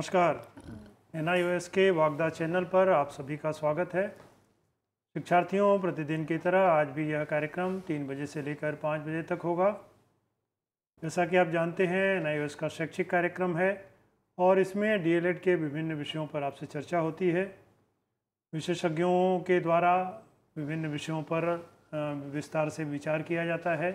नमस्कार एन के वागदा चैनल पर आप सभी का स्वागत है शिक्षार्थियों प्रतिदिन की तरह आज भी यह कार्यक्रम तीन बजे से लेकर पाँच बजे तक होगा जैसा कि आप जानते हैं एन का शैक्षिक कार्यक्रम है और इसमें डीएलएड के विभिन्न विषयों पर आपसे चर्चा होती है विशेषज्ञों के द्वारा विभिन्न विषयों पर विस्तार से विचार किया जाता है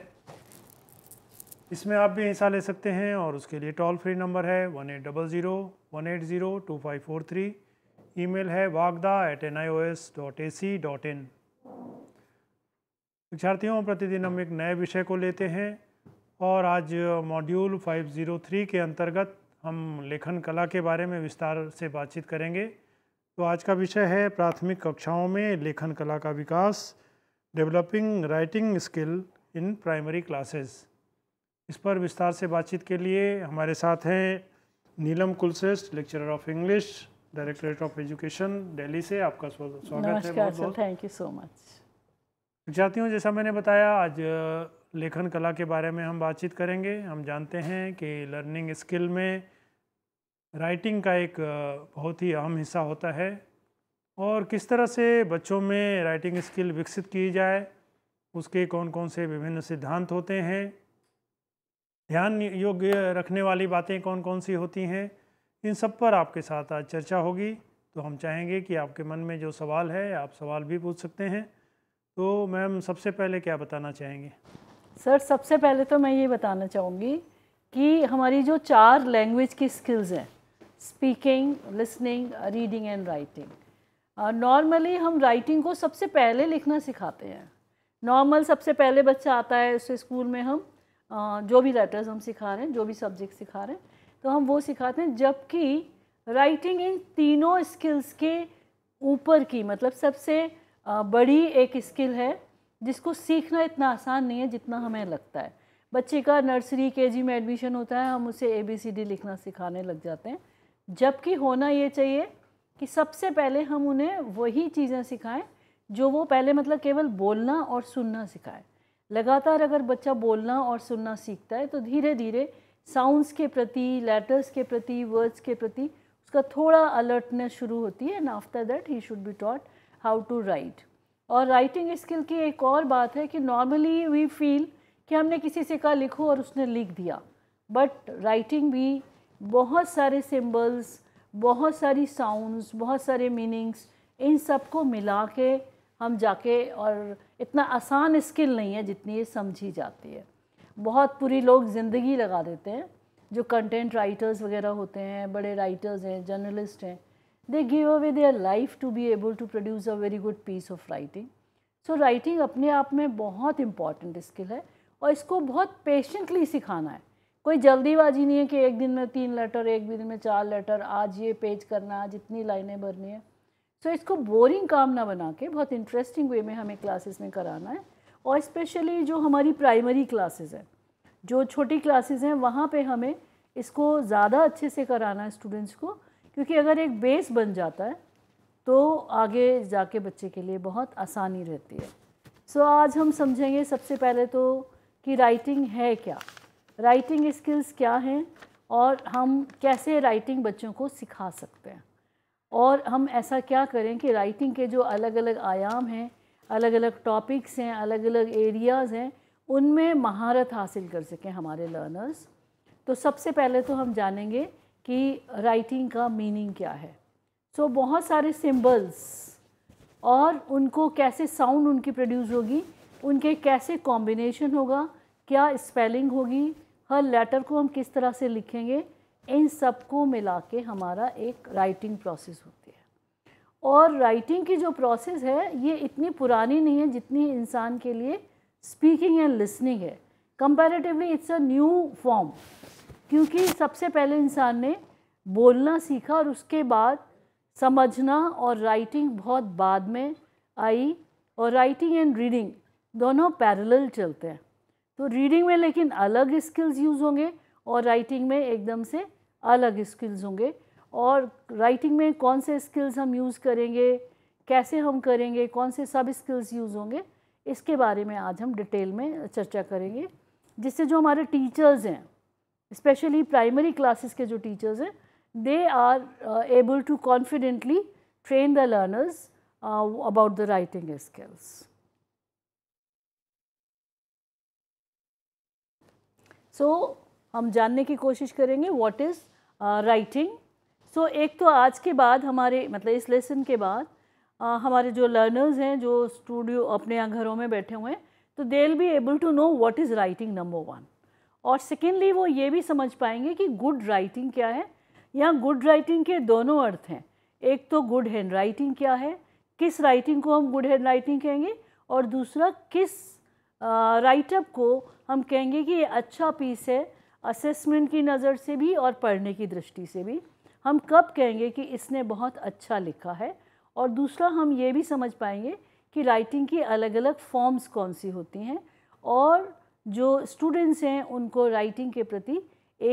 इसमें आप भी हिस्सा ले सकते हैं और उसके लिए टोल फ्री नंबर है one eight double zero one eight zero two five four three email है वागदा at N I O S dot A C dot in शिक्षार्थियों प्रतिदिन हम एक नए विषय को लेते हैं और आज मॉड्यूल फाइव जीरो थ्री के अंतर्गत हम लेखन कला के बारे में विस्तार से बातचीत करेंगे तो आज का विषय है प्राथमिक कक्षाओं में लेखन कला का विकास developing writing skill in primary classes इस पर विस्तार से बातचीत के लिए हमारे साथ हैं Neelam Kulshreshtha lecturer of English directorate of education Delhi से आपका स्वागत है बहुत थैंक यू सो मच विद्यार्थियों जैसा मैंने बताया आज लेखन कला के बारे में हम बातचीत करेंगे हम जानते हैं कि लर्निंग स्किल में राइटिंग का एक बहुत ही अहम हिस्सा होता है और किस तरह से बच्चों में राइटिंग स्किल विकसित की जाए उसके कौन कौन से विभिन्न सिद्धांत होते हैं ध्यान योग्य रखने वाली बातें कौन कौन सी होती हैं इन सब पर आपके साथ आज चर्चा होगी तो हम चाहेंगे कि आपके मन में जो सवाल है आप सवाल भी पूछ सकते हैं तो मैम सबसे पहले क्या बताना चाहेंगे सर सबसे पहले तो मैं ये बताना चाहूँगी कि हमारी जो चार लैंग्वेज की स्किल्स हैं speaking listening reading and writing normally हम राइटिंग को सबसे पहले लिखना सिखाते हैं नॉर्मल सबसे पहले बच्चा आता है उसे स्कूल में हम जो भी लेटर्स हम सिखा रहे हैं जो भी सब्जेक्ट सिखा रहे हैं तो हम वो सिखाते हैं जबकि राइटिंग इन तीनों स्किल्स के ऊपर की मतलब सबसे बड़ी एक स्किल है जिसको सीखना इतना आसान नहीं है जितना हमें लगता है बच्चे का नर्सरी के जी में एडमिशन होता है हम उसे ए बी सी डी लिखना सिखाने लग जाते हैं जबकि होना ये चाहिए कि सबसे पहले हम उन्हें वही चीज़ें सिखाएं जो वो पहले मतलब केवल बोलना और सुनना सिखाएं लगातार अगर बच्चा बोलना और सुनना सीखता है तो धीरे धीरे साउंड्स के प्रति लेटर्स के प्रति वर्ड्स के प्रति उसका थोड़ा अलर्टनेस शुरू होती है and after that he should be taught how to write और राइटिंग स्किल की एक और बात है कि नॉर्मली वी फील कि हमने किसी से कहा लिखो और उसने लिख दिया बट राइटिंग भी बहुत सारे सिम्बल्स बहुत सारी साउंड्स बहुत सारे मीनिंग्स इन सब को मिला के हम जाके और इतना आसान स्किल नहीं है जितनी ये समझी जाती है बहुत पूरी लोग ज़िंदगी लगा देते हैं जो कंटेंट राइटर्स वगैरह होते हैं बड़े राइटर्स हैं जर्नलिस्ट हैं they give away their life to be able to produce a very good piece of writing so writing अपने आप में बहुत इंपॉर्टेंट स्किल है और इसको बहुत पेशेंटली सिखाना है कोई जल्दीबाजी नहीं है कि एक दिन में तीन लेटर एक दिन में चार लेटर आज ये पेज करना आज इतनी लाइनें भरनी है सो इसको बोरिंग काम ना बना के बहुत इंटरेस्टिंग वे में हमें क्लासेस में कराना है और स्पेशली जो हमारी प्राइमरी क्लासेस हैं जो छोटी क्लासेस हैं वहाँ पे हमें इसको ज़्यादा अच्छे से कराना है स्टूडेंट्स को क्योंकि अगर एक बेस बन जाता है तो आगे जाके बच्चे के लिए बहुत आसानी रहती है सो so, आज हम समझेंगे सबसे पहले तो कि राइटिंग है क्या राइटिंग स्किल्स क्या हैं और हम कैसे राइटिंग बच्चों को सिखा सकते हैं और हम ऐसा क्या करें कि राइटिंग के जो अलग अलग आयाम हैं अलग अलग टॉपिक्स हैं अलग अलग एरियाज़ हैं उनमें महारत हासिल कर सकें हमारे लर्नर्स तो सबसे पहले तो हम जानेंगे कि राइटिंग का मीनिंग क्या है सो so, बहुत सारे सिंबल्स और उनको कैसे साउंड उनकी प्रोड्यूस होगी उनके कैसे कॉम्बिनेशन होगा क्या स्पेलिंग होगी हर लेटर को हम किस तरह से लिखेंगे इन सबको मिला के हमारा एक राइटिंग प्रोसेस होती है और राइटिंग की जो प्रोसेस है ये इतनी पुरानी नहीं है जितनी इंसान के लिए स्पीकिंग एंड लिसनिंग है comparatively it's a new form क्योंकि सबसे पहले इंसान ने बोलना सीखा और उसके बाद समझना और राइटिंग बहुत बाद में आई और राइटिंग एंड रीडिंग दोनों पैरेलल चलते हैं तो रीडिंग में लेकिन अलग स्किल्स यूज़ होंगे और राइटिंग में एकदम से अलग स्किल्स होंगे और राइटिंग में कौन से स्किल्स हम यूज़ करेंगे कैसे हम करेंगे कौन से सब स्किल्स यूज़ होंगे इसके बारे में आज हम डिटेल में चर्चा करेंगे जिससे जो हमारे टीचर्स हैं स्पेशली प्राइमरी क्लासेस के जो टीचर्स हैं they are able to confidently train the learners about the writing skills so हम जानने की कोशिश करेंगे व्हाट इज़ राइटिंग सो एक तो आज के बाद हमारे मतलब इस लेसन के बाद आ, हमारे जो लर्नर्स हैं जो स्टूडियो अपने यहाँ घरों में बैठे हुए हैं तो they will be able to know what is writing number one और सेकेंडली वो ये भी समझ पाएंगे कि गुड राइटिंग क्या है यहाँ गुड राइटिंग के दोनों अर्थ हैं एक तो गुड हैंड राइटिंग क्या है किस राइटिंग को हम गुड हैंड राइटिंग कहेंगे और दूसरा किस राइटअप को हम कहेंगे कि ये अच्छा पीस है असेसमेंट की नज़र से भी और पढ़ने की दृष्टि से भी हम कब कहेंगे कि इसने बहुत अच्छा लिखा है और दूसरा हम ये भी समझ पाएंगे कि राइटिंग की अलग अलग फॉर्म्स कौन सी होती हैं और जो स्टूडेंट्स हैं उनको राइटिंग के प्रति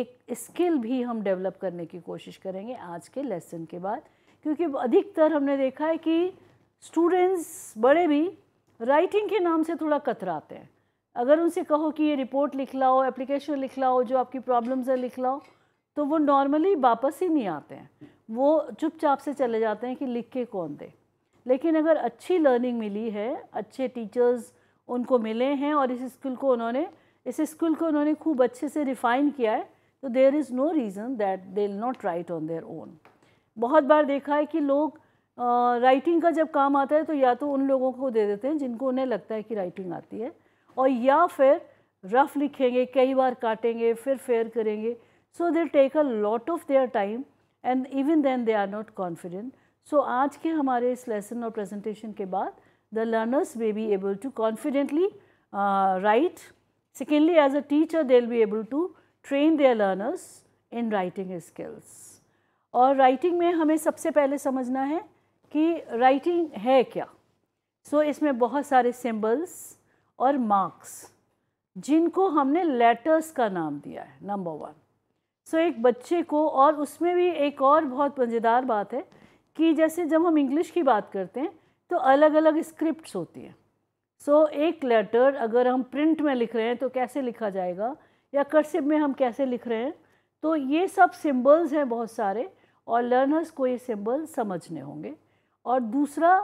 एक स्किल भी हम डेवलप करने की कोशिश करेंगे आज के लेसन के बाद क्योंकि अधिकतर हमने देखा है कि स्टूडेंट्स बड़े भी राइटिंग के नाम से थोड़ा कतराते हैं अगर उनसे कहो कि ये रिपोर्ट लिख लाओ एप्लीकेशन लिख लाओ जो आपकी प्रॉब्लम्स है लिख लाओ तो वो नॉर्मली वापस ही नहीं आते हैं वो चुपचाप से चले जाते हैं कि लिख के कौन दे लेकिन अगर अच्छी लर्निंग मिली है अच्छे टीचर्स उनको मिले हैं और इस स्किल को उन्होंने इस स्किल को उन्होंने खूब अच्छे से रिफ़ाइन किया है तो there is no reason that they not write on their own बहुत बार देखा है कि लोग राइटिंग का जब काम आता है तो या तो उन लोगों को दे देते हैं जिनको उन्हें लगता है कि राइटिंग आती है और या फिर रफ लिखेंगे कई बार काटेंगे फिर फेयर करेंगे so they take a lot of their time and even then they are not confident so आज के हमारे इस लेसन और प्रेजेंटेशन के बाद द लर्नर्स वे be able to confidently write secondly as a teacher they will be able to train their learners in writing skills और writing में हमें सबसे पहले समझना है कि राइटिंग है क्या सो so, इसमें बहुत सारे सिम्बल्स और मार्क्स जिनको हमने लेटर्स का नाम दिया है नंबर वन सो एक बच्चे को और उसमें भी एक और बहुत मज़ेदार बात है कि जैसे जब हम इंग्लिश की बात करते हैं तो अलग अलग स्क्रिप्ट्स होती हैं सो so, एक लेटर अगर हम प्रिंट में लिख रहे हैं तो कैसे लिखा जाएगा या कर्सिव में हम कैसे लिख रहे हैं तो ये सब सिंबल्स हैं बहुत सारे और लर्नर्स को ये सिंबल समझने होंगे और दूसरा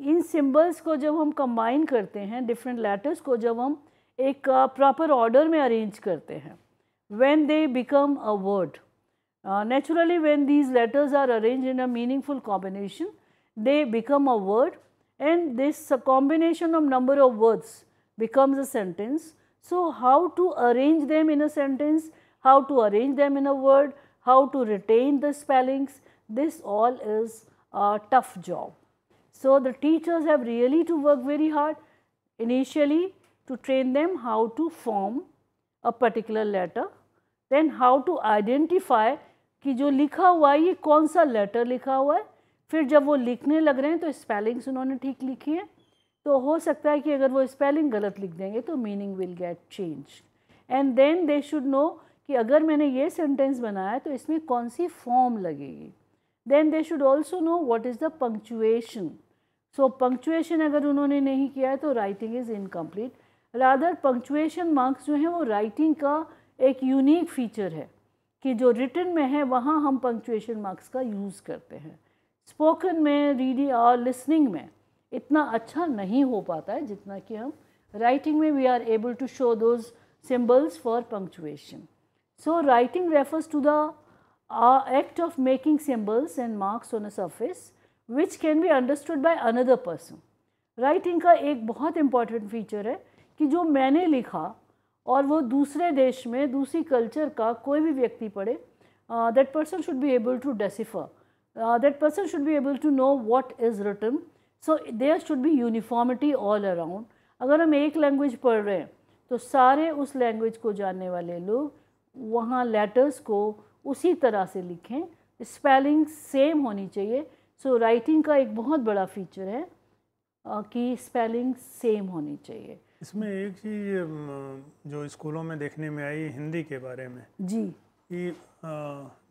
इन सिंबल्स को जब हम कंबाइन करते हैं डिफरेंट लेटर्स को जब हम एक प्रॉपर ऑर्डर में अरेंज करते हैं when they become a word naturally when these letters are arrange in a meaningful combination they become a word and this combination of number of words becomes a sentence so how to arrange them in a sentence how to arrange them in a word how to retain the spellings this all is a tough job So, the teachers have really to work very hard initially to train them how to form a particular letter, then how to identify कि जो लिखा हुआ है ये कौन सा letter लिखा हुआ है फिर जब वो लिखने लग रहे हैं तो स्पेलिंग्स उन्होंने ठीक लिखी है तो हो सकता है कि अगर वो स्पेलिंग गलत लिख देंगे तो meaning will get change and then they should know कि अगर मैंने ये सेंटेंस बनाया तो इसमें कौन सी फॉर्म लगेगी then they should also know what is the punctuation so punctuation अगर उन्होंने नहीं किया है तो writing is incomplete rather punctuation marks जो हैं वो राइटिंग का एक यूनिक फीचर है कि जो रिटर्न में है वहाँ हम पंक्चुएशन मार्क्स का यूज़ करते हैं स्पोकन में रीडिंग और लिसनिंग में इतना अच्छा नहीं हो पाता है जितना कि हम राइटिंग में we are able to show those symbols for punctuation so writing refers to the act of making symbols and marks on a surface which can be understood by another person writing का एक बहुत important feature है कि जो मैंने लिखा और वो दूसरे देश में दूसरी कल्चर का कोई भी व्यक्ति पढ़े that person should be able to decipher that person should be able to know what is written so there should be uniformity all around अगर हम एक लैंग्वेज पढ़ रहे हैं तो सारे उस लैंग्वेज को जानने वाले लोग वहाँ लेटर्स को उसी तरह से लिखें स्पेलिंग सेम होनी चाहिए सो so, राइटिंग का एक बहुत बड़ा फीचर है कि स्पेलिंग सेम होनी चाहिए इसमें एक चीज़ जो स्कूलों में देखने में आई हिंदी के बारे में जी कि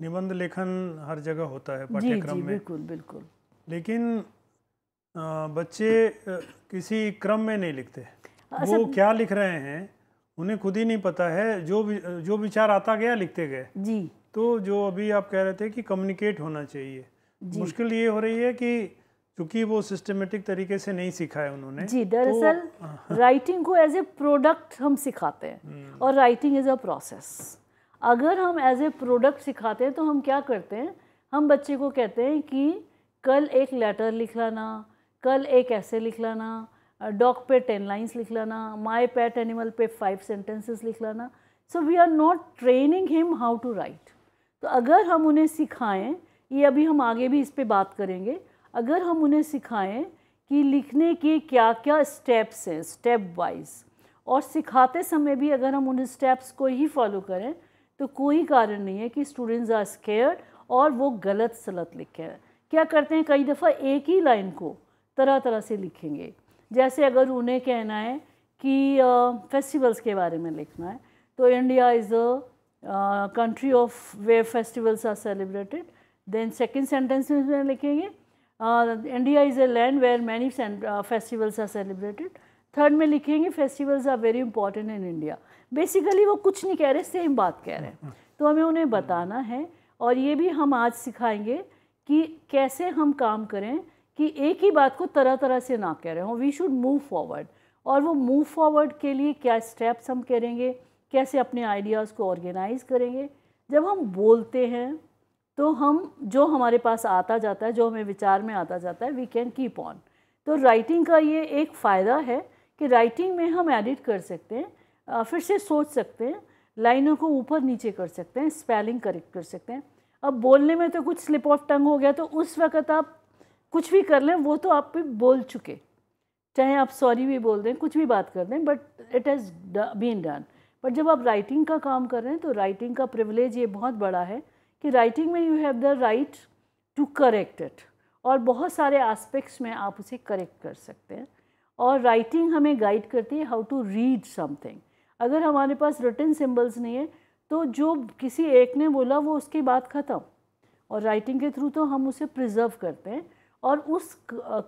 निबंध लेखन हर जगह होता है पाठ्यक्रम में बिल्कुल बिल्कुल लेकिन बच्चे किसी क्रम में नहीं लिखते वो क्या लिख रहे हैं उन्हें खुद ही नहीं पता है जो जो विचार आता गया लिखते गए जी तो जो अभी आप कह रहे थे कि कम्युनिकेट होना चाहिए मुश्किल ये हो रही है कि क्योंकि वो सिस्टमेटिक तरीके से नहीं सिखाए उन्होंने जी तो दरअसल तो, राइटिंग को एज ए प्रोडक्ट हम सिखाते हैं हम्म। और राइटिंग इज़ अ प्रोसेस अगर हम एज ए प्रोडक्ट सिखाते हैं तो हम क्या करते हैं हम बच्चे को कहते हैं कि कल एक लेटर लिख लाना कल एक ऐसे लिख लाना डॉग पे टेन लाइन्स लिख लाना माई पेट एनिमल पे फाइव सेंटेंसेस लिख लाना so we are not training him how to write तो अगर हम उन्हें सिखाएं ये अभी हम आगे भी इस पर बात करेंगे अगर हम उन्हें सिखाएं कि लिखने के क्या क्या स्टेप्स हैं स्टेप वाइज और सिखाते समय भी अगर हम उन स्टेप्स को ही फॉलो करें तो कोई कारण नहीं है कि स्टूडेंट्स आर स्केयर और वो गलत सलत लिखें क्या करते हैं कई दफ़ा एक ही लाइन को तरह तरह से लिखेंगे जैसे अगर उन्हें कहना है कि फेस्टिवल्स के बारे में लिखना है तो India is a country of way festivals are celebrated then second sentence में लिखेंगे India is a land where many festivals are celebrated third में लिखेंगे festivals are very important in India basically वो कुछ नहीं कह रहे सेम बात कह रहे हैं तो हमें उन्हें बताना है और ये भी हम आज सिखाएंगे कि कैसे हम काम करें कि एक ही बात को तरह तरह से ना कह रहे हों वी शुड मूव फॉरवर्ड और वो मूव फॉरवर्ड के लिए क्या स्टेप्स हम करेंगे कैसे अपने आइडियाज़ को ऑर्गेनाइज़ करेंगे जब हम बोलते हैं तो हम जो हमारे पास आता जाता है जो हमें विचार में आता जाता है वी कैन कीप ऑन तो राइटिंग का ये एक फ़ायदा है कि राइटिंग में हम एडिट कर सकते हैं फिर से सोच सकते हैं लाइनों को ऊपर नीचे कर सकते हैं स्पेलिंग करेक्ट कर सकते हैं अब बोलने में तो कुछ स्लिप ऑफ टंग हो गया तो उस वक़्त आप कुछ भी कर लें वो तो आप भी बोल चुके चाहे आप सॉरी भी बोल दें कुछ भी बात कर दें but it has been done but जब आप राइटिंग का काम कर रहे हैं तो राइटिंग का प्रिविलेज ये बहुत बड़ा है कि राइटिंग में you have the right to correct it और बहुत सारे एस्पेक्ट्स में आप उसे करेक्ट कर सकते हैं और राइटिंग हमें गाइड करती है हाउ टू रीड समथिंग अगर हमारे पास रिटर्न सिम्बल्स नहीं है तो जो किसी एक ने बोला वो उसकी बात ख़त्म और राइटिंग के थ्रू तो हम उसे प्रिजर्व करते हैं और उस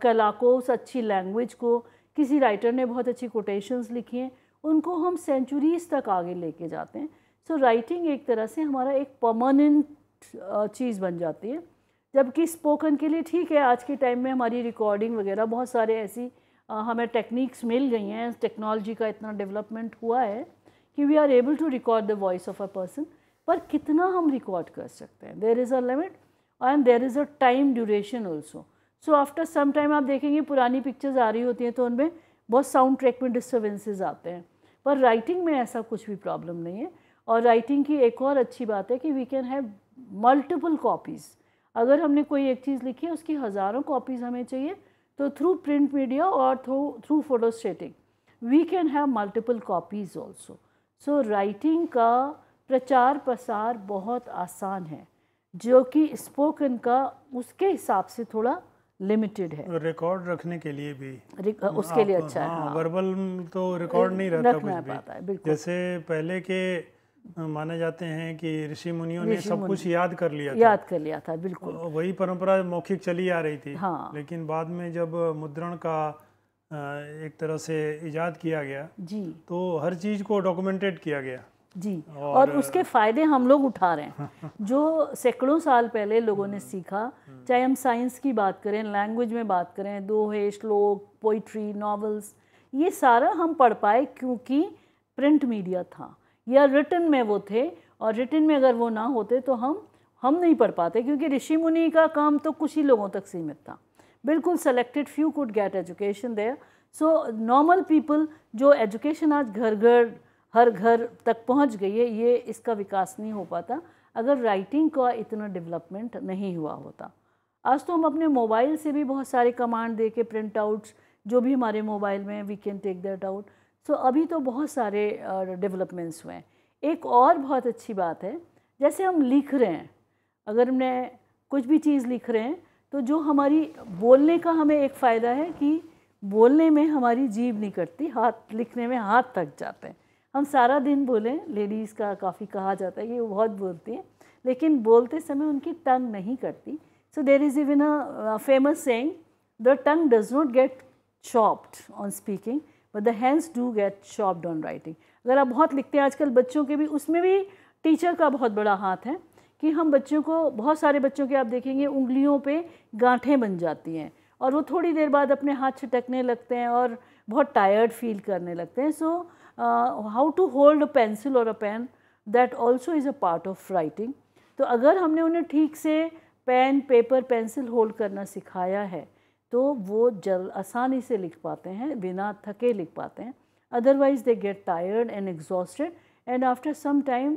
कला को उस अच्छी लैंग्वेज को किसी राइटर ने बहुत अच्छी कोटेशंस लिखी हैं उनको हम सेंचुरीज तक आगे लेके जाते हैं सो so, राइटिंग एक तरह से हमारा एक परमानेंट चीज़ बन जाती है जबकि स्पोकन के लिए ठीक है आज के टाइम में हमारी रिकॉर्डिंग वगैरह बहुत सारे ऐसी हमें टेक्निक्स मिल गई हैं टेक्नोलॉजी का इतना डेवलपमेंट हुआ है कि we are able to record the voice of a person पर कितना हम रिकॉर्ड कर सकते हैं there is a limit and there is a time duration also so after some time आप देखेंगे पुरानी पिक्चर्स आ रही होती हैं तो उनमें बहुत साउंड ट्रैक में डिस्टर्बेंसेज आते हैं पर राइटिंग में ऐसा कुछ भी प्रॉब्लम नहीं है और राइटिंग की एक और अच्छी बात है कि we can have multiple copies अगर हमने कोई एक चीज़ लिखी है उसकी हज़ारों कॉपीज़ हमें चाहिए तो थ्रू प्रिंट मीडिया और through through photostating we can have multiple copies also so writing का प्रचार प्रसार बहुत आसान है जो कि स्पोकन का उसके हिसाब से थोड़ा लिमिटेड है रिकॉर्ड रखने के लिए भी उसके लिए अच्छा हाँ, है हाँ, वर्बल हाँ। तो रिकॉर्ड नहीं रहता कुछ भी। है, जैसे पहले के माने जाते हैं कि ऋषि मुनियों ने सब कुछ याद कर लिया था याद कर लिया था बिल्कुल वही परंपरा मौखिक चली आ रही थी हाँ लेकिन बाद में जब मुद्रण का एक तरह से इजाद किया गया जी तो हर चीज को डॉक्यूमेंटेड किया गया जी और, और उसके फ़ायदे हम लोग उठा रहे हैं जो सैकड़ों साल पहले लोगों ने सीखा हम्म। चाहे हम साइंस की बात करें लैंग्वेज में बात करें दोहे श्लोक पोइट्री नॉवेल्स ये सारा हम पढ़ पाए क्योंकि प्रिंट मीडिया था या रिटन में वो थे और रिटन में अगर वो ना होते तो हम हम नहीं पढ़ पाते क्योंकि ऋषि मुनि का काम तो कुछ ही लोगों तक सीमित था बिल्कुल selected few could get education there so normal people जो एजुकेशन आज घर घर हर घर तक पहुंच गई है ये इसका विकास नहीं हो पाता अगर राइटिंग का इतना डेवलपमेंट नहीं हुआ होता आज तो हम अपने मोबाइल से भी बहुत सारे कमांड दे के प्रिंट आउट्स जो भी हमारे मोबाइल में we can take that out so तो अभी तो बहुत सारे डेवलपमेंट्स हुए हैं एक और बहुत अच्छी बात है जैसे हम लिख रहे हैं अगर हमने कुछ भी चीज़ लिख रहे हैं तो जो हमारी बोलने का हमें एक फ़ायदा है कि बोलने में हमारी जीव नहीं कटती हाथ लिखने में हाथ थक जाते हैं हम सारा दिन बोलें लेडीज़ का काफ़ी कहा जाता है कि वो बहुत बोलती हैं लेकिन बोलते समय उनकी टंग नहीं कटती so there is even a famous saying the tongue does not get chopped on speaking but the hands do get chopped on writing अगर आप बहुत लिखते हैं आजकल बच्चों के भी उसमें भी टीचर का बहुत बड़ा हाथ है कि हम बच्चों को बहुत सारे बच्चों के आप देखेंगे उंगलियों पे गांठें बन जाती हैं और वो थोड़ी देर बाद अपने हाथ छिटकने लगते हैं और बहुत टायर्ड फील करने लगते हैं so how to hold a pencil और a pen that also is a part of writing तो अगर हमने उन्हें ठीक से पेन पेपर पेंसिल होल्ड करना सिखाया है तो वो जल आसानी से लिख पाते हैं बिना थके लिख पाते हैं otherwise they get tired and exhausted and after some time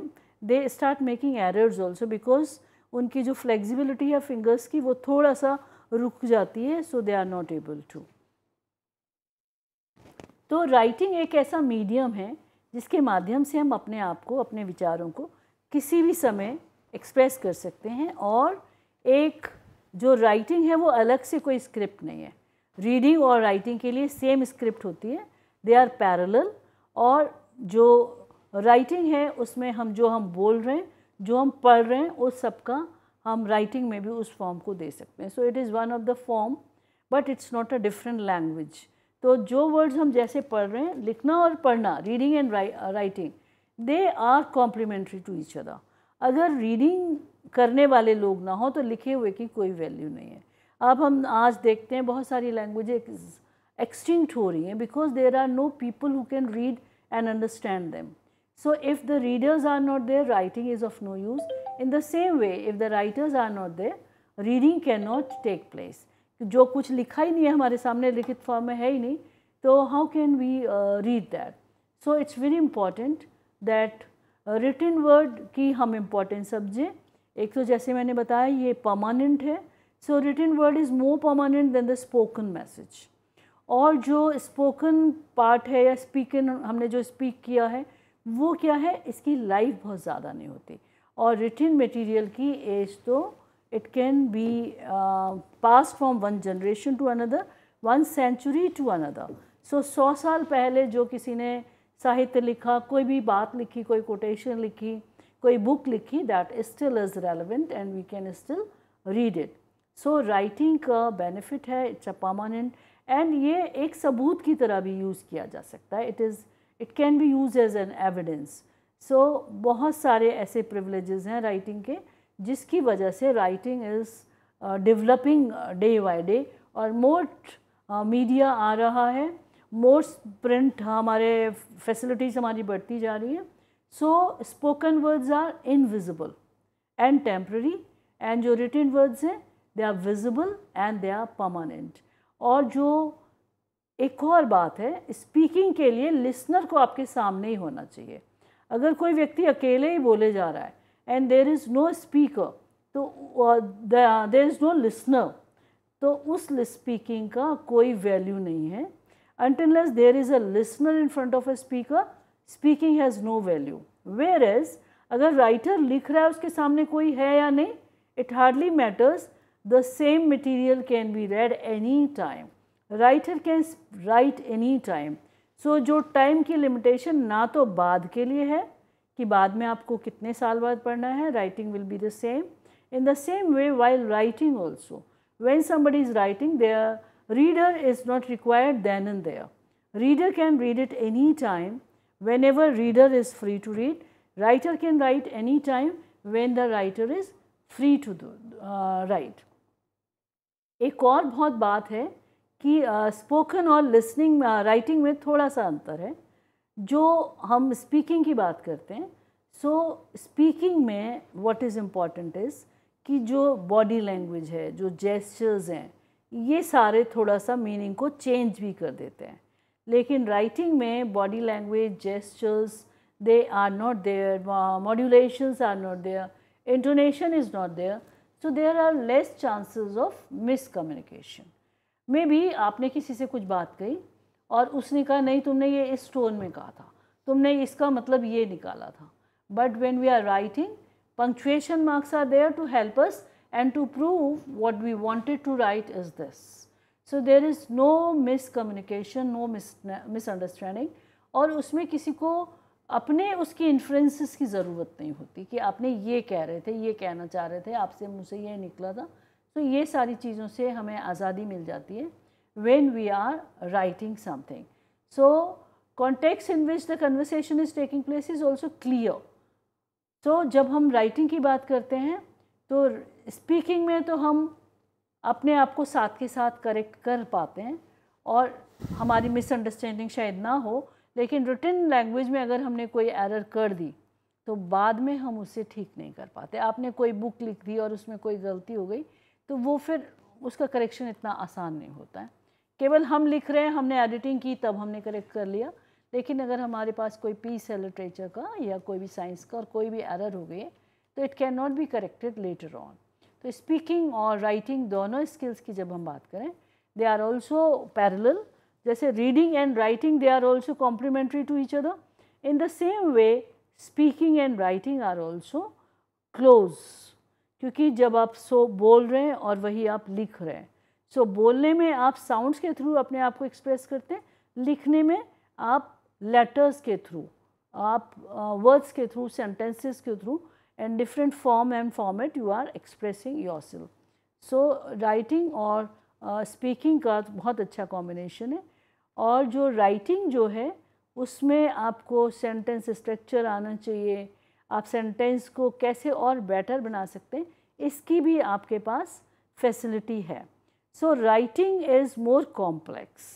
they start making errors also because उनकी जो फ्लेक्सिबिलिटी है फिंगर्स की वो थोड़ा सा रुक जाती है so they are not able to तो राइटिंग एक ऐसा मीडियम है जिसके माध्यम से हम अपने आप को अपने विचारों को किसी भी समय एक्सप्रेस कर सकते हैं और एक जो राइटिंग है वो अलग से कोई स्क्रिप्ट नहीं है रीडिंग और राइटिंग के लिए सेम स्क्रिप्ट होती है दे आर पैरल और जो राइटिंग है उसमें हम जो हम बोल रहे हैं जो हम पढ़ रहे हैं उस सब का हम राइटिंग में भी उस फॉर्म को दे सकते हैं so it is one of the form but it's not a different language तो जो वर्ड्स हम जैसे पढ़ रहे हैं लिखना और पढ़ना reading and writing they are complementary to each other अगर रीडिंग करने वाले लोग ना हो तो लिखे हुए की कोई वैल्यू नहीं है अब हम आज देखते हैं बहुत सारी लैंग्वेज एक्सटिंक्ट हो रही हैं because there are no people who can read and understand them if the readers are not there writing is of no use in the same way if the writers are not there reading can not take place जो कुछ लिखा ही नहीं है हमारे सामने लिखित form में है ही नहीं तो how can we read that so it's very important that written word की हम इम्पॉर्टेंस समझें एक तो जैसे मैंने बताया ये परमानेंट है so written word is more permanent than the spoken message और जो स्पोकन पार्ट है या स्पीकन हमने जो स्पीक किया है वो क्या है इसकी लाइफ बहुत ज़्यादा नहीं होती और रिटर्न मटेरियल की एज तो it can be pass from one generation to another one century to another so सौ साल पहले जो किसी ने साहित्य लिखा कोई भी बात लिखी कोई कोटेशन लिखी कोई बुक लिखी that still is relevant and we can still read it so writing का बेनिफिट है इट्स अ परमानेंट एंड ये एक सबूत की तरह भी यूज़ किया जा सकता है it is it can be use as an evidence so बहुत सारे ऐसे प्रिवलेजेस हैं राइटिंग के जिसकी वजह से writing is developing day by day और मोर मीडिया uh, आ रहा है मोर प्रिंट हमारे फैसिलिटीज़ हमारी बढ़ती जा रही है so spoken words are invisible and temporary and जो रिटर्न वर्ड्स हैं they are visible and they are permanent और जो एक और बात है स्पीकिंग के लिए लिसनर को आपके सामने ही होना चाहिए अगर कोई व्यक्ति अकेले ही बोले जा रहा है and there is no speaker तो देर इज़ नो लिसनर तो उस स्पीकिंग का कोई वैल्यू नहीं है unless there is a listener in front of a speaker speaking has no value whereas अगर राइटर लिख रहा है उसके सामने कोई है या नहीं it hardly matters the same material can be read any time writer can write any time so जो टाइम की लिमिटेशन ना तो बाद के लिए है कि बाद में आपको कितने साल बाद पढ़ना है writing will be the same in the same way while writing also when somebody is writing their reader is not required then and their reader can read it any time whenever reader is free to read. Writer can write any time when the writer is free to do, uh, write. एक और बहुत बात है कि spoken uh, और listening writing uh, में थोड़ा सा अंतर है जो हम स्पीकिंग की बात करते हैं सो so, स्पीकिंग में व्हाट इज़ इम्पॉर्टेंट इज़ कि जो बॉडी लैंग्वेज है जो जेस्चर्स हैं ये सारे थोड़ा सा मीनिंग को चेंज भी कर देते हैं लेकिन राइटिंग में body language gestures they are not there modulations are not there intonation is not there so there are less chances of miscommunication मे भी आपने किसी से कुछ बात कही और उसने कहा नहीं तुमने ये इस टोन में कहा था तुमने इसका मतलब ये निकाला था but when we are writing punctuation marks are there to help us and to prove what we wanted to write is this so there is no miscommunication no misunderstanding और उसमें किसी को अपने उसकी इन्फ्लुएंसेस की ज़रूरत नहीं होती कि आपने ये कह रहे थे ये कहना चाह रहे थे आपसे मुझसे ये निकला था तो ये सारी चीज़ों से हमें आज़ादी मिल जाती है when we are writing something so context in which the conversation is taking place is also clear so जब हम राइटिंग की बात करते हैं तो स्पीकिंग में तो हम अपने आप को साथ के साथ करेक्ट कर पाते हैं और हमारी मिसअंडरस्टैंडिंग शायद ना हो लेकिन रिटर्न लैंग्वेज में अगर हमने कोई एरर कर दी तो बाद में हम उसे ठीक नहीं कर पाते आपने कोई बुक लिख दी और उसमें कोई गलती हो गई तो वो फिर उसका करेक्शन इतना आसान नहीं होता है केवल हम लिख रहे हैं हमने एडिटिंग की तब हमने करेक्ट कर लिया लेकिन अगर हमारे पास कोई पीस है लिटरेचर का या कोई भी साइंस का और कोई भी एरर हो गई तो it can not be corrected later on तो स्पीकिंग और राइटिंग दोनों स्किल्स की जब हम बात करें दे आर ऑल्सो पैरल जैसे reading and writing they are also complementary to each other in the same way speaking and writing are also close क्योंकि जब आप सो बोल रहे हैं और वही आप लिख रहे हैं सो so, बोलने में आप साउंड्स के थ्रू अपने आप को एक्सप्रेस करते हैं लिखने में आप लेटर्स के थ्रू आप वर्ड्स uh, के थ्रू सेंटेंसेस के through and different form and format you are expressing yourself. So writing और uh, speaking का बहुत अच्छा कॉम्बिनेशन है और जो राइटिंग जो है उसमें आपको सेंटेंस स्ट्रक्चर आना चाहिए आप सेंटेंस को कैसे और बेटर बना सकते हैं इसकी भी आपके पास फैसिलिटी है so writing is more complex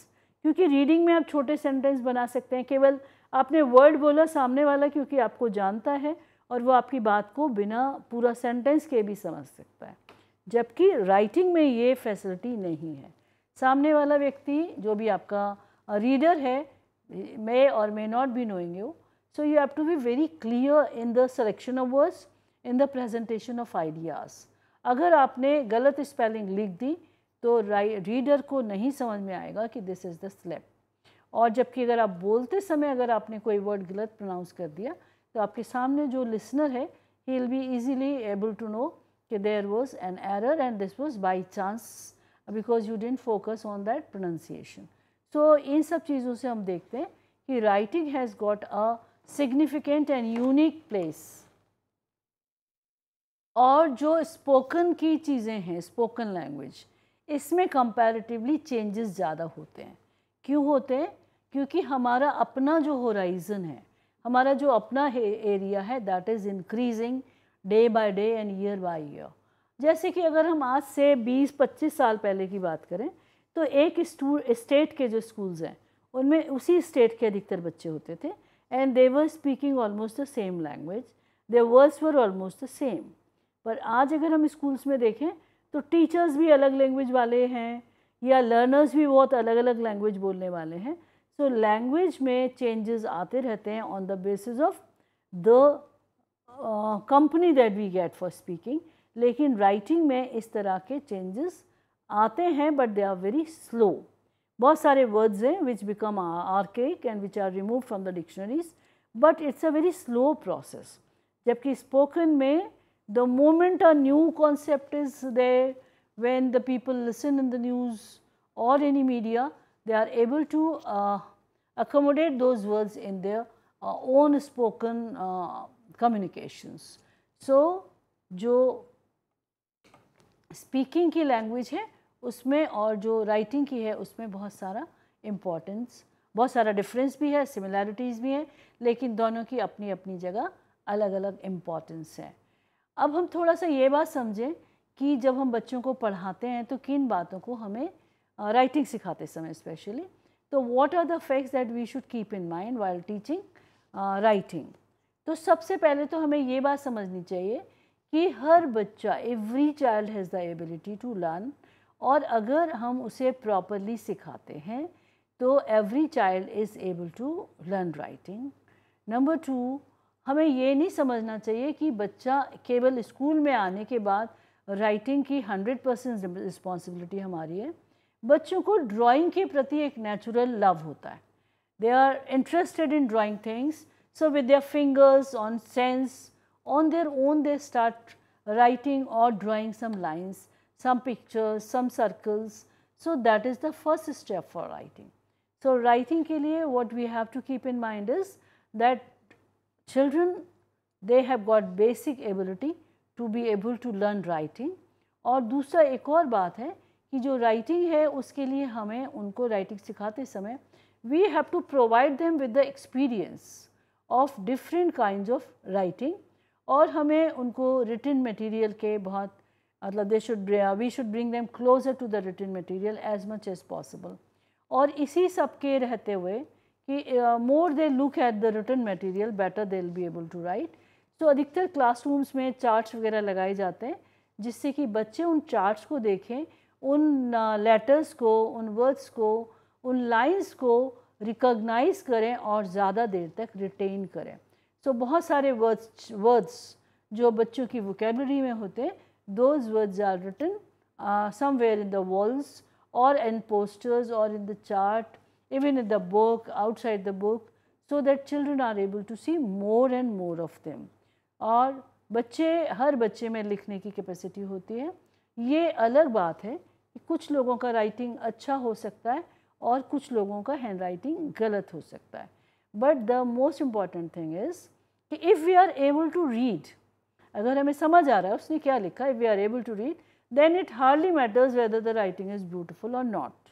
क्योंकि रीडिंग में आप छोटे सेंटेंस बना सकते हैं केवल आपने वर्ड बोला सामने वाला क्योंकि आपको जानता है और वो आपकी बात को बिना पूरा सेंटेंस के भी समझ सकता है जबकि राइटिंग में ये फैसिलिटी नहीं है सामने वाला व्यक्ति जो भी आपका रीडर है मे और may not be knowing you so you have to be very clear in the selection of words in the presentation of ideas अगर आपने गलत स्पेलिंग लिख दी तो रीडर को नहीं समझ में आएगा कि दिस इज़ द स्लेप और जबकि अगर आप बोलते समय अगर आपने कोई वर्ड गलत प्रोनाउंस कर दिया तो आपके सामने जो लिसनर है he will be easily able to know कि there was an error and this was by chance because you didn't focus on that pronunciation so इन सब चीज़ों से हम देखते हैं कि writing has got a significant and unique place और जो स्पोकन की चीज़ें हैं स्पोकन लैंग्वेज इसमें कंपैरेटिवली चेंजेस ज़्यादा होते हैं क्यों होते हैं क्योंकि हमारा अपना जो होराइज़न है हमारा जो अपना एरिया है that is increasing day by day and year by year जैसे कि अगर हम आज से 20-25 साल पहले की बात करें तो एक स्टेट के जो स्कूल्स हैं उनमें उसी स्टेट के अधिकतर बच्चे होते थे and they were speaking almost the same language they words were almost the same पर आज अगर हम स्कूल्स में देखें तो टीचर्स भी अलग लैंग्वेज वाले हैं या लर्नर्स भी बहुत अलग अलग लैंग्वेज बोलने वाले हैं सो लैंग्वेज में चेंजेस आते रहते हैं on the basis of the company that we get for speaking लेकिन राइटिंग में इस तरह के चेंजेस आते हैं but they are very slow बहुत सारे वर्ड्स हैं which become archaic and which are remove from the dictionaries but it's a very slow process जबकि स्पोकन में the moment a new concept is there when the people listen in the news और any media they are able to uh, accommodate those words in their uh, own spoken uh, communications. So, जो speaking की language है उसमें और जो writing की है उसमें बहुत सारा इम्पोर्टेंस बहुत सारा डिफरेंस भी है सिमिलैरिटीज़ भी हैं लेकिन दोनों की अपनी अपनी जगह अलग अलग इम्पॉर्टेंस है अब हम थोड़ा सा ये बात समझें कि जब हम बच्चों को पढ़ाते हैं तो किन बातों को हमें राइटिंग सिखाते समय स्पेशली तो what are the facts that we should keep in mind while teaching writing तो सबसे पहले तो हमें ये बात समझनी चाहिए कि हर बच्चा every child has the ability to learn और अगर हम उसे प्रॉपरली सिखाते हैं तो every child is able to learn writing number two हमें ये नहीं समझना चाहिए कि बच्चा केवल स्कूल में आने के बाद राइटिंग की हंड्रेड परसेंट रिस्पॉन्सिबिलिटी हमारी है बच्चों को ड्राइंग के प्रति एक नेचुरल लव होता है they are interested in drawing things so with their fingers on sense on their own they start writing और drawing some lines some pictures some circles so that is the first step for writing so writing के लिए what we have to keep in mind is that children they have got basic ability to be able to learn writing और दूसरा एक और बात है कि जो राइटिंग है उसके लिए हमें उनको राइटिंग सिखाते समय we have to provide them with the experience of different kind of writing और हमें उनको रिटर्न मटेरियल के बहुत मतलब they should we should bring them closer to the written material as much as possible और इसी सब के रहते हुए कि more they look at the written material better they be able to write so अधिकतर क्लासरूम्स में चार्ट्स वगैरह लगाए जाते हैं जिससे कि बच्चे उन चार्ट्स को देखें उन लेटर्स को उन वर्ड्स को उन लाइंस को रिकॉग्नाइज करें और ज़्यादा देर तक रिटेन करें सो so, बहुत सारे वर्ड्स वर्ड्स जो बच्चों की वोकेबलरी में होते हैं those words are written somewhere in the walls और इन पोस्टर्स और in the chart even in the book outside the book so that children are able to see more and more of them और बच्चे हर बच्चे में लिखने की capacity होती है ये अलग बात है कुछ लोगों का राइटिंग अच्छा हो सकता है और कुछ लोगों का हैंड राइटिंग गलत हो सकता है but the most important thing is कि if we are able to read अगर हमें समझ आ रहा है उसने क्या लिखा if we are able to read then it hardly matters whether the writing is beautiful और not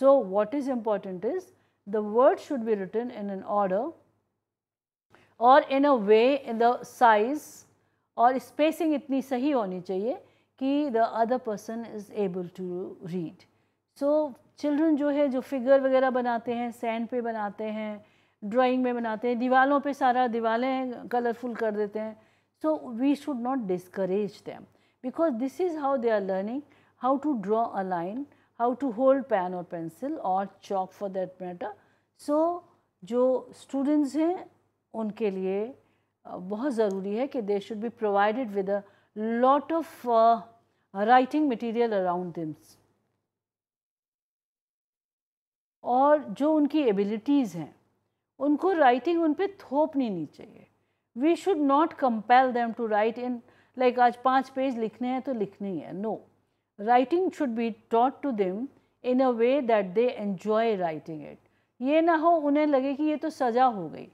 so what is important is the word should be written in an order और in a way in the size और spacing इतनी सही होनी चाहिए कि the other person is able to read so children जो है जो फिगर वगैरह बनाते हैं सैंड पे बनाते हैं ड्राइंग में बनाते हैं दीवालों पे सारा दीवारें कलरफुल कर देते हैं so we should not discourage them because this is how they are learning how to draw a line how to hold pen और पेंसिल और chalk for that matter so जो स्टूडेंट्स हैं उनके लिए बहुत ज़रूरी है कि they should be provided with a lot of writing material around them और जो उनकी एबिलिटीज़ हैं उनको राइटिंग उन पर थोप नहीं चाहिए we should not compel them to write in like आज पाँच पेज लिखने हैं तो लिखने ही है no writing should be taught to them in a way that they enjoy writing it ये ना हो उन्हें लगे कि ये तो सज़ा हो गई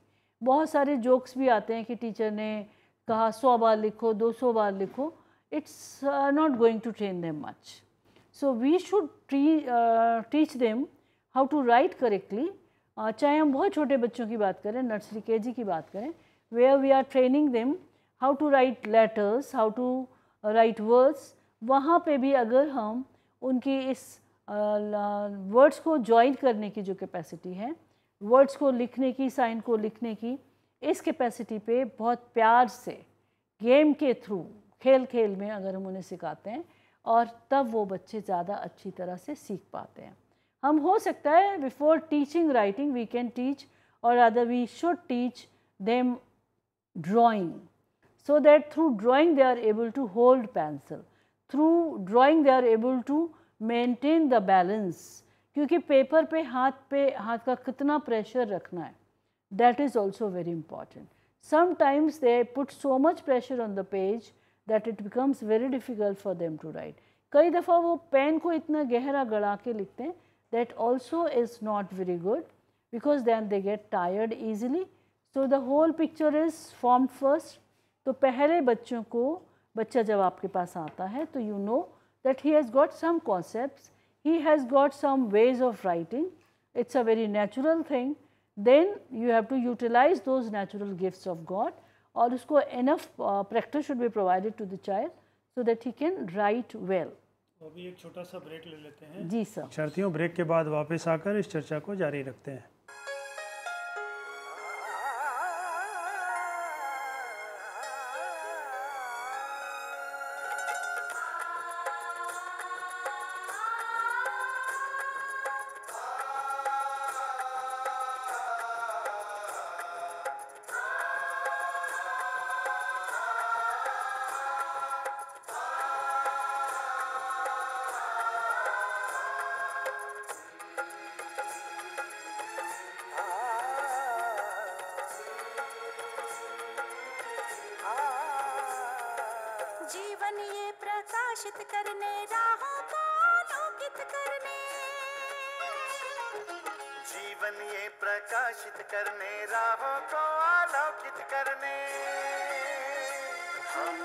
बहुत सारे जोक्स भी आते हैं कि टीचर ने कहा सौ बार लिखो दो सौ बार लिखो it is uh, not going to train them much. So, we should uh, teach them how to write correctly uh, चाहे हम बहुत छोटे बच्चों की बात करें नर्सरी के जी की बात करें where we are training them how to write letters, how to write words वहाँ पे भी अगर हम उनकी इस words को join करने की जो capacity है words को लिखने की sign को लिखने की इस capacity पे बहुत प्यार से game के through, खेल खेल में अगर हम उन्हें सिखाते हैं और तब वो बच्चे ज़्यादा अच्छी तरह से सीख पाते हैं हम हो सकता है before teaching writing we can teach और other we should teach them drawing so that through drawing they are able to hold pencil through drawing they are able to maintain the balance क्योंकि paper पे हाथ पे हाथ का कितना pressure रखना है that is also very important sometimes they put so much pressure on the page that it becomes very difficult for them to right कई दफ़ा वो पेन को इतना गहरा गड़ा के लिखते हैं that also is not very good because then they get tired easily so the whole picture is form first तो पहले बच्चों को बच्चा जब आपके पास आता है तो you know that he has got some concept he has got some ways of writing it's a very natural thing then you have to utilise those natural gift of God और उसको enough practice should be provided to the child so that he can write well अभी एक छोटा सा break ले लेते हैं जी sir शर्तियों break के बाद वापस आकर इस चर्चा को जारी रखते हैं को आलोकित करने हम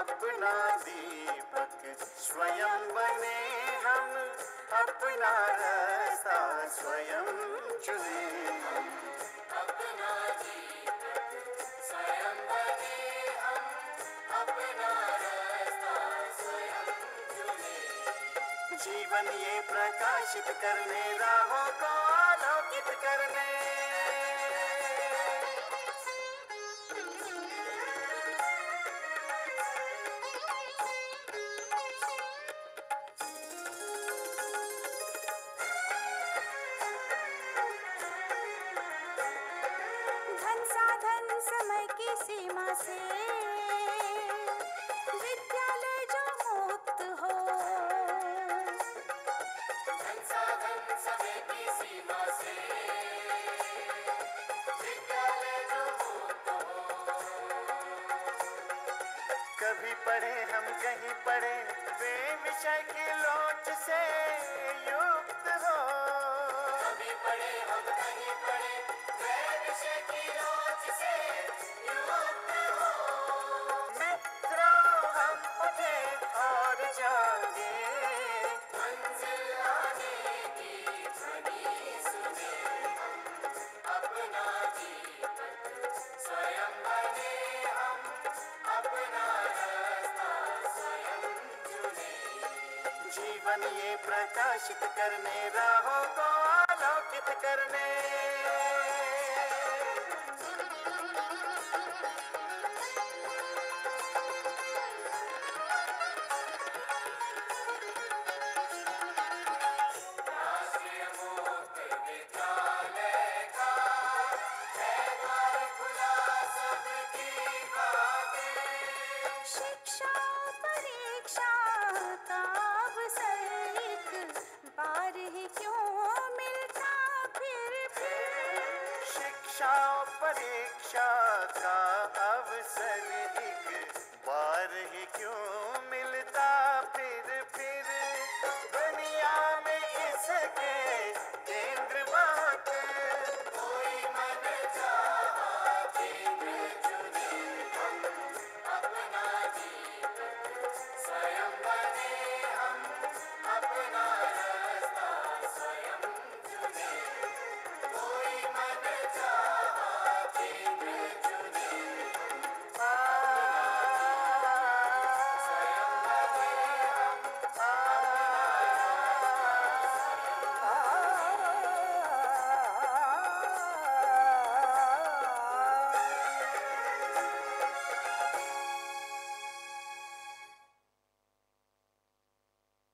अपना दीपक स्वयं बने हम अपना रास्ता स्वयं चुने जीवन ये प्रकाशित करने राहों को आलोकित करने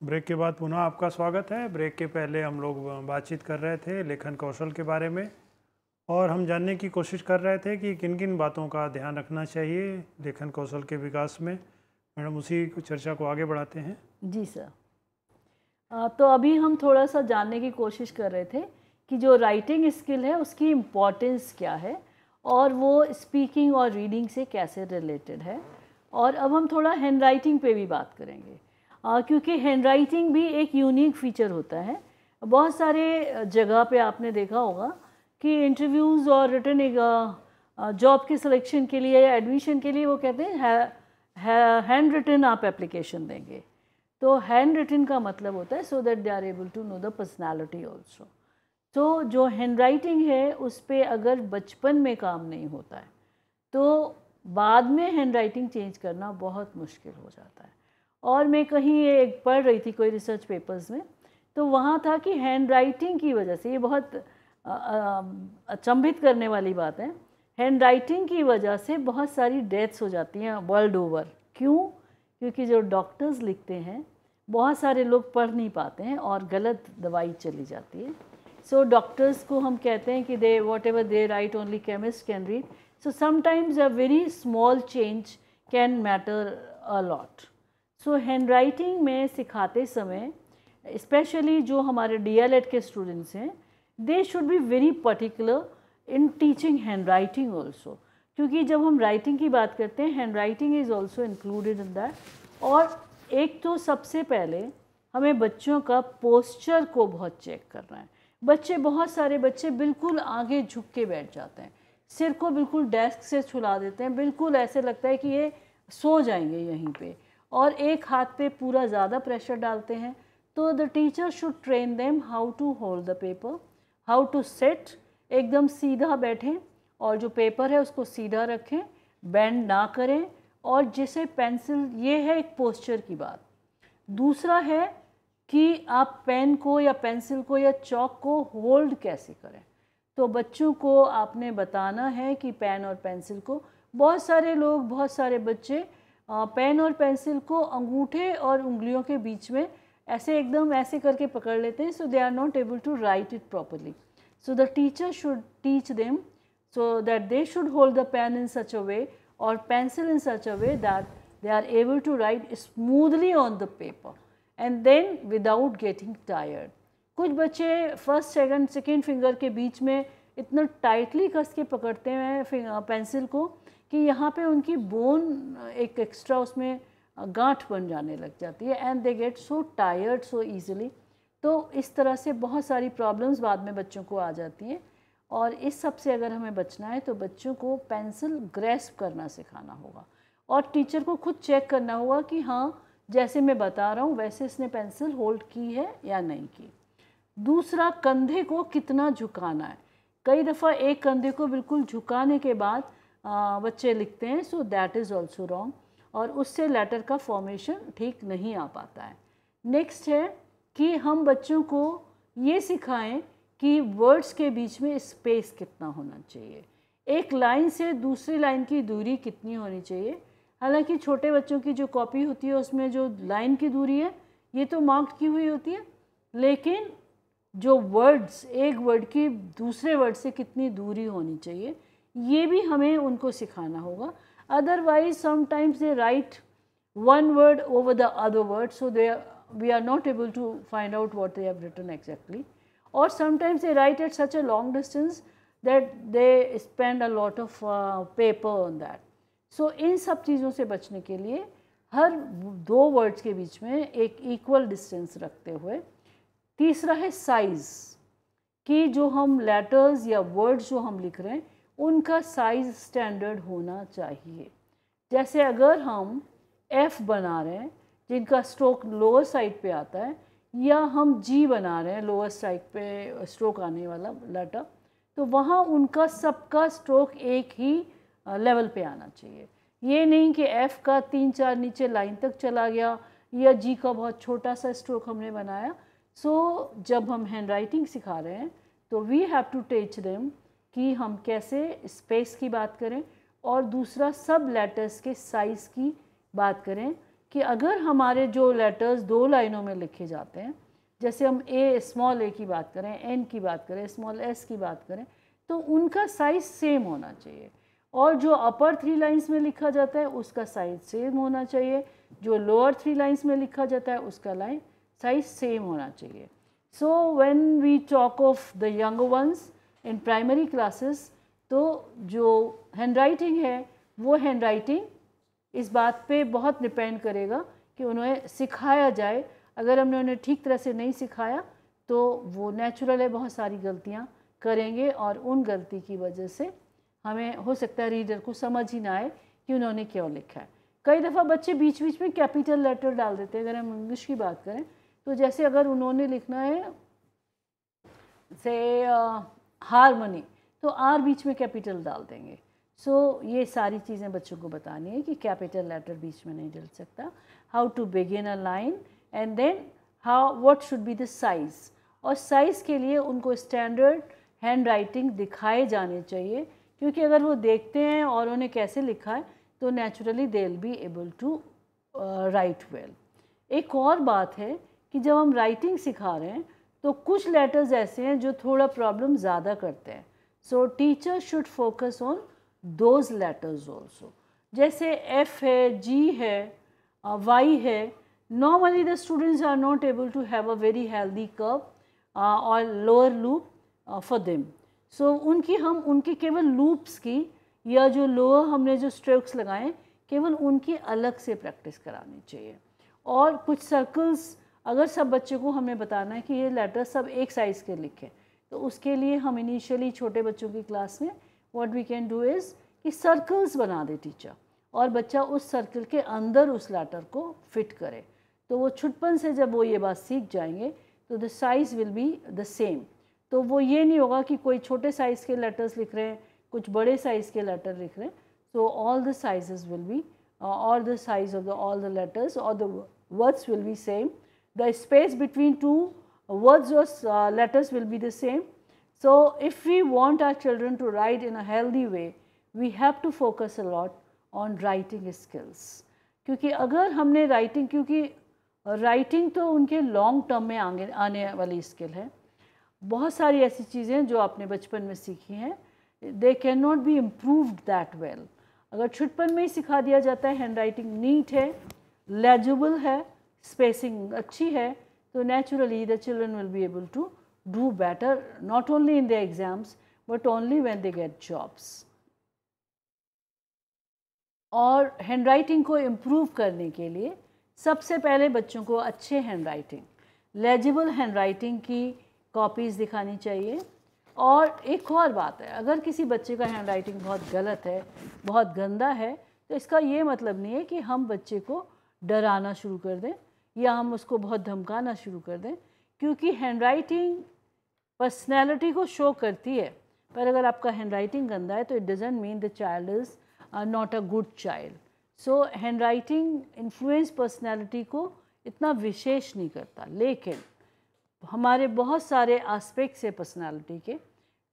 ब्रेक के बाद पुनः आपका स्वागत है ब्रेक के पहले हम लोग बातचीत कर रहे थे लेखन कौशल के बारे में और हम जानने की कोशिश कर रहे थे कि किन किन बातों का ध्यान रखना चाहिए लेखन कौशल के विकास में मैडम उसी चर्चा को आगे बढ़ाते हैं जी सर तो अभी हम थोड़ा सा जानने की कोशिश कर रहे थे कि जो राइटिंग स्किल है उसकी इम्पोर्टेंस क्या है और वो स्पीकिंग और रीडिंग से कैसे रिलेटेड है और अब हम थोड़ा हैंड राइटिंग पे भी बात करेंगे क्योंकि हैंड राइटिंग भी एक यूनिक फीचर होता है बहुत सारे जगह पे आपने देखा होगा कि इंटरव्यूज़ और रिटर्न जॉब के सिलेक्शन के लिए या एडमिशन के लिए वो कहते हैं हैंड रिटर्न आप एप्लीकेशन देंगे तो हैंड रिटर्न का मतलब होता है so that they are able to know the personality also तो जो हैंड राइटिंग है उस पर अगर बचपन में काम नहीं होता है तो बाद में हैंड राइटिंग चेंज करना बहुत मुश्किल हो जाता है और मैं कहीं ये एक पढ़ रही थी कोई रिसर्च पेपर्स में तो वहाँ था कि हैंड राइटिंग की वजह से ये बहुत अचंभित करने वाली बात है हैंड राइटिंग की वजह से बहुत सारी डेथ्स हो जाती हैं वर्ल्ड ओवर क्यों क्योंकि जो डॉक्टर्स लिखते हैं बहुत सारे लोग पढ़ नहीं पाते हैं और गलत दवाई चली जाती है सो so, डॉक्टर्स को हम कहते हैं कि they whatever they write only chemist can read so sometimes a very small change can matter a lot so hand handwriting में सिखाते समय स्पेशली जो हमारे डी एल एड के स्टूडेंट्स हैं they should be very particular in teaching handwriting also क्योंकि जब हम राइटिंग की बात करते हैं handwriting is also included in that और एक तो सबसे पहले हमें बच्चों का पोस्चर को बहुत चेक करना है बच्चे बहुत सारे बच्चे बिल्कुल आगे झुक के बैठ जाते हैं सिर को बिल्कुल डेस्क से छुला देते हैं बिल्कुल ऐसे लगता है कि ये सो जाएंगे यहीं पे और एक हाथ पे पूरा ज़्यादा प्रेशर डालते हैं तो the teacher should train them how to hold the paper how to set एकदम सीधा बैठें और जो पेपर है उसको सीधा रखें बैंड ना करें और जैसे पेंसिल ये है एक पोस्चर की बात दूसरा है कि आप पेन को या पेंसिल को या चॉक को होल्ड कैसे करें तो बच्चों को आपने बताना है कि पेन और पेंसिल को बहुत सारे लोग बहुत सारे बच्चे पेन और पेंसिल को अंगूठे और उंगलियों के बीच में ऐसे एकदम ऐसे करके पकड़ लेते हैं so they are not able to write it properly so the teacher should teach them so that they should hold the pen in such a way और pencil in such a way that they are able to write smoothly on the paper and then without getting tired कुछ बच्चे first second second finger के बीच में इतना tightly कस के पकड़ते हैं pencil को कि यहाँ पे उनकी बोन एक एक्स्ट्रा उसमें गांठ बन जाने लग जाती है and they get so tired so easily तो इस तरह से बहुत सारी प्रॉब्लम्स बाद में बच्चों को आ जाती हैं और इस सब से अगर हमें बचना है तो बच्चों को पेंसिल ग्रेस्प करना सिखाना होगा और टीचर को खुद चेक करना होगा कि हाँ जैसे मैं बता रहा हूँ वैसे इसने पेंसिल होल्ड की है या नहीं की दूसरा कंधे को कितना झुकाना है कई दफ़ा एक कंधे को बिल्कुल झुकाने के बाद बच्चे लिखते हैं so that is also wrong और उससे लेटर का फॉर्मेशन ठीक नहीं आ पाता है नेक्स्ट है कि हम बच्चों को ये सिखाएं कि वर्ड्स के बीच में स्पेस कितना होना चाहिए एक लाइन से दूसरी लाइन की दूरी कितनी होनी चाहिए हालांकि छोटे बच्चों की जो कॉपी होती है उसमें जो लाइन की दूरी है ये तो मार्क की हुई होती है लेकिन जो वर्ड्स एक वर्ड की दूसरे वर्ड से कितनी दूरी होनी चाहिए ये भी हमें उनको सिखाना होगा otherwise sometimes they write one word over the other word so they we are not able to find out what they have written exactly और sometimes they write at such a long distance that they spend a lot of paper on that so इन सब चीज़ों से बचने के लिए हर दो words के बीच में एक इक्वल डिस्टेंस रखते हुए तीसरा है साइज़ कि जो हम लेटर्स या वर्ड्स जो हम लिख रहे हैं उनका साइज़ स्टैंडर्ड होना चाहिए जैसे अगर हम एफ़ बना रहे हैं जिनका स्ट्रोक लोअर साइड पे आता है या हम जी बना रहे हैं लोअर साइड पे स्ट्रोक आने वाला लटा तो वहाँ उनका सबका स्ट्रोक एक ही लेवल पे आना चाहिए ये नहीं कि एफ़ का तीन चार नीचे लाइन तक चला गया या जी का बहुत छोटा सा स्ट्रोक हमने बनाया सो so, जब हम हैंड राइटिंग सिखा रहे हैं तो we have to teach them कि हम कैसे स्पेस की बात करें और दूसरा सब लेटर्स के साइज़ की बात करें कि अगर हमारे जो लेटर्स दो लाइनों में लिखे जाते हैं जैसे हम ए स्मॉल ए की बात करें एन की बात करें स्मॉल एस की बात करें तो उनका साइज़ सेम होना चाहिए और जो अपर थ्री लाइंस में लिखा जाता है उसका साइज़ सेम होना चाहिए जो लोअर थ्री लाइंस में लिखा जाता है उसका लाइन साइज़ सेम होना चाहिए so when we talk of the young ones in primary classes तो जो हैंड राइटिंग है वो हैंड राइटिंग इस बात पे बहुत डिपेंड करेगा कि उन्हें सिखाया जाए अगर हमने उन्हें ठीक तरह से नहीं सिखाया तो वो नेचुरल है बहुत सारी गलतियाँ करेंगे और उन गलती की वजह से हमें हो सकता है रीडर को समझ ही ना आए कि उन्होंने क्यों लिखा है कई दफ़ा बच्चे बीच बीच में कैपिटल लेटर डाल देते हैं अगर हम इंग्लिश की बात करें तो जैसे अगर उन्होंने लिखना है से हारमोनी तो आर बीच में कैपिटल डाल देंगे सो so, ये सारी चीज़ें बच्चों को बतानी है कि कैपिटल लेटर बीच में नहीं डल सकता how to begin a line and then how what should be the size और साइज़ के लिए उनको स्टैंडर्ड हैंड राइटिंग दिखाए जाने चाहिए क्योंकि अगर वो देखते हैं और उन्हें कैसे लिखा है तो naturally they will be able to write well एक और बात है कि जब हम राइटिंग सिखा रहे हैं तो कुछ लेटर्स ऐसे हैं जो थोड़ा प्रॉब्लम ज़्यादा करते हैं so teacher should focus on those letters also जैसे एफ है जी है वाई है normally the students are not able to have a very healthy cup और lower loop for them so उनकी हम उनके केवल लूप्स की या जो लोअर हमने जो स्ट्रोक्स लगाए केवल उनकी अलग से प्रैक्टिस करानी चाहिए और कुछ सर्कल्स अगर सब बच्चे को हमें बताना है कि ये लेटर सब एक साइज़ के लिखें तो उसके लिए हम इनिशियली छोटे बच्चों की क्लास में what we can do is कि सर्कल्स बना दे टीचर और बच्चा उस सर्कल के अंदर उस लेटर को फिट करे तो वो छुटपन से जब वो ये बात सीख जाएंगे तो the size will be the same तो वो ये नहीं होगा कि कोई छोटे साइज़ के लेटर्स लिख रहे हैं कुछ बड़े साइज़ के लेटर लिख रहे हैं so all the sizes will be all the size of the all the letters और the words will be same the space between two words or uh, letters will be the same. So, if we want our children to write in a healthy way, we have to focus a lot on writing skills. क्योंकि अगर हमने writing क्योंकि writing तो उनके long term में आगे आने वाली skill है बहुत सारी ऐसी चीज़ें जो आपने बचपन में सीखी हैं they can not be improved that well अगर छुटपन में ही सिखा दिया जाता है हैंड राइटिंग नीट है लेजबल है स्पेसिंग अच्छी है तो naturally the children will be able to do better not only in the exams but only when they get jobs और हैंड राइटिंग को इम्प्रूव करने के लिए सबसे पहले बच्चों को अच्छे handwriting legible handwriting की कॉपीज़ दिखानी चाहिए और एक और बात है अगर किसी बच्चे का हैंड राइटिंग बहुत गलत है बहुत गंदा है तो इसका ये मतलब नहीं है कि हम बच्चे को डराना शुरू कर दें या हम उसको बहुत धमकाना शुरू कर दें क्योंकि हैंड राइटिंग पर्सनैलिटी को शो करती है पर अगर आपका हैंड राइटिंग गंदा है तो it doesn't mean the child is not a good child so hand handwriting influence personality को इतना विशेष नहीं करता लेकिन हमारे बहुत सारे आस्पेक्ट्स है पर्सनैलिटी के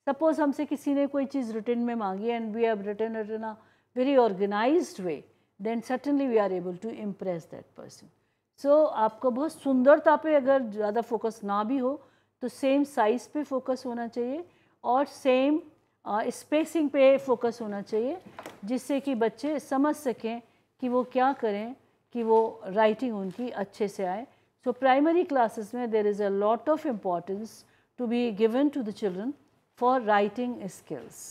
सपोज़ हमसे किसी ने कोई चीज़ रिटर्न में मांगी and we have written it in a very organised way then suddenly we are able to impress that person so so, आपका बहुत सुंदरता पे अगर ज़्यादा फोकस ना भी हो तो सेम साइज़ पे फोकस होना चाहिए और सेम स्पेसिंग पे फोकस होना चाहिए जिससे कि बच्चे समझ सकें कि वो क्या करें कि वो राइटिंग उनकी अच्छे से आए सो प्राइमरी क्लासेस में there is a lot of importance to be given to the children for writing skills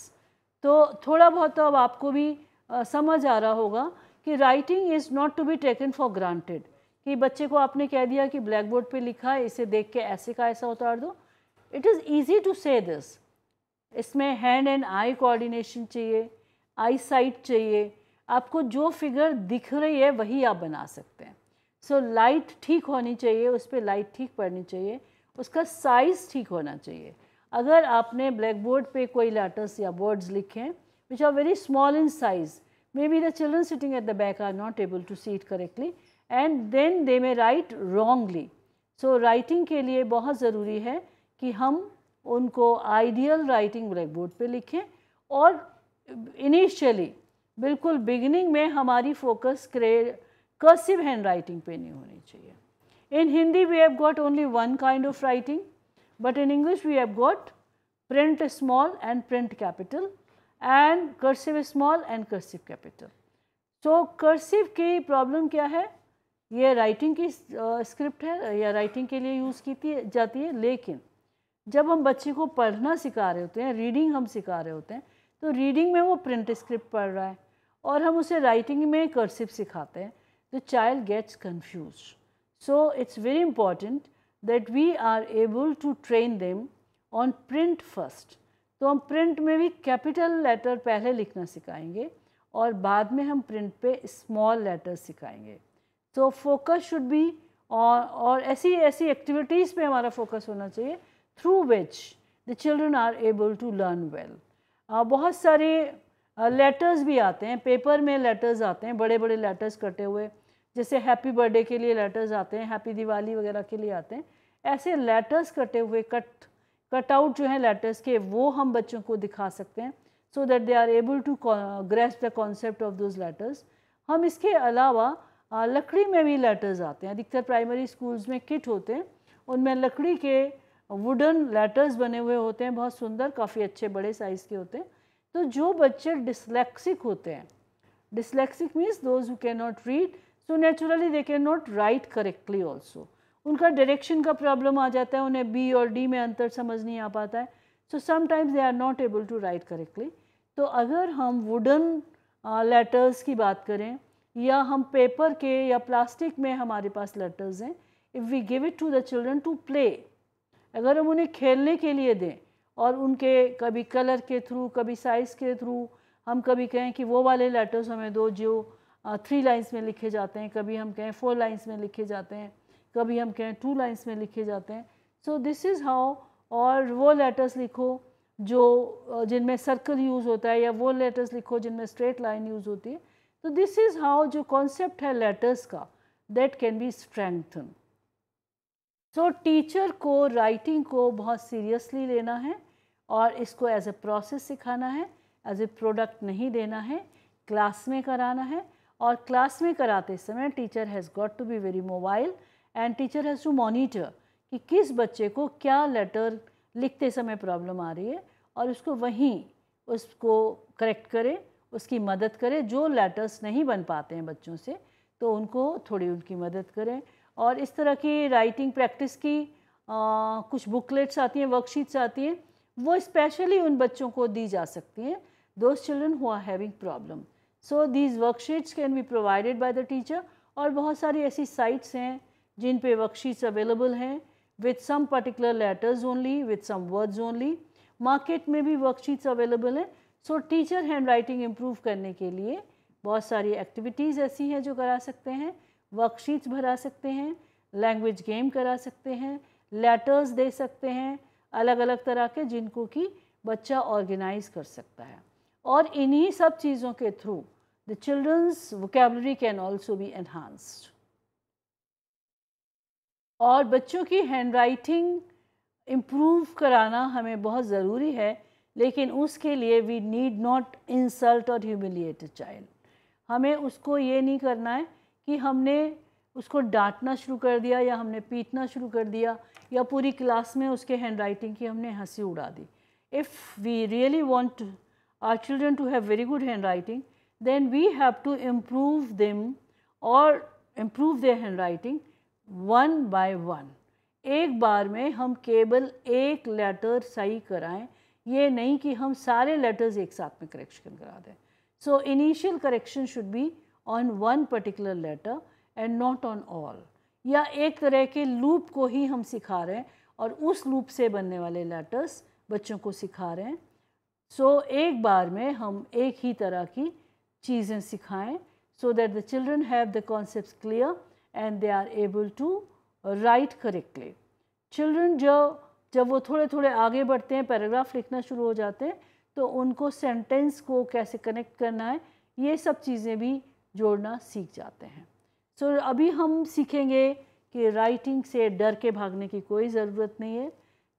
तो थोड़ा बहुत तो अब आपको भी uh, समझ आ रहा होगा कि writing is not to be taken for granted कि बच्चे को आपने कह दिया कि ब्लैक बोर्ड पर लिखा है इसे देख के ऐसे का ऐसा उतार दो it is easy to say this इसमें हैंड एंड आई कोऑर्डिनेशन चाहिए आई साइट चाहिए आपको जो फिगर दिख रही है वही आप बना सकते हैं सो so, लाइट ठीक होनी चाहिए उस पर लाइट ठीक पड़नी चाहिए उसका साइज़ ठीक होना चाहिए अगर आपने ब्लैक बोर्ड पर कोई लेटर्स या वर्ड्स लिखे हैं which are very small in size maybe the children sitting at the back are not able to see it correctly and then they may write wrongly so writing के लिए बहुत ज़रूरी है कि हम उनको आइडियल राइटिंग ब्लैक बोर्ड पर लिखें और इनिशियली बिल्कुल बिगिनिंग में हमारी फोकस क्रे कर्सिव हैंड राइटिंग पे नहीं होनी चाहिए in Hindi we have got only one kind of writing but in English we have got print small and print capital and cursive small and cursive capital so cursive की problem क्या है ये writing की script है या writing के लिए use की थी जाती है लेकिन जब हम बच्चे को पढ़ना सिखा रहे होते हैं रीडिंग हम सिखा रहे होते हैं तो रीडिंग में वो प्रिंट स्क्रिप्ट पढ़ रहा है और हम उसे राइटिंग में कर्सिव सिखाते हैं तो child gets confuse so it's very important that we are able to train them on print first तो हम प्रिंट में भी कैपिटल लेटर पहले लिखना सिखाएंगे और बाद में हम प्रिंट पे स्मॉल लेटर सिखाएंगे सो फोकस शुड बी और और ऐसी ऐसी एक्टिविटीज़ पे हमारा फोकस होना चाहिए through which the children are able to learn well बहुत सारे लेटर्स भी आते हैं पेपर में लेटर्स आते हैं बड़े बड़े लेटर्स कटे हुए जैसे हैप्पी बर्थडे के लिए लेटर्स आते हैं हैप्पी दिवाली वगैरह के लिए आते हैं ऐसे लेटर्स कटे हुए कट कट आउट जो हैं लेटर्स के वो हम बच्चों को दिखा सकते हैं so that they are able to grasp the concept of those letters हम इसके अलावा हाँ, लकड़ी में भी लेटर्स आते हैं अधिकतर प्राइमरी स्कूल्स में किट होते हैं उनमें लकड़ी के वुडन लेटर्स बने हुए होते हैं बहुत सुंदर काफ़ी अच्छे बड़े साइज़ के होते हैं तो जो बच्चे डिसलेक्सिक होते हैं dyslexic means those who can not read so naturally they can not write correctly also उनका डायरेक्शन का प्रॉब्लम आ जाता है उन्हें बी और डी में अंतर समझ नहीं आ पाता है so sometimes they are not able to write correctly तो अगर हम वुडन लेटर्स की बात करें या हम पेपर के या प्लास्टिक में हमारे पास लेटर्स हैं if we give it to the children to play अगर हम उन्हें खेलने के लिए दें और उनके कभी कलर के थ्रू कभी साइज़ के थ्रू हम कभी कहें कि वो वाले लेटर्स हमें दो जो थ्री लाइंस में लिखे जाते हैं कभी हम कहें फोर लाइंस में लिखे जाते हैं कभी हम कहें टू लाइंस में लिखे जाते हैं सो दिस इज़ हाउ और वो लेटर्स लिखो जो जिनमें सर्कल यूज़ होता है या वो लेटर्स लिखो जिनमें स्ट्रेट लाइन यूज़ होती है तो दिस इज़ हाउ जो कॉन्सेप्ट है लेटर्स का that can be strengthen so teacher को राइटिंग को बहुत सीरियसली लेना है और इसको एज ए प्रोसेस सिखाना है एज ए प्रोडक्ट नहीं देना है क्लास में कराना है और क्लास में कराते समय teacher has got to be very mobile and teacher has to monitor कि किस बच्चे को क्या लेटर लिखते समय प्रॉब्लम आ रही है और उसको वहीं उसको करेक्ट करें उसकी मदद करें जो लेटर्स नहीं बन पाते हैं बच्चों से तो उनको थोड़ी उनकी मदद करें और इस तरह की राइटिंग प्रैक्टिस की आ, कुछ बुकलेट्स आती हैं वर्कशीट्स आती हैं वो स्पेशली उन बच्चों को दी जा सकती हैं those children who are having problem so these worksheets can be provided by the teacher और बहुत सारी ऐसी साइट्स हैं जिन पे वर्कशीट्स अवेलेबल हैं with some particular letters only with some words only market में भी वर्कशीट्स अवेलेबल हैं so teacher handwriting improve करने के लिए बहुत सारी एक्टिविटीज़ ऐसी हैं जो करा सकते हैं वर्कशीट्स भरा सकते हैं लैंग्वेज गेम करा सकते हैं लेटर्स दे सकते हैं अलग अलग तरह के जिनको कि बच्चा ऑर्गेनाइज कर सकता है और इन्हीं सब चीज़ों के through the children's vocabulary can also be enhanced और बच्चों की हैंड राइटिंग इम्प्रूव कराना हमें बहुत ज़रूरी है लेकिन उसके लिए वी नीड नॉट इंसल्ट और ह्यूमिलिएट चाइल्ड हमें उसको ये नहीं करना है कि हमने उसको डांटना शुरू कर दिया या हमने पीटना शुरू कर दिया या पूरी क्लास में उसके हैंड राइटिंग की हमने हंसी उड़ा दी if we really want our children to have very good handwriting then we have to improve them और improve their handwriting one by one एक बार में हम केवल एक लेटर सही कराएं ये नहीं कि हम सारे लेटर्स एक साथ में करेक्शन करा दें so initial correction should be on one particular letter and not on all या एक तरह के लूप को ही हम सिखा रहे हैं और उस लूप से बनने वाले लेटर्स बच्चों को सिखा रहे हैं सो so, एक बार में हम एक ही तरह की चीज़ें सिखाएं so that the children have the concept clear and they are able to write correctly children जो जब वो थोड़े थोड़े आगे बढ़ते हैं पैराग्राफ लिखना शुरू हो जाते हैं तो उनको सेंटेंस को कैसे कनेक्ट करना है ये सब चीज़ें भी जोड़ना सीख जाते हैं सो so, अभी हम सीखेंगे कि राइटिंग से डर के भागने की कोई ज़रूरत नहीं है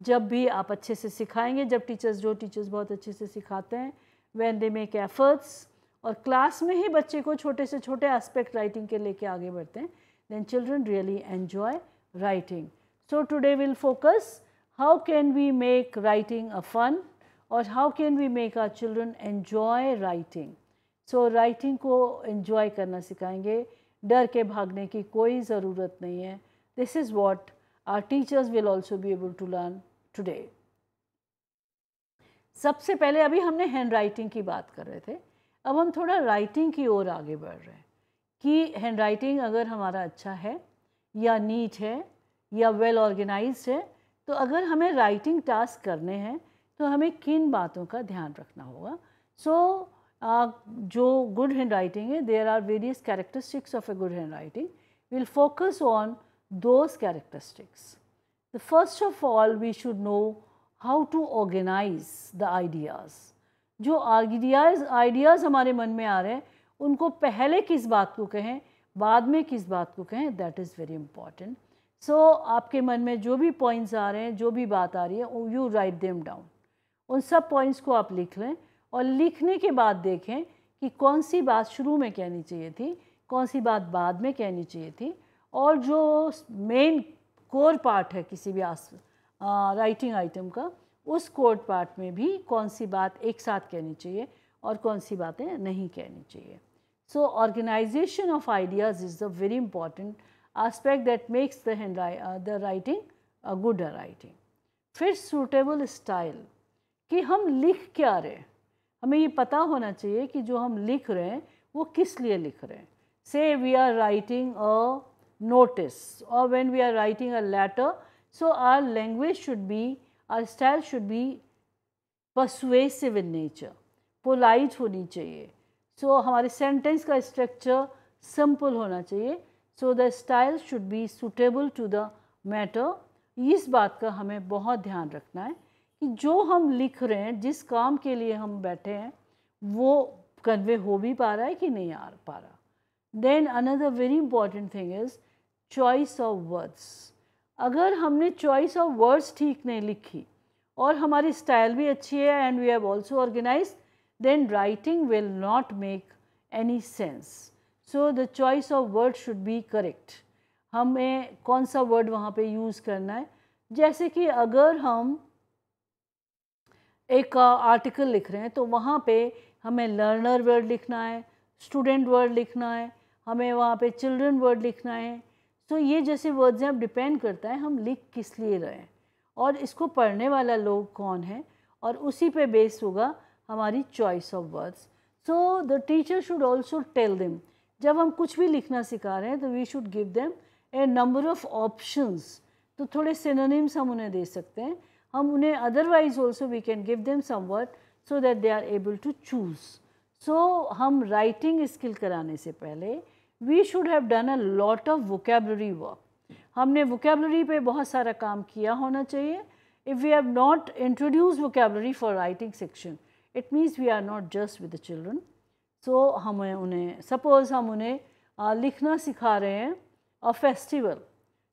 जब भी आप अच्छे से सिखाएंगे जब टीचर्स जो टीचर्स बहुत अच्छे से सिखाते हैं वैन दे मेक एफर्ट्स और क्लास में ही बच्चे को छोटे से छोटे एस्पेक्ट राइटिंग के लेके आगे बढ़ते हैं then children really enjoy writing so today will focus how can we make writing a fun और how can we make our children enjoy writing so writing को इन्जॉय करना सिखाएंगे डर के भागने की कोई ज़रूरत नहीं है this is what our teachers will also be able to learn today सबसे पहले अभी हमने हैंड राइटिंग की बात कर रहे थे अब हम थोड़ा राइटिंग की ओर आगे बढ़ रहे हैं कि हैंड राइटिंग अगर हमारा अच्छा है या नीट है या वेल well ऑर्गेनाइज्ड है तो अगर हमें राइटिंग टास्क करने हैं तो हमें किन बातों का ध्यान रखना होगा सो so, uh, जो गुड हैंड राइटिंग है there are various characteristics of a good handwriting will focus on those characteristics the first of all we should know how to organize the ideas जो ideas ideas हमारे मन में आ रहे हैं उनको पहले किस बात को कहें बाद में किस बात को कहें that is very important so so, आपके मन में जो भी पॉइंट्स आ रहे हैं जो भी बात आ रही है यू राइट देम डाउन उन सब पॉइंट्स को आप लिख लें और लिखने के बाद देखें कि कौन सी बात शुरू में कहनी चाहिए थी कौन सी बात बाद में कहनी चाहिए थी और जो मेन कोर पार्ट है किसी भी आस राइटिंग आइटम का उस कोर पार्ट में भी कौन सी बात एक साथ कहनी चाहिए और कौन सी बातें नहीं कहनी चाहिए so organization of ideas is the very important aspect that makes the, hand, uh, the writing a good writing. फिर suitable style कि हम लिख क्या रहे हैं हमें ये पता होना चाहिए कि जो हम लिख रहे हैं वो किस लिए लिख रहे हैं say we are writing a notice or when we are writing a letter. So, our language should be, our style should be persuasive in nature, polite होनी चाहिए. So, हमारे sentence का structure simple होना चाहिए so the style should be suitable to the matter इस बात का हमें बहुत ध्यान रखना है कि जो हम लिख रहे हैं जिस काम के लिए हम बैठे हैं वो कन्वे हो भी पा रहा है कि नहीं आ पा रहा then another very important thing is choice of words अगर हमने चॉइस ऑफ वर्ड्स ठीक नहीं लिखी और हमारी स्टाइल भी अच्छी है and we have also organize then writing will not make any sense so the choice of word should be correct हमें कौन सा वर्ड वहाँ पे यूज़ करना है जैसे कि अगर हम एक आर्टिकल लिख रहे हैं तो वहाँ पे हमें लर्नर वर्ड लिखना है स्टूडेंट वर्ड लिखना है हमें वहाँ पे चिल्ड्रन वर्ड लिखना है सो so, ये जैसे वर्ड्स हैं अब डिपेंड करता है हम लिख किस लिए रहे हैं और इसको पढ़ने वाला लोग कौन है और उसी पे बेस होगा हमारी choice of words so the teacher should also tell them जब हम कुछ भी लिखना सिखा रहे हैं तो we should give them a number of options तो थोड़े सिनोनिम्स हम उन्हें दे सकते हैं हम उन्हें otherwise also we can give them some word so that they are able to choose so हम राइटिंग स्किल कराने से पहले we should have done a lot of vocabulary work हमने वोकेबलरी पे बहुत सारा काम किया होना चाहिए if we have not introduce vocabulary for writing section it means we are not just with the children so हमें उन्हें सपोज़ हम उन्हें लिखना सिखा रहे हैं अ फेस्टिवल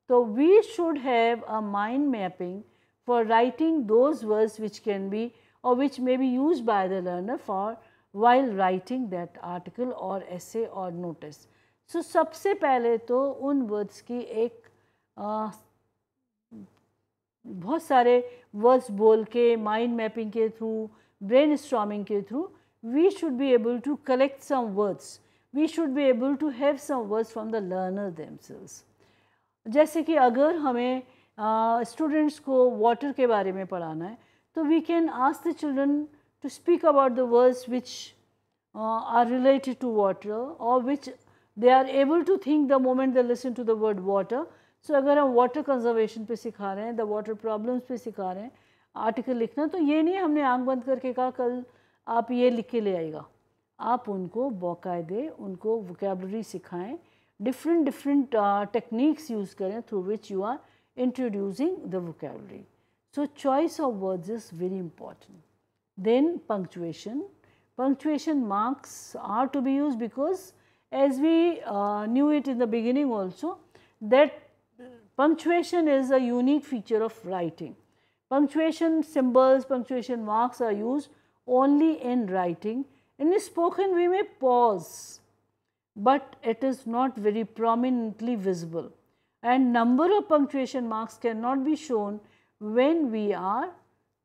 तो we should have a mind mapping for writing those words which can be और which may be use by the learner for while writing that article और ऐसे और नोटिस सो सबसे पहले तो उन वर्ड्स की एक बहुत सारे वर्ड्स बोल के माइंड मैपिंग के थ्रू ब्रेन स्ट्रामिंग के through we should be able to collect some words. We should be able to have some words from the learner themselves. जैसे कि अगर हमें स्टूडेंट्स uh, को वाटर के बारे में पढ़ाना है तो we can ask the children to speak about the words which are related to water और which they are able to think the moment they listen to the word water so अगर हम water conservation पे सिखा रहे हैं the water problems पे सिखा रहे हैं आर्टिकल लिखना तो ये नहीं हमने आँख बंद करके कहा कल आप ये लिख के ले आएगा आप उनको बाकायदे उनको वोकेबलरी सिखाएं डिफरेंट डिफरेंट टेक्निक्स यूज़ करें through which you are introducing the vocabulary so choice of words is very important. Then punctuation. Punctuation marks are to be used because as we uh, knew it in the beginning also that punctuation is a unique feature of writing. Punctuation symbols, punctuation marks are used only in writing. In spoken we may pause, but it is not very prominently visible. And number of punctuation marks cannot be shown when we are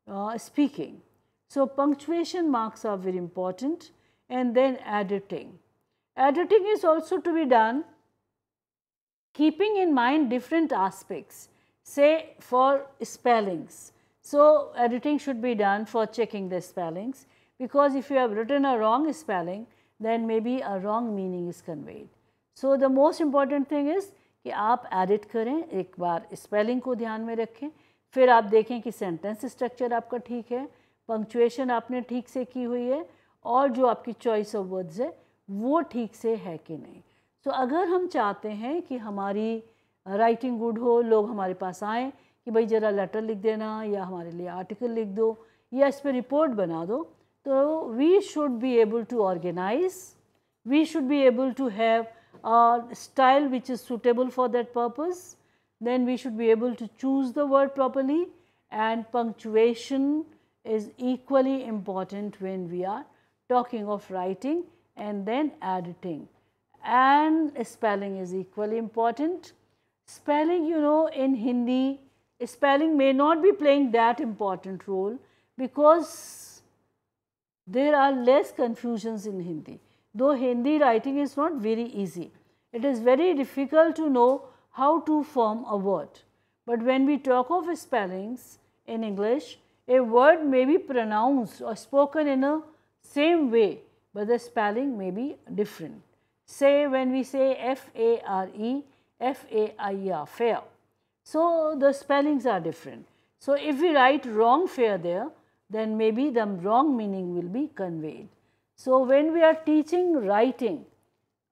uh, speaking. So, punctuation marks are very important and then editing. Editing is also to be done keeping in mind different aspects say for spellings So, editing should be done for checking the spellings because if you have written a wrong spelling then maybe a wrong meaning is conveyed. So, the most important thing is कि आप edit करें एक बार spelling को ध्यान में रखें फिर आप देखें कि sentence structure आपका ठीक है punctuation आपने ठीक से की हुई है और जो आपकी choice of words है वो ठीक से है कि नहीं तो अगर हम चाहते हैं कि हमारी राइटिंग गुड हो लोग हमारे पास आएँ कि भाई ज़रा लेटर लिख देना या हमारे लिए आर्टिकल लिख दो या इस पर बना दो तो we should be able to organize we should be able to have a style which is suitable for that purpose. Then we should be able to choose the word properly and punctuation is equally important when we are talking of writing and then editing. And spelling is equally important. Spelling you know in Hindi spelling may not be playing that important role because there are less confusions in Hindi. Though Hindi writing is not very easy. It is very difficult to know how to form a word. But when we talk of spellings in English, a word may be pronounced or spoken in a same way, but the spelling may be different. Say when we say F-A-R-E, F-A-I-R, fair. So, the spellings are different. So, if we write wrong fair there, then maybe the wrong meaning will be conveyed. So, when we are teaching writing,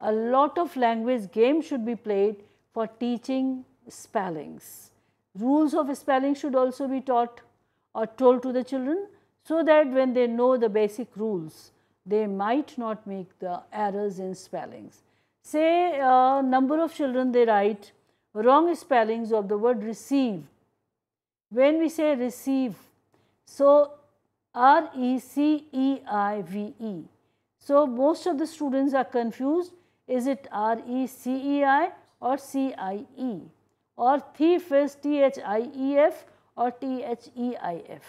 a lot of language game should be played for teaching spellings. Rules of spelling should also be taught or told to the children so that when they know the basic rules, they might not make the errors in spellings. Say uh, number of children they write wrong spellings of the word receive. When we say receive, so R-E-C-E-I-V-E. -E. So most of the students are confused, is it R-E-C-E-I or C-I-E or thief is T-H-I-E-F or T-H-E-I-F.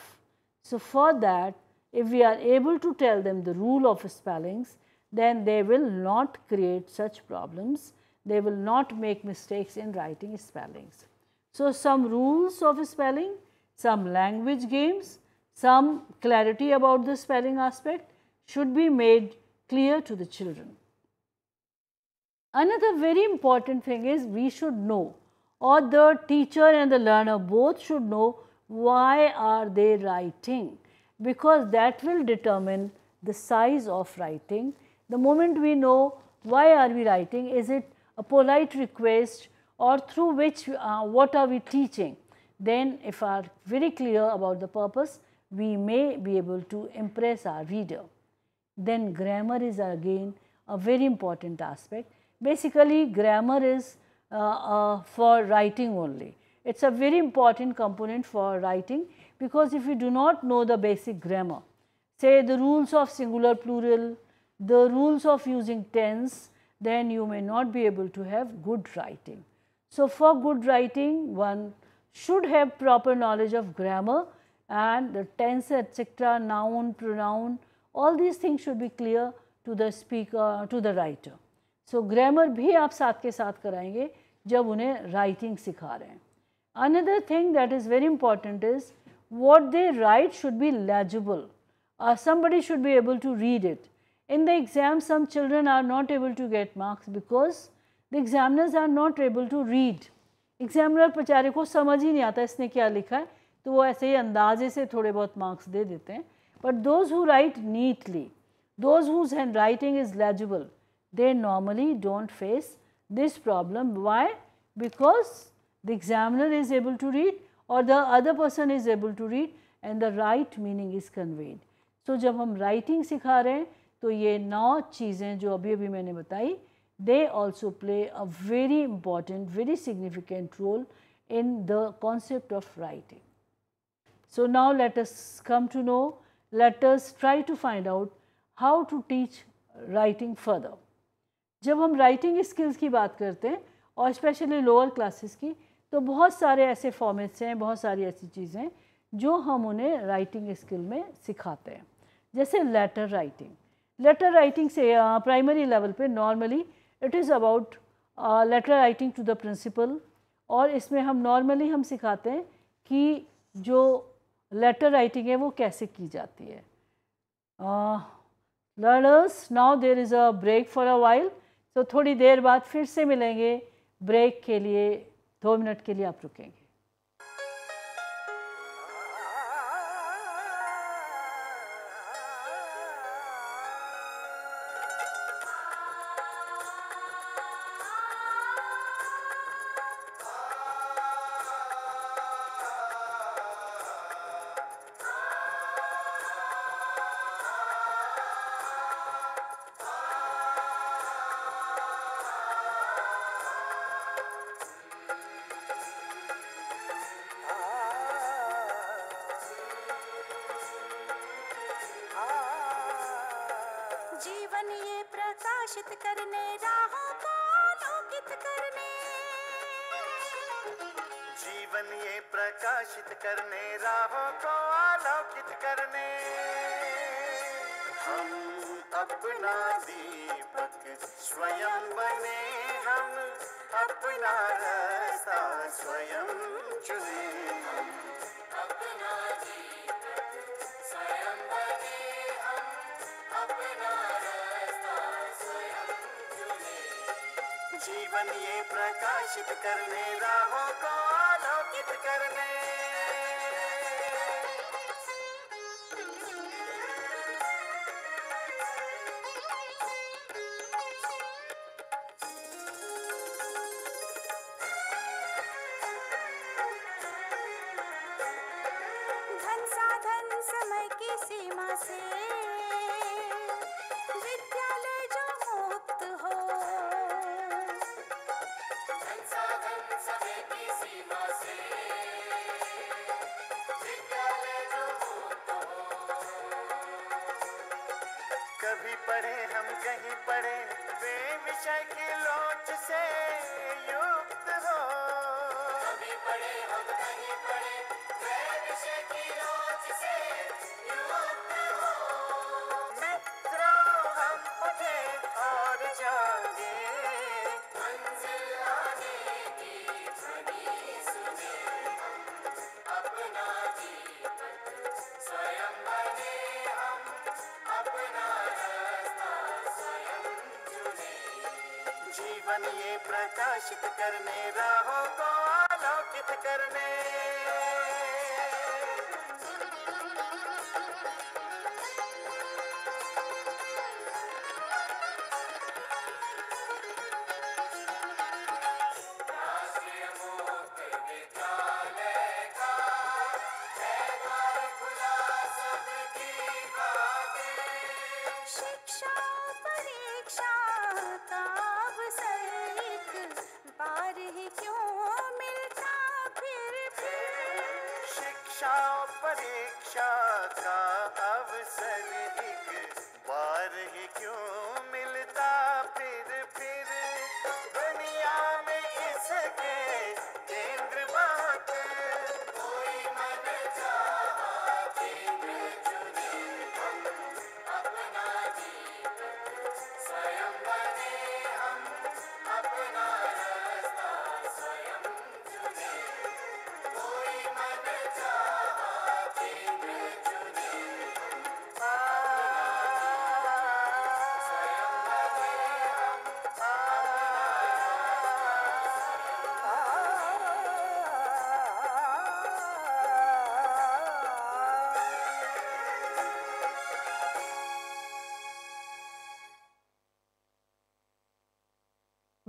So for that, if we are able to tell them the rule of spellings, then they will not create such problems they will not make mistakes in writing spellings. So, some rules of spelling, some language games, some clarity about the spelling aspect should be made clear to the children. Another very important thing is we should know or the teacher and the learner both should know why are they writing because that will determine the size of writing. The moment we know why are we writing, is it a polite request or through which uh, what are we teaching. Then if we are very clear about the purpose, we may be able to impress our reader. Then grammar is again a very important aspect. Basically grammar is uh, uh, for writing only. It is a very important component for writing because if you do not know the basic grammar, say the rules of singular plural, the rules of using tense, then you may not be able to have good writing. So, for good writing, one should have proper knowledge of grammar and the tense etc., noun, pronoun, all these things should be clear to the speaker, to the writer. So, grammar भी आप साथ के साथ कराएंगे जब उन्हें writing सिखा रहे हैं Another thing that is very important is what they write should be legible. Uh, somebody should be able to read it. In the exam, some children are not able to get marks because the examiners are not able to read. examiner बेचारे ko samajh hi nahi aata isne kya likha hai to wo aise hi andaaze se thode bahut marks de dete hain but those who write neatly those whose handwriting is legible they normally don't face this problem. Why? Because the examiner is able to read or the other person is able to read and the right meaning is conveyed. So, jab hum writing sikha rahe hain तो ये नौ चीज़ें जो अभी अभी मैंने बताई they also play a very important very significant role in the concept of writing so now let come to know let try to find out how to teach writing further जब हम राइटिंग स्किल्स की बात करते हैं और specially lower classes की तो बहुत सारे ऐसे फॉर्मेट्स हैं बहुत सारी ऐसी चीज़ें जो हम उन्हें राइटिंग स्किल में सिखाते हैं जैसे लेटर राइटिंग लेटर राइटिंग से प्राइमरी uh, लेवल पे normally it is about letter writing to the principal और इसमें हम नॉर्मली हम सिखाते हैं कि जो लेटर राइटिंग है वो कैसे की जाती है learners now there is a break for a while तो थोड़ी देर बाद फिर से मिलेंगे ब्रेक के लिए दो मिनट के लिए आप रुकेंगे कहीं पढ़े हम कहीं पढ़े प्रेम विषय की लोच से युक्त हो कहीं पढ़े हम कहीं पढ़े की लोच से युक्त बनिए प्रकाशित करने राहों को आलोकित करने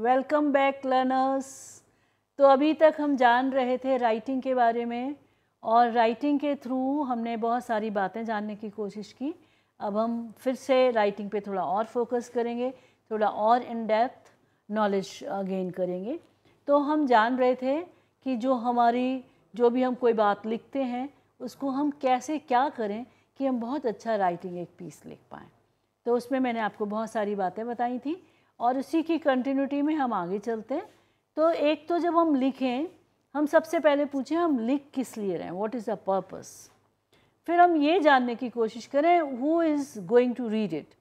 वेलकम बैक लर्नर्स तो अभी तक हम जान रहे थे राइटिंग के बारे में और राइटिंग के थ्रू हमने बहुत सारी बातें जानने की कोशिश की अब हम फिर से राइटिंग पे थोड़ा और फोकस करेंगे थोड़ा और इन डेप्थ नॉलेज गेन करेंगे तो हम जान रहे थे कि जो हमारी जो भी हम कोई बात लिखते हैं उसको हम कैसे क्या करें कि हम बहुत अच्छा राइटिंग एक पीस लिख पाएँ तो उसमें मैंने आपको बहुत सारी बातें बताई थी और उसी की कंटिन्यूटी में हम आगे चलते हैं तो एक तो जब हम लिखें हम सबसे पहले पूछें हम लिख किस लिए रहे हैं वॉट इज़ अ पर्पस फिर हम ये जानने की कोशिश करें who is going to read it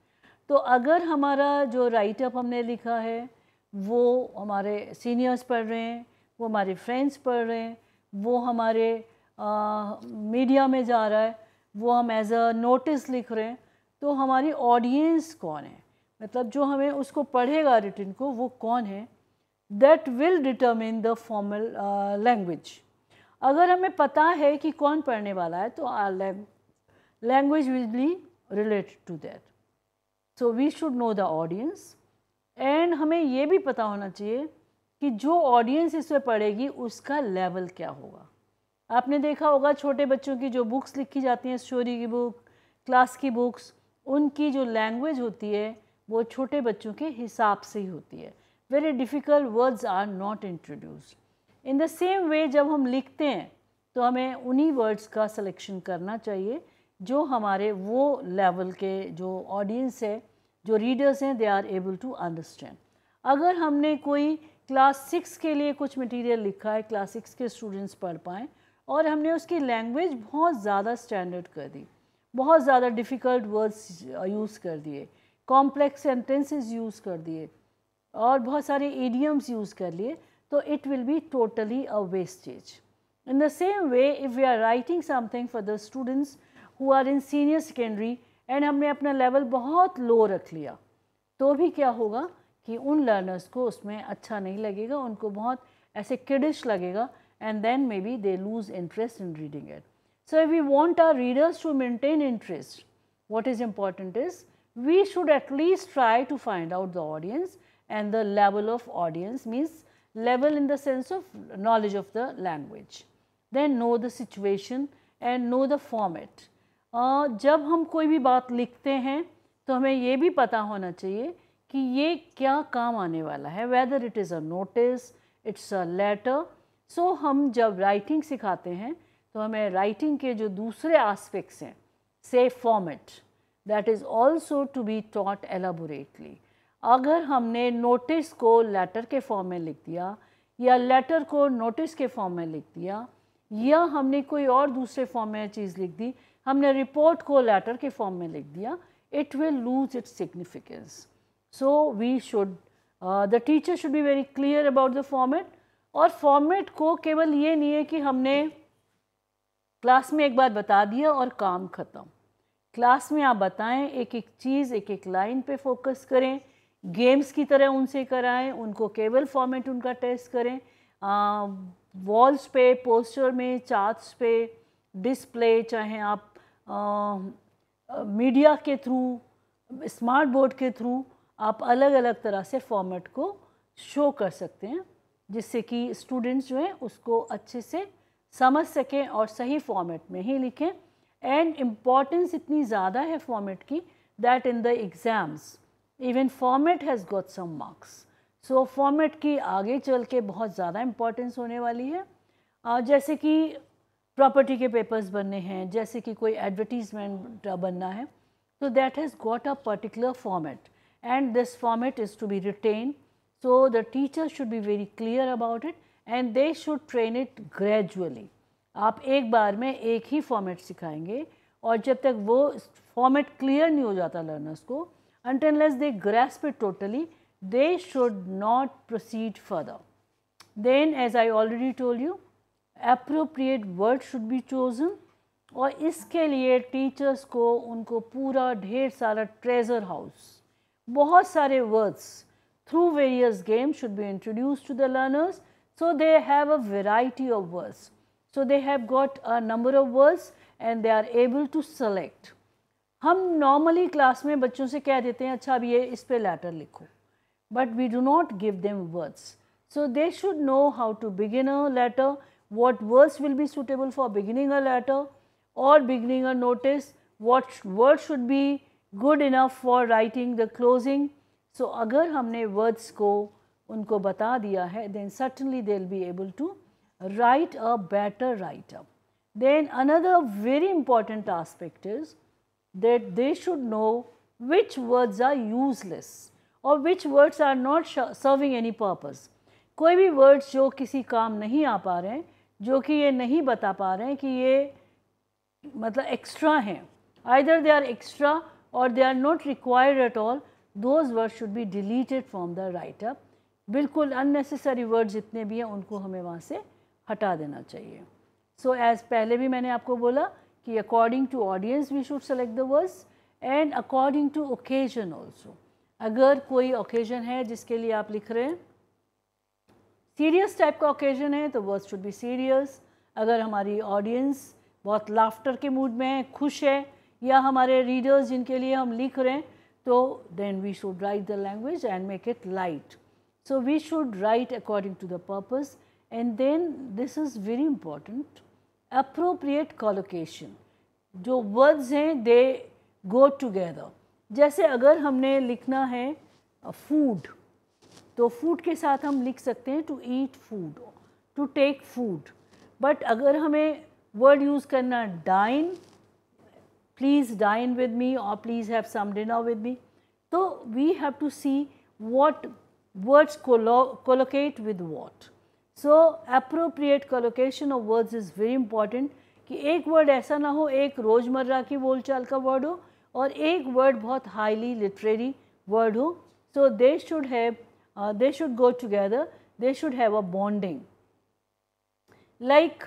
तो अगर हमारा जो राइटअप हमने लिखा है वो हमारे सीनियर्स पढ़ रहे हैं वो हमारे फ्रेंड्स पढ़ रहे हैं वो हमारे मीडिया में जा रहा है वो हम एज अ नोटिस लिख रहे हैं तो हमारी ऑडियंस कौन है मतलब जो हमें उसको पढ़ेगा रिटिन को वो कौन है that will determine the formal language अगर हमें पता है कि कौन पढ़ने वाला है तो our language will be related to that so we should know the audience and हमें ये भी पता होना चाहिए कि जो ऑडियंस इसमें पढ़ेगी उसका लेवल क्या होगा आपने देखा होगा छोटे बच्चों की जो बुक्स लिखी जाती हैं स्टोरी की बुक क्लास की बुक्स उनकी जो लैंग्वेज होती है वो छोटे बच्चों के हिसाब से ही होती है very difficult words are not introduced in the same way जब हम लिखते हैं तो हमें उन्हीं वर्ड्स का सिलेक्शन करना चाहिए जो हमारे वो लेवल के जो ऑडियंस है जो रीडर्स हैं they are able to understand अगर हमने कोई क्लास सिक्स के लिए कुछ मटेरियल लिखा है क्लास सिक्स के स्टूडेंट्स पढ़ पाएँ और हमने उसकी लैंग्वेज बहुत ज़्यादा स्टैंडर्ड कर दी बहुत ज़्यादा डिफ़िकल्ट वर्ड्स यूज़ कर दिए कॉम्प्लेक्स सेंटेंसेस यूज़ कर दिए और बहुत सारे एडियम्स यूज़ कर लिए तो it will be totally a wastage in the same way if we are writing something for the students who are in senior secondary and हमने अपना लेवल बहुत लो रख लिया तो भी क्या होगा कि उन लर्नर्स को उसमें अच्छा नहीं लगेगा उनको बहुत ऐसे किडिश लगेगा and then maybe they lose interest in reading it so we want our readers to maintain interest what is important is we should at least try to find out the audience and the level of audience means level in the sense of knowledge of the language. Then know the situation and know the format. Uh, जब हम कोई भी बात लिखते हैं तो हमें ये भी पता होना चाहिए कि ये क्या काम आने वाला है whether it is a notice it's a letter so हम जब writing सिखाते हैं तो हमें writing के जो दूसरे aspects हैं say format that is also to be taught elaborately अगर हमने नोटिस को लेटर के फॉर्म में लिख दिया या लेटर को नोटिस के फॉर्म में लिख दिया या हमने कोई और दूसरे फॉर्म में चीज़ लिख दी हमने रिपोर्ट को लेटर के फॉर्म में लिख दिया it will lose its significance so we should the teacher should be very clear about the format और फॉर्मेट को केवल ये नहीं है कि हमने क्लास में एक बार बता दिया और काम ख़त्म क्लास में आप बताएं एक एक चीज़ एक एक लाइन पे फोकस करें गेम्स की तरह उनसे कराएं उनको केबल फॉर्मेट उनका टेस्ट करें वॉल्स पे पोस्टर में चार्ट्स पे डिस्प्ले चाहे आप मीडिया के थ्रू स्मार्ट बोर्ड के थ्रू आप अलग अलग तरह से फॉर्मेट को शो कर सकते हैं जिससे कि स्टूडेंट्स जो हैं उसको अच्छे से समझ सकें और सही फॉर्मेट में ही लिखें एंड इम्पॉर्टेंस इतनी ज़्यादा है फॉर्मेट की that in the exams even format has got some marks so format की आगे चल के बहुत ज़्यादा इम्पॉर्टेंस होने वाली है uh, जैसे कि प्रॉपर्टी के पेपर्स बनने हैं जैसे कि कोई एडवर्टीजमेंट बनना है तो that has got a particular format and this format is to be written so the teacher should be very clear about it and they should train it gradually आप एक बार में एक ही फॉर्मेट सिखाएंगे और जब तक वो फॉर्मेट क्लियर नहीं हो जाता लर्नर्स को unless they grasp it totally they should not proceed further then as I already told you appropriate word should be chosen और इसके लिए टीचर्स को उनको पूरा ढेर सारा ट्रेजर हाउस बहुत सारे words through various games should be introduce to the learners so they have a variety of words So, they have got a number of words and they are able to select. हम normally class में बच्चों से कह देते हैं अच्छा अब ये इस पे letter लिखो but we do not give them words. So, they should know how to begin a letter, what words will be suitable for beginning a letter or beginning a notice, what words should be good enough for writing the closing. So, अगर हमने words को उनको बता दिया है then certainly they will be able to write a better write up. Then another very important aspect is that they should know which words are useless or which words are not serving any purpose. कोई भी words जो किसी काम नहीं आ पा रहे हैं जो कि ये नहीं बता पा रहे हैं कि ये मतलब एक्स्ट्रा हैं either they are extra or they are not required at all those words should be deleted from the write up बिल्कुल unnecessary words जितने भी हैं उनको हमें वहाँ से हटा देना चाहिए सो so, एज़ पहले भी मैंने आपको बोला कि according to audience we should select the words and according to occasion also अगर कोई ओकेजन है जिसके लिए आप लिख रहे हैं सीरियस टाइप का ओकेजन है तो वर्ड्स शुड बी सीरियस अगर हमारी ऑडियंस बहुत लाफ्टर के मूड में है खुश है या हमारे रीडर्स जिनके लिए हम लिख रहे हैं तो then we should write the language and make it light so we should write according to the purpose And then this is very important, appropriate collocation. जो words हैं they go together. जैसे अगर हमने लिखना है food, तो food के साथ हम लिख सकते हैं to eat food, to take food. But अगर हमें वर्ड यूज़ करना dine please dine with me और please have some dinner with me तो we have to see what words collocate with what so appropriate collocation of words is very important कि एक word ऐसा ना हो एक रोज़मर्रा की बोलचाल का वर्ड हो और एक वर्ड बहुत हाईली लिटरेरी वर्ड हो so they should have they should go together they should have a bonding like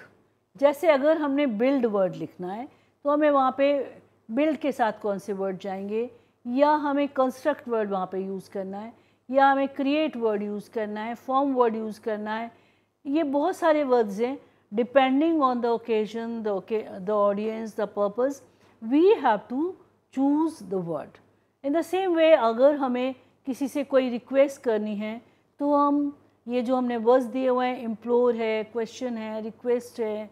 जैसे अगर हमने बिल्ड वर्ड लिखना है तो हमें वहाँ पे बिल्ड के साथ कौन से वर्ड जाएंगे या हमें कंस्ट्रक्ट वर्ड वहाँ पे यूज़ करना है या हमें क्रिएट वर्ड यूज़ करना है फॉर्म वर्ड यूज़ करना है ये बहुत सारे वर्ड्स हैं depending on the occasion the audience the purpose we have to choose the word in the same way अगर हमें किसी से कोई रिक्वेस्ट करनी है तो हम ये जो हमने वर्ड्स दिए हुए हैं इम्प्लोर है क्वेश्चन है रिक्वेस्ट है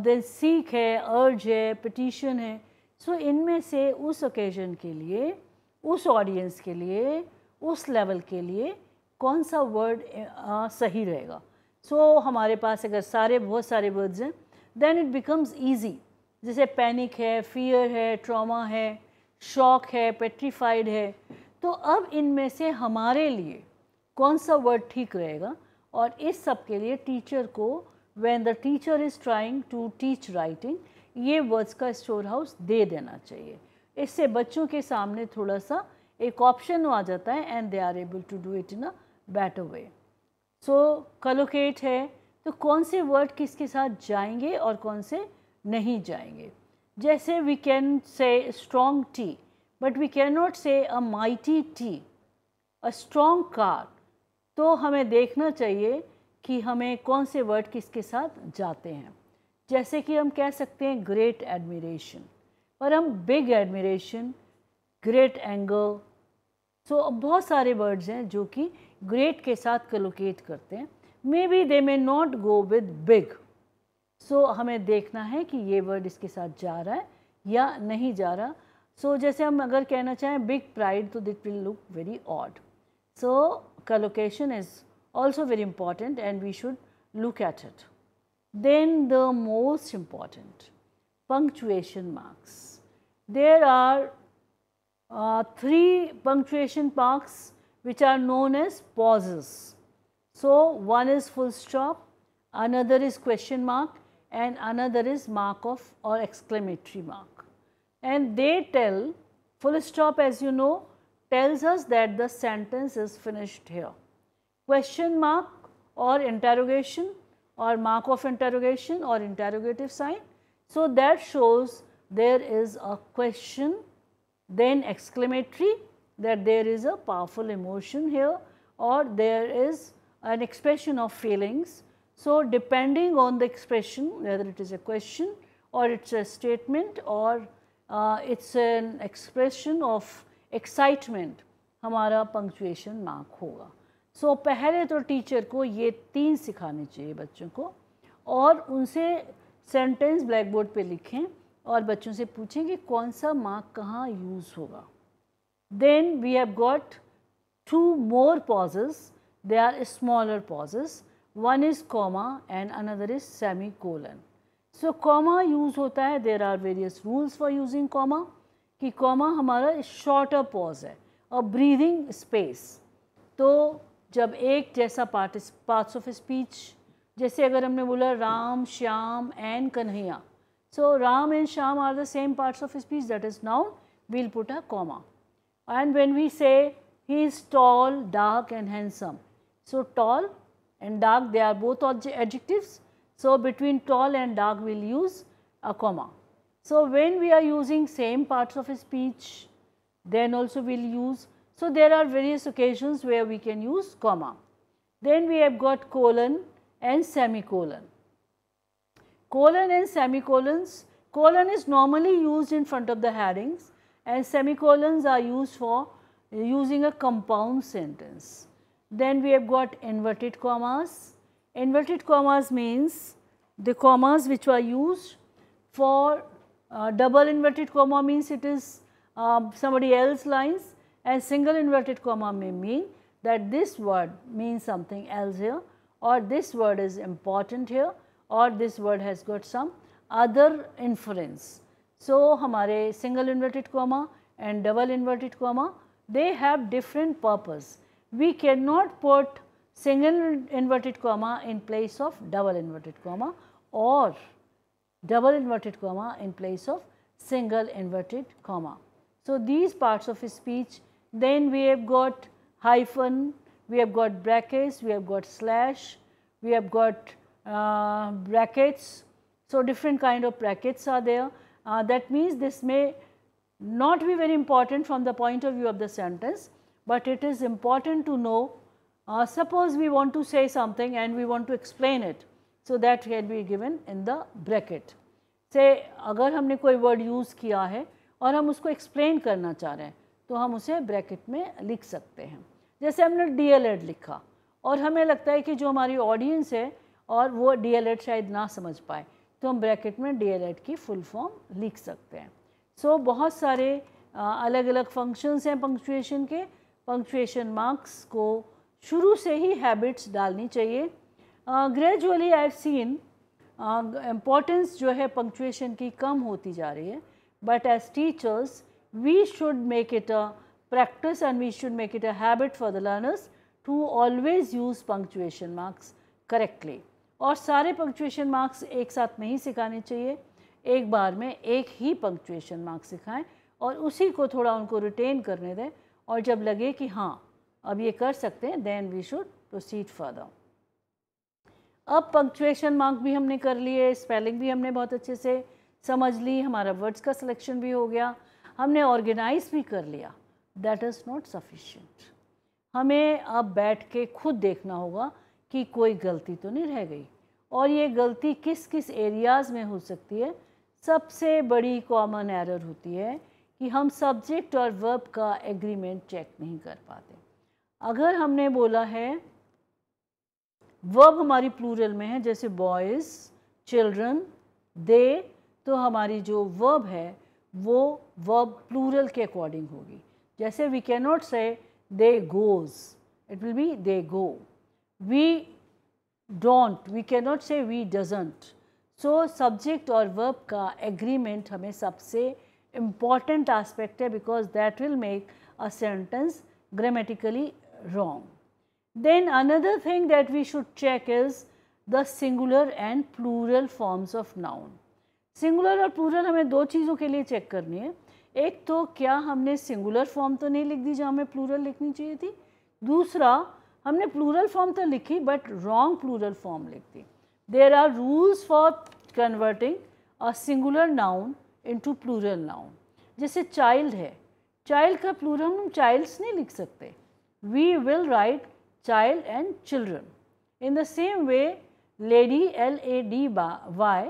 देन सीख है अर्ज है पटिशन है सो so इनमें से उस ओकेजन के लिए उस ऑडियंस के लिए उस लेवल के लिए कौन सा वर्ड सही रहेगा सो so, हमारे पास अगर सारे बहुत सारे वर्ड्स हैं देन इट बिकम्स ईजी जैसे पैनिक है फियर है ट्रामा है शॉक है पेट्रीफाइड है तो अब इनमें से हमारे लिए कौन सा वर्ड ठीक रहेगा और इस सब के लिए टीचर को when the teacher is trying to teach writing ये वर्ड्स का स्टोर हाउस दे देना चाहिए इससे बच्चों के सामने थोड़ा सा एक ऑप्शन आ जाता है and they are able to do it in a better way so collocate है तो कौन से वर्ड किसके साथ जाएंगे और कौन से नहीं जाएंगे जैसे we can say strong tea but we can not say a mighty tea a strong car तो हमें देखना चाहिए कि हमें कौन से वर्ड किसके साथ जाते हैं जैसे कि हम कह सकते हैं ग्रेट एडमिरेशन पर हम big admiration great angle so बहुत सारे वर्ड्स हैं जो कि ग्रेट के साथ कलोकेट करते हैं maybe they may not go with big so हमें देखना है कि ये वर्ड इसके साथ जा रहा है या नहीं जा रहा सो so, जैसे हम अगर कहना चाहें बिग प्राइड तो that will look very odd so collocation is also very important and we should look at it then the most important punctuation marks there are three punctuation marks which are known as pauses. So, one is full stop, another is question mark and another is mark of or exclamatory mark. And they tell, full stop as you know tells us that the sentence is finished here. Question mark or interrogation or mark of interrogation or interrogative sign. So, that shows there is a question then exclamatory that there is a powerful emotion here or there is an expression of feelings. So, depending on the expression whether it is a question or it is a statement or uh, it is an expression of excitement हमारा punctuation mark hoga. so, pehle to teacher ko ye teen sikhane chahiye bachchon ko aur unse sentence blackboard pe पे aur bachchon se से ki kaun sa mark kahan use hoga. Then we have got two more pauses. They are smaller pauses. One is comma and another is semicolon. So comma use होता है there are various rules for using comma कि comma हमारा shorter pause है और breathing space तो जब एक जैसा पार्ट पार्ट्स ऑफ स्पीच जैसे अगर हमने बोला Ram Shyam and Kanhaiya so Ram and Shyam are the same parts of speech that is noun we'll put a comma And when we say he is tall, dark and handsome. So, tall and dark they are both adjectives. So, between tall and dark we will use a comma. So, when we are using same parts of speech then also we will use. So, there are various occasions where we can use comma. Then we have got colon and semicolon. Colon and semicolons, colon is normally used in front of the headings and semicolons are used for using a compound sentence. Then we have got inverted commas. Inverted commas means the commas which are used for uh, double inverted comma means it is uh, somebody else lines and single inverted comma may mean that this word means something else here or this word is important here or this word has got some other inference. So, हमारे single inverted comma and double inverted comma they have different purpose. We cannot put single inverted comma in place of double inverted comma or double inverted comma in place of single inverted comma. So, these parts of speech then we have got hyphen, we have got brackets, we have got slash, we have got uh, brackets. So, different kind of brackets are there uh, that means this may not be very important from the point of view of the sentence, but it is important to know. Uh, suppose we want to say something and we want to explain it. So, that can be given in the bracket. Say agar humne koi word use kiya hai aur hum usko explain karna cha rahe हैं to hum उसे bracket mein likh sakte हैं जैसे humne DLED likha aur हमें lagta hai ki jo हमारी audience hai aur wo DLED शायद na समझ पाए तो हम ब्रैकेट में एड की फुल फॉर्म लिख सकते हैं सो so, बहुत सारे अलग अलग फंक्शंस हैं पंक्चुएशन के पंक्चुएशन मार्क्स को शुरू से ही हैबिट्स डालनी चाहिए gradually I have seen importance जो है पंक्चुएशन की कम होती जा रही है but as teachers we should make it a practice and we should make it a habit for the learners to always use punctuation marks correctly और सारे पंक्चुएशन मार्क्स एक साथ नहीं सिखाने चाहिए एक बार में एक ही पंक्चुएशन मार्क्स सिखाएं और उसी को थोड़ा उनको रिटेन करने दें और जब लगे कि हाँ अब ये कर सकते हैं then we should proceed further अब पंक्चुएशन मार्क भी हमने कर लिए स्पेलिंग भी हमने बहुत अच्छे से समझ ली हमारा वर्ड्स का सिलेक्शन भी हो गया हमने ऑर्गेनाइज भी कर लिया दैट इज़ नॉट सफिशेंट हमें अब बैठ के खुद देखना होगा कि कोई गलती तो नहीं रह गई और ये गलती किस किस एरियाज़ में हो सकती है सबसे बड़ी कॉमन एरर होती है कि हम सब्जेक्ट और वर्ब का एग्रीमेंट चेक नहीं कर पाते अगर हमने बोला है वर्ब हमारी प्लूरल में है जैसे बॉयज़ चिल्ड्रन दे तो हमारी जो वर्ब है वो वर्ब प्लूरल के अकॉर्डिंग होगी जैसे we can not say they goes it will be they go we don't we cannot say we doesn't so subject or verb ka agreement hame sabse important aspect hai because that will make a sentence grammatically wrong then another thing that we should check is the singular and plural forms of noun singular or plural hame do cheezon ke liye check karni hai ek to kya humne singular form to nahi likh di jahan हमें plural likhni chahiye thi dusra हमने plural form तो लिखी but wrong plural form लिख दी there are rules for converting a singular noun to plural noun जैसे child है child का प्लूरल हम चाइल्ड्स नहीं लिख सकते we will write child and children in the same way lady L A D Y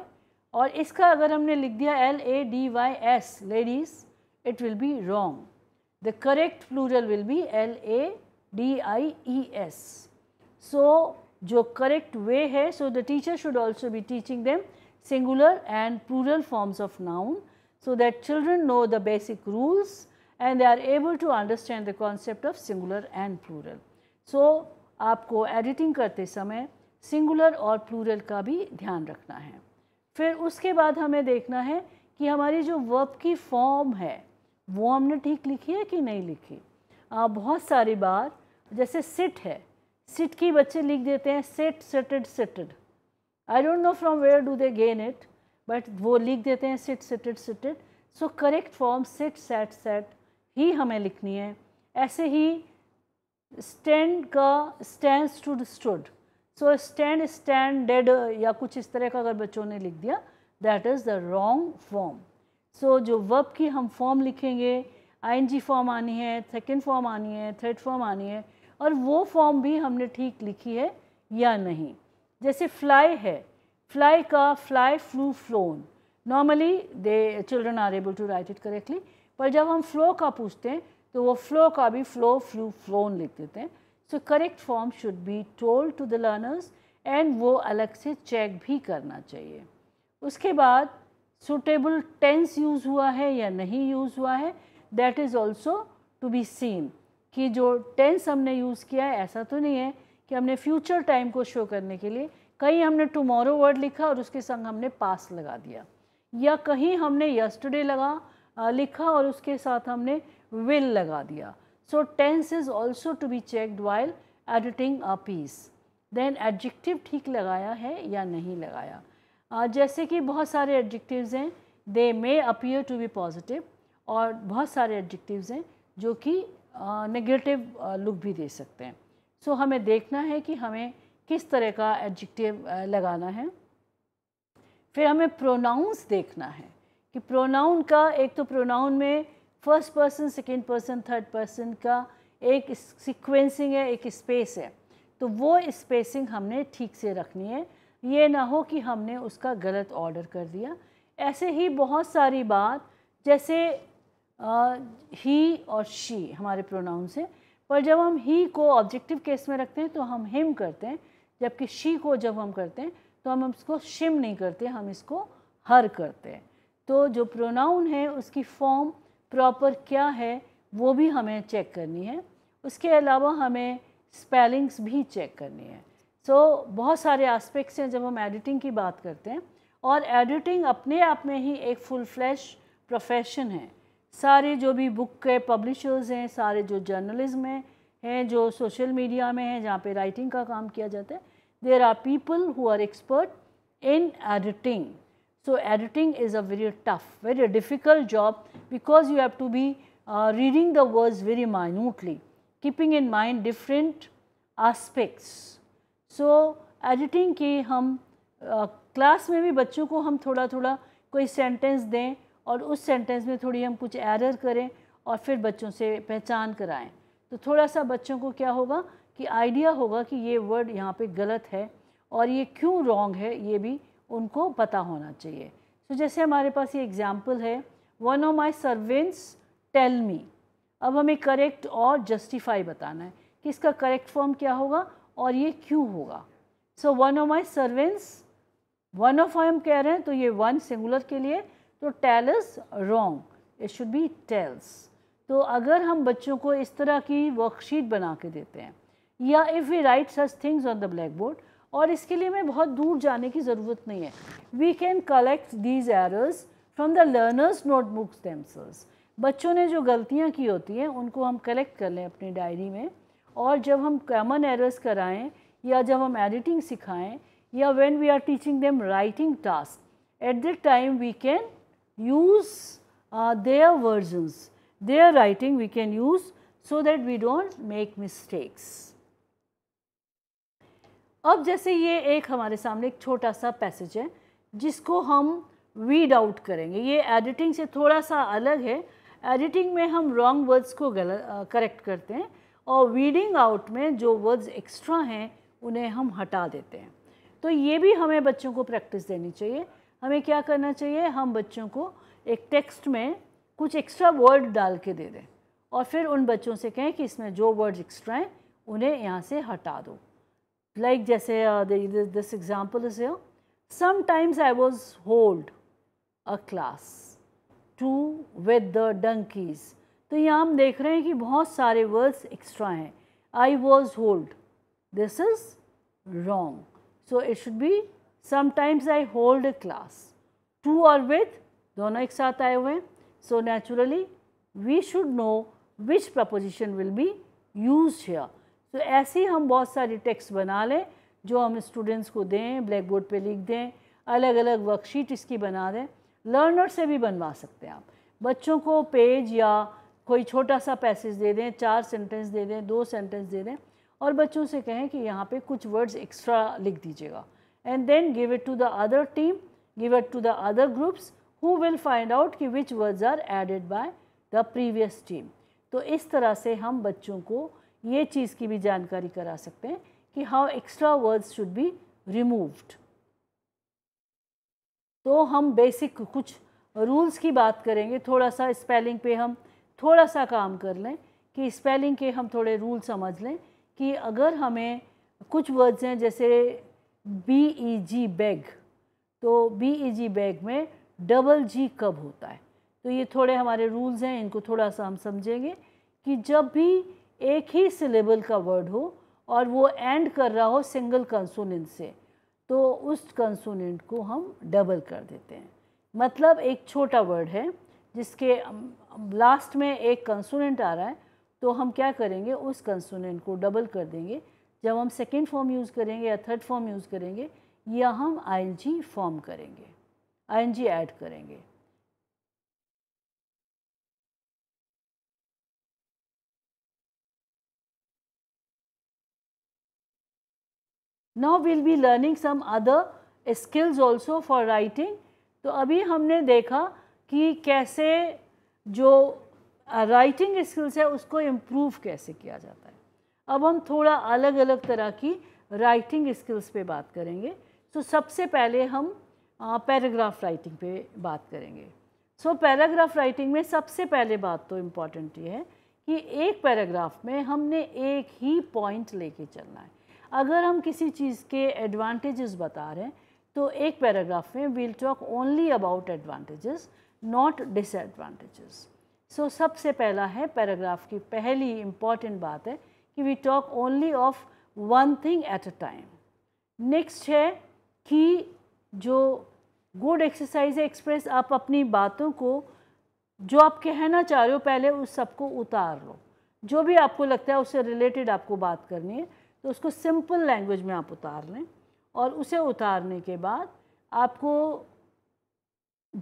और इसका अगर हमने लिख दिया L A D Y S ladies it will be wrong the correct plural will be L A D I E S so जो correct way है so the teacher should also be teaching them singular and plural forms of noun so that children know the basic rules and they are able to understand the concept of singular and plural so आपको editing करते समय singular और plural का भी ध्यान रखना है फिर उसके बाद हमें देखना है कि हमारी जो वर्ब की फॉर्म है वो हमने ठीक लिखी है कि नहीं लिखी बहुत सारी बात जैसे सिट है सिट की बच्चे लिख देते हैं set setted setted I don't know from where do they gain it but वो लिख देते हैं sit sitted setted so correct form sit set set ही हमें लिखनी है ऐसे ही स्टैंड का stand stood stood so stand standed या कुछ इस तरह का अगर बच्चों ने लिख दिया that is the wrong form so जो वर्ब की हम फॉर्म लिखेंगे जी फॉर्म आनी है सेकेंड फॉर्म आनी है थर्ड फॉर्म आनी है और वो फॉर्म भी हमने ठीक लिखी है या नहीं जैसे फ्लाई है फ्लाई का fly flew flown normally the children are able to write it correctly पर जब हम फ्लो का पूछते हैं तो वो फ्लो का भी फ्लो फ्लू फ्लोन लिख देते हैं so correct form should be told to the learners and वो अलग से चेक भी करना चाहिए उसके बाद सुटेबल टेंस यूज़ हुआ है या नहीं यूज़ हुआ है that is also to be seen कि जो टेंस हमने यूज़ किया है ऐसा तो नहीं है कि हमने फ्यूचर टाइम को शो करने के लिए कहीं हमने टुमारो वर्ड लिखा और उसके संग हमने पास लगा दिया या कहीं हमने यस्टरडे लगा लिखा और उसके साथ हमने विल लगा दिया so tense is also to be checked while editing a piece then adjective ठीक लगाया है या नहीं लगाया uh, जैसे कि बहुत सारे एडजेक्टिव्स हैं they may appear to be positive और बहुत सारे एडजेक्टिव्स हैं जो कि नेगेटिव लुक भी दे सकते हैं सो so, हमें देखना है कि हमें किस तरह का एडजेक्टिव लगाना है फिर हमें प्रोनाउंस देखना है कि प्रोनाउन का एक तो प्रोनाउन में first person second person third person का एक सिक्वेंसिंग है एक स्पेस है तो वो स्पेसिंग हमने ठीक से रखनी है ये ना हो कि हमने उसका गलत ऑर्डर कर दिया ऐसे ही बहुत सारी बात जैसे ही और शी हमारे प्रोनाउन से पर जब हम ही को ऑब्जेक्टिव केस में रखते हैं तो हम हिम करते हैं जबकि शी को जब हम करते हैं तो हम इसको शिम नहीं करते हम इसको हर करते हैं तो जो प्रोनाउन है उसकी फॉर्म प्रॉपर क्या है वो भी हमें चेक करनी है उसके अलावा हमें स्पेलिंग्स भी चेक करनी है सो so, बहुत सारे एस्पेक्ट्स हैं जब हम एडिटिंग की बात करते हैं और एडिटिंग अपने आप में ही एक फुल फ्लैश प्रोफेशन है सारे जो भी बुक के पब्लिशर्स हैं सारे जो जर्नलिज्म हैं हैं जो सोशल मीडिया में हैं जहाँ पे राइटिंग का काम किया जाता है there are people who are expert in editing so editing is a very tough very difficult job because you have to be reading the words very minutely keeping in mind different aspects so editing की हम class uh, में भी बच्चों को हम थोड़ा थोड़ा कोई सेंटेंस दें और उस सेंटेंस में थोड़ी हम कुछ एरर करें और फिर बच्चों से पहचान कराएं तो थोड़ा सा बच्चों को क्या होगा कि आइडिया होगा कि ये वर्ड यहाँ पे गलत है और ये क्यों रॉन्ग है ये भी उनको पता होना चाहिए तो जैसे हमारे पास ये एग्ज़ाम्पल है one of my servants tell me अब हमें करेक्ट और जस्टिफाई बताना है कि इसका करेक्ट फॉर्म क्या होगा और ये क्यों होगा so one of my servants one of I हम कह रहे हैं तो ये वन सिंगुलर के लिए तो tell is wrong it should be tells तो अगर हम बच्चों को इस तरह की वर्कशीट बना के देते हैं या if we write such things on the blackboard और इसके लिए हमें बहुत दूर जाने की ज़रूरत नहीं है we can collect these errors from the learners notebooks themselves बच्चों ने जो गलतियाँ की होती हैं उनको हम कलेक्ट कर लें अपनी डायरी में और जब हम कॉमन एरर्स कराएं या जब हम एडिटिंग सिखाएं या when we are teaching them writing task at the time we can use uh, their versions, their writing we can use so that we don't make mistakes. अब जैसे ये एक हमारे सामने एक छोटा सा पैसेज है जिसको हम वीड आउट करेंगे ये एडिटिंग से थोड़ा सा अलग है एडिटिंग में हम रॉन्ग वर्ड्स को गलत करेक्ट करते हैं और वीडिंग आउट में जो वर्ड्स एक्स्ट्रा हैं उन्हें हम हटा देते हैं तो ये भी हमें बच्चों को प्रैक्टिस देनी चाहिए हमें क्या करना चाहिए हम बच्चों को एक टेक्स्ट में कुछ एक्स्ट्रा वर्ड डाल के दे दें और फिर उन बच्चों से कहें कि इसमें जो वर्ड्स एक्स्ट्रा हैं उन्हें यहाँ से हटा दो लाइक like जैसे this example is sometimes I was hold a class to with the donkeys तो यहाँ हम देख रहे हैं कि बहुत सारे वर्ड्स एक्स्ट्रा हैं I was hold this is wrong so it should be sometimes I hold class to और विथ दोनों एक साथ आए हुए हैं so naturally we should know which preposition will be use here तो ऐसे हम बहुत सारी टेक्स्ट बना लें जो हम स्टूडेंट्स को दें ब्लैक बोर्ड पर लिख दें अलग अलग वर्कशीट इसकी बना दें लर्नर से भी बनवा सकते हैं आप बच्चों को पेज या कोई छोटा सा पैसेज दे दें चार सेंटेंस दे दें दो सेंटेंस दे दें और बच्चों से कहें कि यहाँ पे कुछ वर्ड्स एक्स्ट्रा लिख दीजिएगा and then give it to the other team, give it to the other groups who will find out ki which words are added by the previous team. to is tarah se hum bachchon ko ye cheez ki bhi jankari kara sakte hain ki how extra words should be removed. to hum basic kuch rules ki baat karenge thoda sa spelling pe hum thoda sa kaam kar le कि spelling के हम थोड़े rule समझ लें कि अगर हमें कुछ वर्ड्स हैं जैसे बी ई जी बैग तो बी ई जी बैग में डबल जी कब होता है तो ये थोड़े हमारे रूल्स हैं इनको थोड़ा सा हम समझेंगे कि जब भी एक ही सिलेबल का वर्ड हो और वो एंड कर रहा हो सिंगल कंसोनेंट से तो उस कंसोनेंट को हम डबल कर देते हैं मतलब एक छोटा वर्ड है जिसके लास्ट में एक कंसोनेंट आ रहा है तो हम क्या करेंगे उस कंसोनेंट को डबल कर देंगे जब हम सेकेंड फॉर्म यूज़ करेंगे या थर्ड फॉर्म यूज़ करेंगे या हम आई फॉर्म करेंगे आई ऐड करेंगे now will be learning some other skills also for writing तो अभी हमने देखा कि कैसे जो राइटिंग uh, स्किल्स है उसको इम्प्रूव कैसे किया जाता है अब हम थोड़ा अलग अलग तरह की राइटिंग स्किल्स पे बात करेंगे तो सबसे पहले हम पैराग्राफ राइटिंग पे बात करेंगे सो so, पैराग्राफ राइटिंग में सबसे पहले बात तो इम्पॉर्टेंट ये है कि एक पैराग्राफ में हमने एक ही पॉइंट लेके चलना है अगर हम किसी चीज़ के एडवांटेजेस बता रहे हैं तो एक पैराग्राफ में we'll talk only about advantages not disadvantages so सबसे पहला है पैराग्राफ की पहली इम्पॉर्टेंट बात है कि we talk only of one thing at a time next है कि जो गुड एक्सरसाइज है एक्सप्रेस आप अपनी बातों को जो आप कहना चाह रहे हो पहले उस सबको उतार लो जो भी आपको लगता है उससे रिलेटेड आपको बात करनी है तो उसको सिंपल लैंग्वेज में आप उतार लें और उसे उतारने के बाद आपको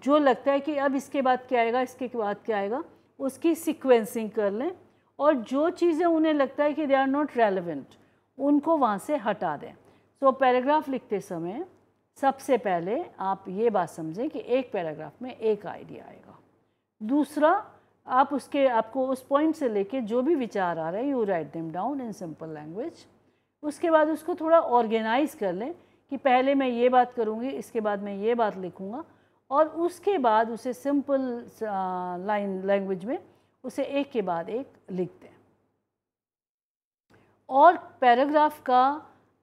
जो लगता है कि अब इसके बाद क्या आएगा इसके बाद क्या आएगा उसकी सिक्वेंसिंग कर लें और जो चीज़ें उन्हें लगता है कि दे आर नॉट रेलिवेंट उनको वहाँ से हटा दें सो so, पैराग्राफ लिखते समय सबसे पहले आप ये बात समझें कि एक पैराग्राफ में एक आइडिया आएगा दूसरा आप उसके आपको उस पॉइंट से लेके जो भी विचार आ रहे हैं you write them down in simple language उसके बाद उसको थोड़ा ऑर्गेनाइज कर लें कि पहले मैं ये बात करूँगी इसके बाद मैं ये बात लिखूँगा और उसके बाद उसे सिंपल लाइन लैंग्वेज में उसे एक के बाद एक लिख दें और पैराग्राफ का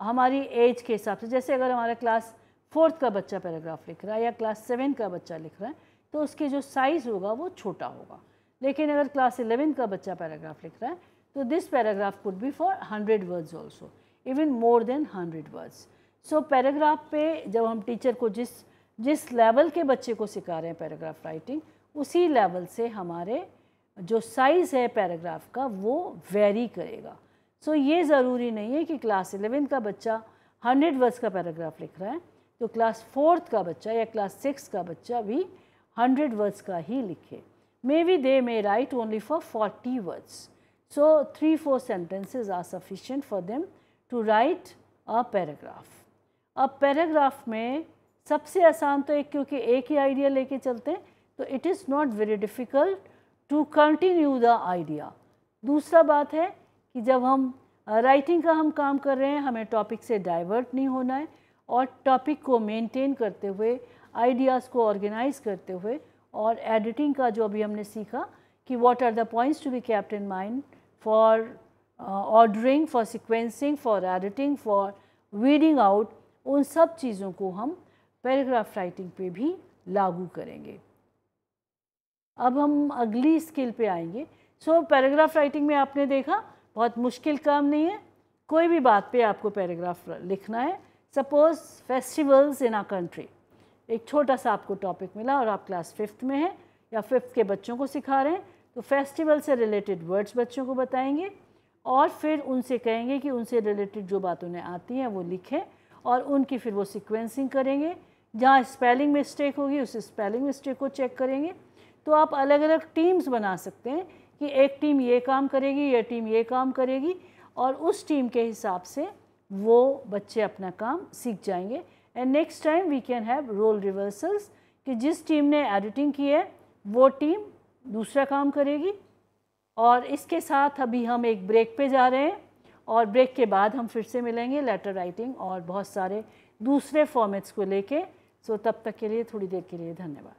हमारी एज के हिसाब से जैसे अगर हमारा क्लास फोर्थ का बच्चा पैराग्राफ लिख रहा है या क्लास सेवन का बच्चा लिख रहा है तो उसके जो साइज़ होगा वो छोटा होगा लेकिन अगर क्लास इलेवन का बच्चा पैराग्राफ लिख रहा है तो this paragraph could be for hundred words also even more than hundred words so paragraph पे जब हम टीचर को जिस जिस लेवल के बच्चे को सिखा रहे हैं पैराग्राफ राइटिंग उसी लेवल से हमारे जो साइज़ है पैराग्राफ का वो वेरी करेगा सो so, ये ज़रूरी नहीं है कि क्लास इलेवन का बच्चा हंड्रेड वर्ड्स का पैराग्राफ लिख रहा है तो क्लास फोर्थ का बच्चा या क्लास सिक्स का बच्चा भी हंड्रेड वर्ड्स का ही लिखे may we they may write only for forty words so three four sentences are sufficient for them to write a paragraph अब पैराग्राफ में सबसे आसान तो एक क्योंकि एक ही आइडिया लेके चलते हैं तो it is not very difficult to continue the idea दूसरा बात है कि जब हम राइटिंग का हम काम कर रहे हैं हमें टॉपिक से डाइवर्ट नहीं होना है और टॉपिक को मेंटेन करते हुए आइडियाज़ को ऑर्गेनाइज करते हुए और एडिटिंग का जो अभी हमने सीखा कि what are the points to be kept in mind for ordering for sequencing for editing for weeding out उन सब चीज़ों को हम पैराग्राफ राइटिंग पे भी लागू करेंगे अब हम अगली स्किल पे आएंगे सो so, पैराग्राफ राइटिंग में आपने देखा बहुत मुश्किल काम नहीं है कोई भी बात पे आपको पैराग्राफ लिखना है suppose festivals in our country एक छोटा सा आपको टॉपिक मिला और आप क्लास फिफ्थ में हैं या फिफ्थ के बच्चों को सिखा रहे हैं तो फेस्टिवल से रिलेटेड वर्ड्स बच्चों को बताएंगे और फिर उनसे कहेंगे कि उनसे रिलेटेड जो बात उन्हें आती है वो लिखें और उनकी फिर वो सिक्वेंसिंग करेंगे जहाँ स्पेलिंग मिस्टेक होगी उस स्पेलिंग मिस्टेक को चेक करेंगे तो आप अलग अलग टीम्स बना सकते हैं कि एक टीम ये काम करेगी या टीम ये काम करेगी और उस टीम के हिसाब से वो बच्चे अपना काम सीख जाएंगे and next time we can have role reversals कि जिस टीम ने एडिटिंग की है वो टीम दूसरा काम करेगी और इसके साथ अभी हम एक ब्रेक पे जा रहे हैं और ब्रेक के बाद हम फिर से मिलेंगे लेटर राइटिंग और बहुत सारे दूसरे फॉर्मेट्स को लेके सो तब तक के लिए थोड़ी देर के लिए धन्यवाद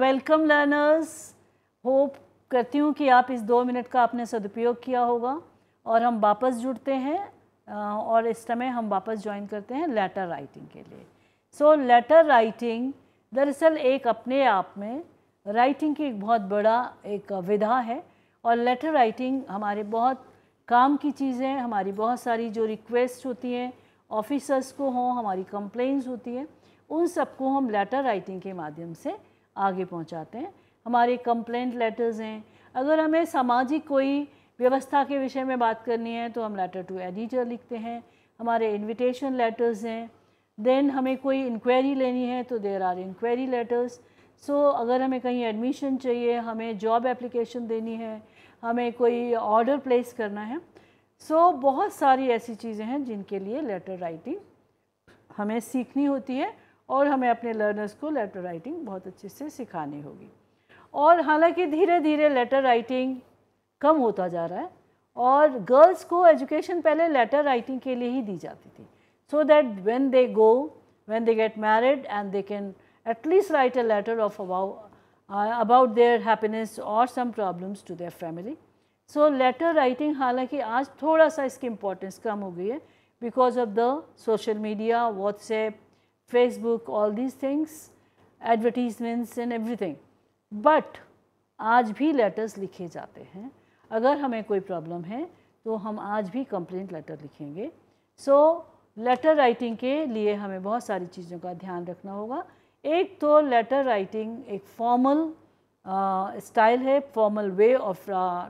वेलकम लर्नर्स होप करती हूँ कि आप इस दो मिनट का आपने सदुपयोग किया होगा और हम वापस जुड़ते हैं और इस समय हम वापस ज्वाइन करते हैं लेटर राइटिंग के लिए सो लेटर राइटिंग दरअसल एक अपने आप में राइटिंग की एक बहुत बड़ा एक विधा है और लेटर राइटिंग हमारे बहुत काम की चीज़ें हमारी बहुत सारी जो रिक्वेस्ट होती हैं ऑफिसर्स को हों हमारी कंप्लेंट्स होती हैं उन सबको हम लेटर राइटिंग के माध्यम से आगे पहुंचाते हैं हमारे कंप्लेंट लेटर्स हैं अगर हमें सामाजिक कोई व्यवस्था के विषय में बात करनी है तो हम लेटर टू एडिटर लिखते हैं हमारे इनविटेशन लेटर्स हैं देन हमें कोई इंक्वायरी लेनी है तो there are enquiry letters so अगर हमें कहीं एडमिशन चाहिए हमें जॉब एप्लीकेशन देनी है हमें कोई ऑर्डर प्लेस करना है सो so, बहुत सारी ऐसी चीज़ें हैं जिनके लिए लेटर राइटिंग हमें सीखनी होती है और हमें अपने लर्नर्स को लेटर राइटिंग बहुत अच्छे से सिखानी होगी और हालांकि धीरे धीरे लेटर राइटिंग कम होता जा रहा है और गर्ल्स को एजुकेशन पहले लेटर राइटिंग के लिए ही दी जाती थी so that when they go when they get married and they can at least write a letter of about about their happiness और some problems to their family so letter writing हालांकि आज थोड़ा सा इसकी इम्पोर्टेंस कम हो गई है because of the social media WhatsApp Facebook all these things advertisements advertisements everything but आज भी लेटर्स लिखे जाते हैं अगर हमें कोई प्रॉब्लम है तो हम आज भी कंप्लेंट लेटर लिखेंगे सो लेटर राइटिंग के लिए हमें बहुत सारी चीज़ों का ध्यान रखना होगा एक तो लेटर राइटिंग एक फॉर्मल स्टाइल है formal way of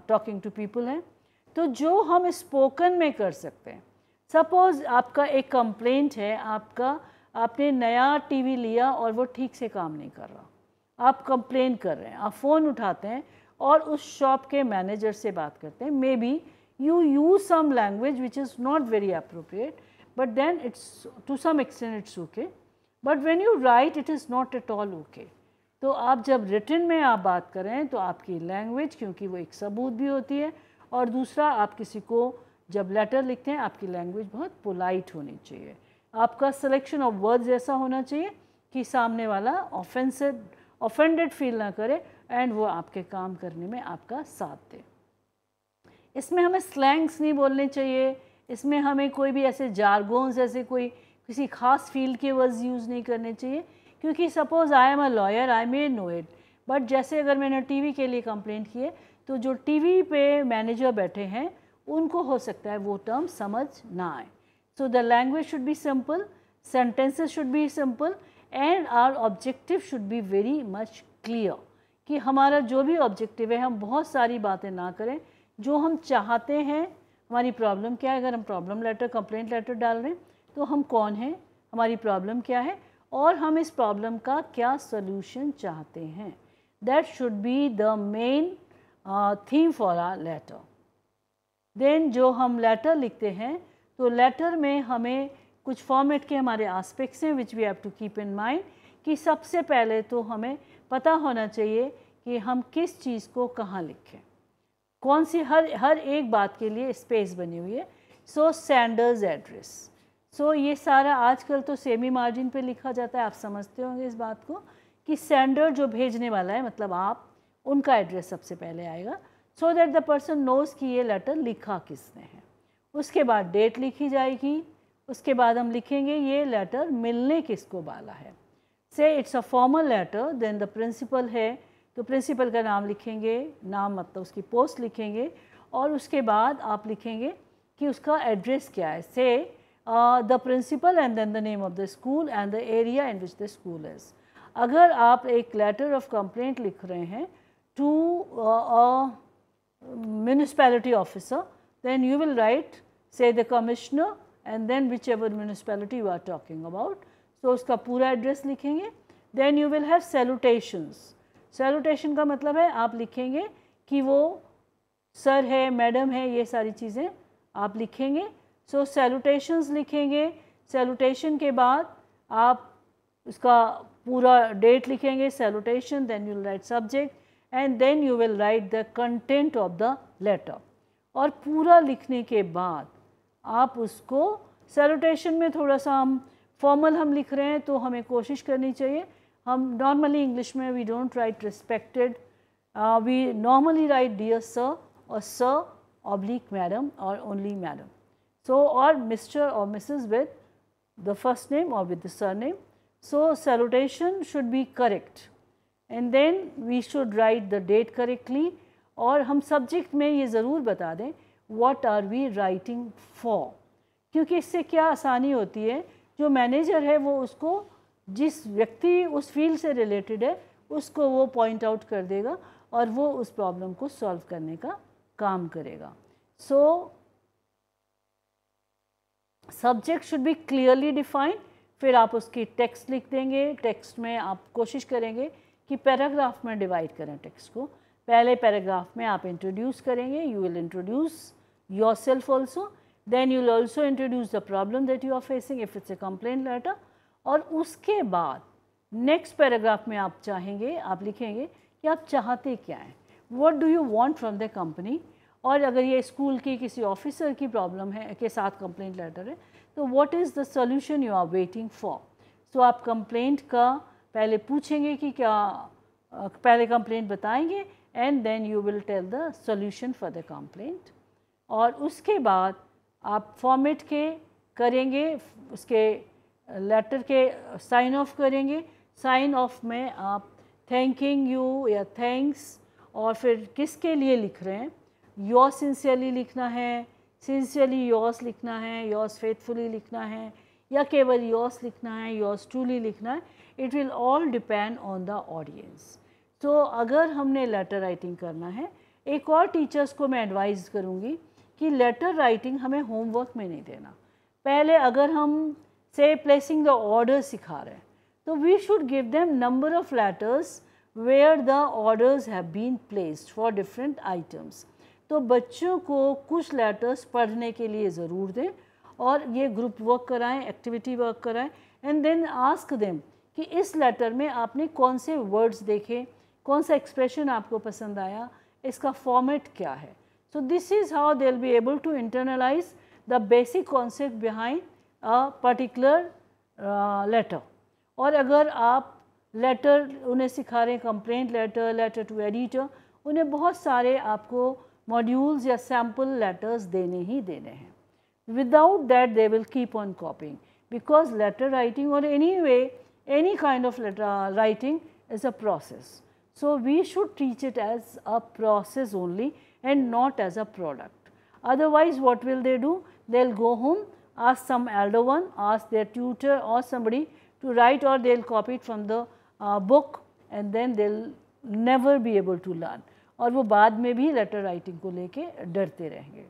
talking to people है तो जो हम स्पोकन में कर सकते हैं सपोज़ आपका एक कंप्लेंट है आपका आपने नया टीवी लिया और वो ठीक से काम नहीं कर रहा आप कंप्लेन कर रहे हैं आप फ़ोन उठाते हैं और उस शॉप के मैनेजर से बात करते हैं maybe you use some language which is not very appropriate but then it's to some extent it's okay but when you write it is not at all okay तो आप जब return में आप बात करें तो आपकी लैंग्वेज क्योंकि वो एक सबूत भी होती है और दूसरा आप किसी को जब लेटर लिखते हैं आपकी लैंग्वेज बहुत पोलाइट होनी चाहिए आपका सिलेक्शन ऑफ वर्ड्स ऐसा होना चाहिए कि सामने वाला ऑफेंसिड ऑफेंडेड फील ना करे एंड वो आपके काम करने में आपका साथ दे इसमें हमें स्लैंग्स नहीं बोलने चाहिए इसमें हमें कोई भी ऐसे जारगोन्स ऐसे कोई किसी खास फील्ड के वर्ड्स यूज़ नहीं करने चाहिए क्योंकि suppose I am a lawyer I may know it but जैसे अगर मैंने टीवी के लिए कंप्लेंट किए तो जो टीवी पे मैनेजर बैठे हैं उनको हो सकता है वो टर्म समझ ना आए So, the language should be simple, sentences should be simple and our objective should be very much clear कि हमारा जो भी ऑब्जेक्टिव है हम बहुत सारी बातें ना करें जो हम चाहते हैं हमारी प्रॉब्लम क्या है अगर हम प्रॉब्लम लेटर कंप्लेंट लेटर डाल रहे हैं तो हम कौन हैं हमारी प्रॉब्लम क्या है और हम इस प्रॉब्लम का क्या सॉल्यूशन चाहते हैं that should be the main theme for our letter then जो हम लेटर लिखते हैं तो लेटर में हमें कुछ फॉर्मेट के हमारे आस्पेक्ट्स हैं which we have to keep in mind कि सबसे पहले तो हमें पता होना चाहिए कि हम किस चीज़ को कहाँ लिखें कौन सी हर हर एक बात के लिए स्पेस बनी हुई है सो सेंडर्स एड्रेस सो ये सारा आजकल तो सेमी मार्जिन पे लिखा जाता है आप समझते होंगे इस बात को कि सेंडर जो भेजने वाला है मतलब आप उनका एड्रेस सबसे पहले आएगा so that the person knows कि ये लेटर लिखा किसने है उसके बाद डेट लिखी जाएगी उसके बाद हम लिखेंगे ये लेटर मिलने किसको वाला है say it's a formal letter then the principal है तो प्रिंसिपल का नाम लिखेंगे नाम मतलब उसकी पोस्ट लिखेंगे और उसके बाद आप लिखेंगे कि उसका एड्रेस क्या है say the principal and then the name of the school and the area in which the school is अगर आप एक लेटर ऑफ कंप्लेंट लिख रहे हैं to municipality officer then you will write say the commissioner and then whichever municipality you are talking about. So उसका पूरा address लिखेंगे then you will have salutations. Salutation का मतलब है आप लिखेंगे कि वो सर है मैडम है ये सारी चीज़ें आप लिखेंगे सो so, सैलुटेशंस लिखेंगे सैल्यूटेशन के बाद आप उसका पूरा डेट लिखेंगे salutation then you write subject and then you will write the content of the letter और पूरा लिखने के बाद आप उसको सैलुटेशन में थोड़ा सा हम फॉर्मल हम लिख रहे हैं तो हमें कोशिश करनी चाहिए हम नॉर्मली इंग्लिश में we don't write respected we normally write dear sir और सर ऑब्लिक मैडम और ओनली मैडम सो और मिस्टर और Mrs with the first name और with the surname so salutation should be correct and then we should write the date correctly और हम subject में ये ज़रूर बता दें what are we writing for क्योंकि इससे क्या आसानी होती है जो मैनेजर है वो उसको जिस व्यक्ति उस फील्ड से रिलेटेड है उसको वो पॉइंट आउट कर देगा और वो उस प्रॉब्लम को सॉल्व करने का काम करेगा so subject should be clearly defined फिर आप उसकी टेक्स्ट लिख देंगे टेक्स्ट में आप कोशिश करेंगे कि पैराग्राफ में डिवाइड करें टेक्स्ट को पहले पैराग्राफ में आप इंट्रोड्यूस करेंगे you will introduce yourself also then you will also introduce the problem that you are facing if it's a complaint letter और उसके बाद नेक्स्ट पैराग्राफ में आप चाहेंगे आप लिखेंगे कि आप चाहते क्या हैं what do you want from the company और अगर ये स्कूल की किसी ऑफिसर की प्रॉब्लम है के साथ कंप्लेंट लेटर है तो what is the solution you are waiting for so आप कंप्लेंट का पहले पूछेंगे कि क्या पहले कंप्लेंट बताएंगे and then you will tell the solution for the complaint और उसके बाद आप फॉर्मेट के करेंगे उसके लेटर के साइन ऑफ करेंगे साइन ऑफ में आप थैंकिंग यू या थैंक्स और फिर किसके लिए लिख रहे हैं योर सिंसियरली लिखना है सिंसियरली योर्स लिखना है योर्स फेथफुली लिखना है या केवल योर्स लिखना है योर्स ट्रूली लिखना है it will all depend on the audience तो अगर हमने लेटर राइटिंग करना है एक और टीचर्स को मैं एडवाइज करूँगी कि लेटर राइटिंग हमें होमवर्क में नहीं देना पहले अगर हम से प्लेसिंग द ऑर्डर सिखा रहे हैं तो we should give them number of letters where the orders have been placed for different items तो बच्चों को कुछ लेटर्स पढ़ने के लिए ज़रूर दें और ये ग्रुप वर्क कराएं एक्टिविटी वर्क कराएं एंड देन आस्क देम कि इस लेटर में आपने कौन से वर्ड्स देखे कौन सा एक्सप्रेशन आपको पसंद आया इसका फॉर्मेट क्या है So, this is how they will be able to internalize the basic concept behind a particular uh, letter. Or agar aap letter unhe sikha rahe complaint letter, letter to editor, unhe bahut sare aapko modules ya sample letters dene hi dene hain. Without that they will keep on copying because letter writing or anyway any kind of letter uh, writing is a process. So, we should teach it as a process only and not as a product. Otherwise, what will they do? They will go home, ask some elder one, ask their tutor or somebody to write or they will copy it from the uh, book and then they will never be able to learn. Or वो बाद में भी letter writing को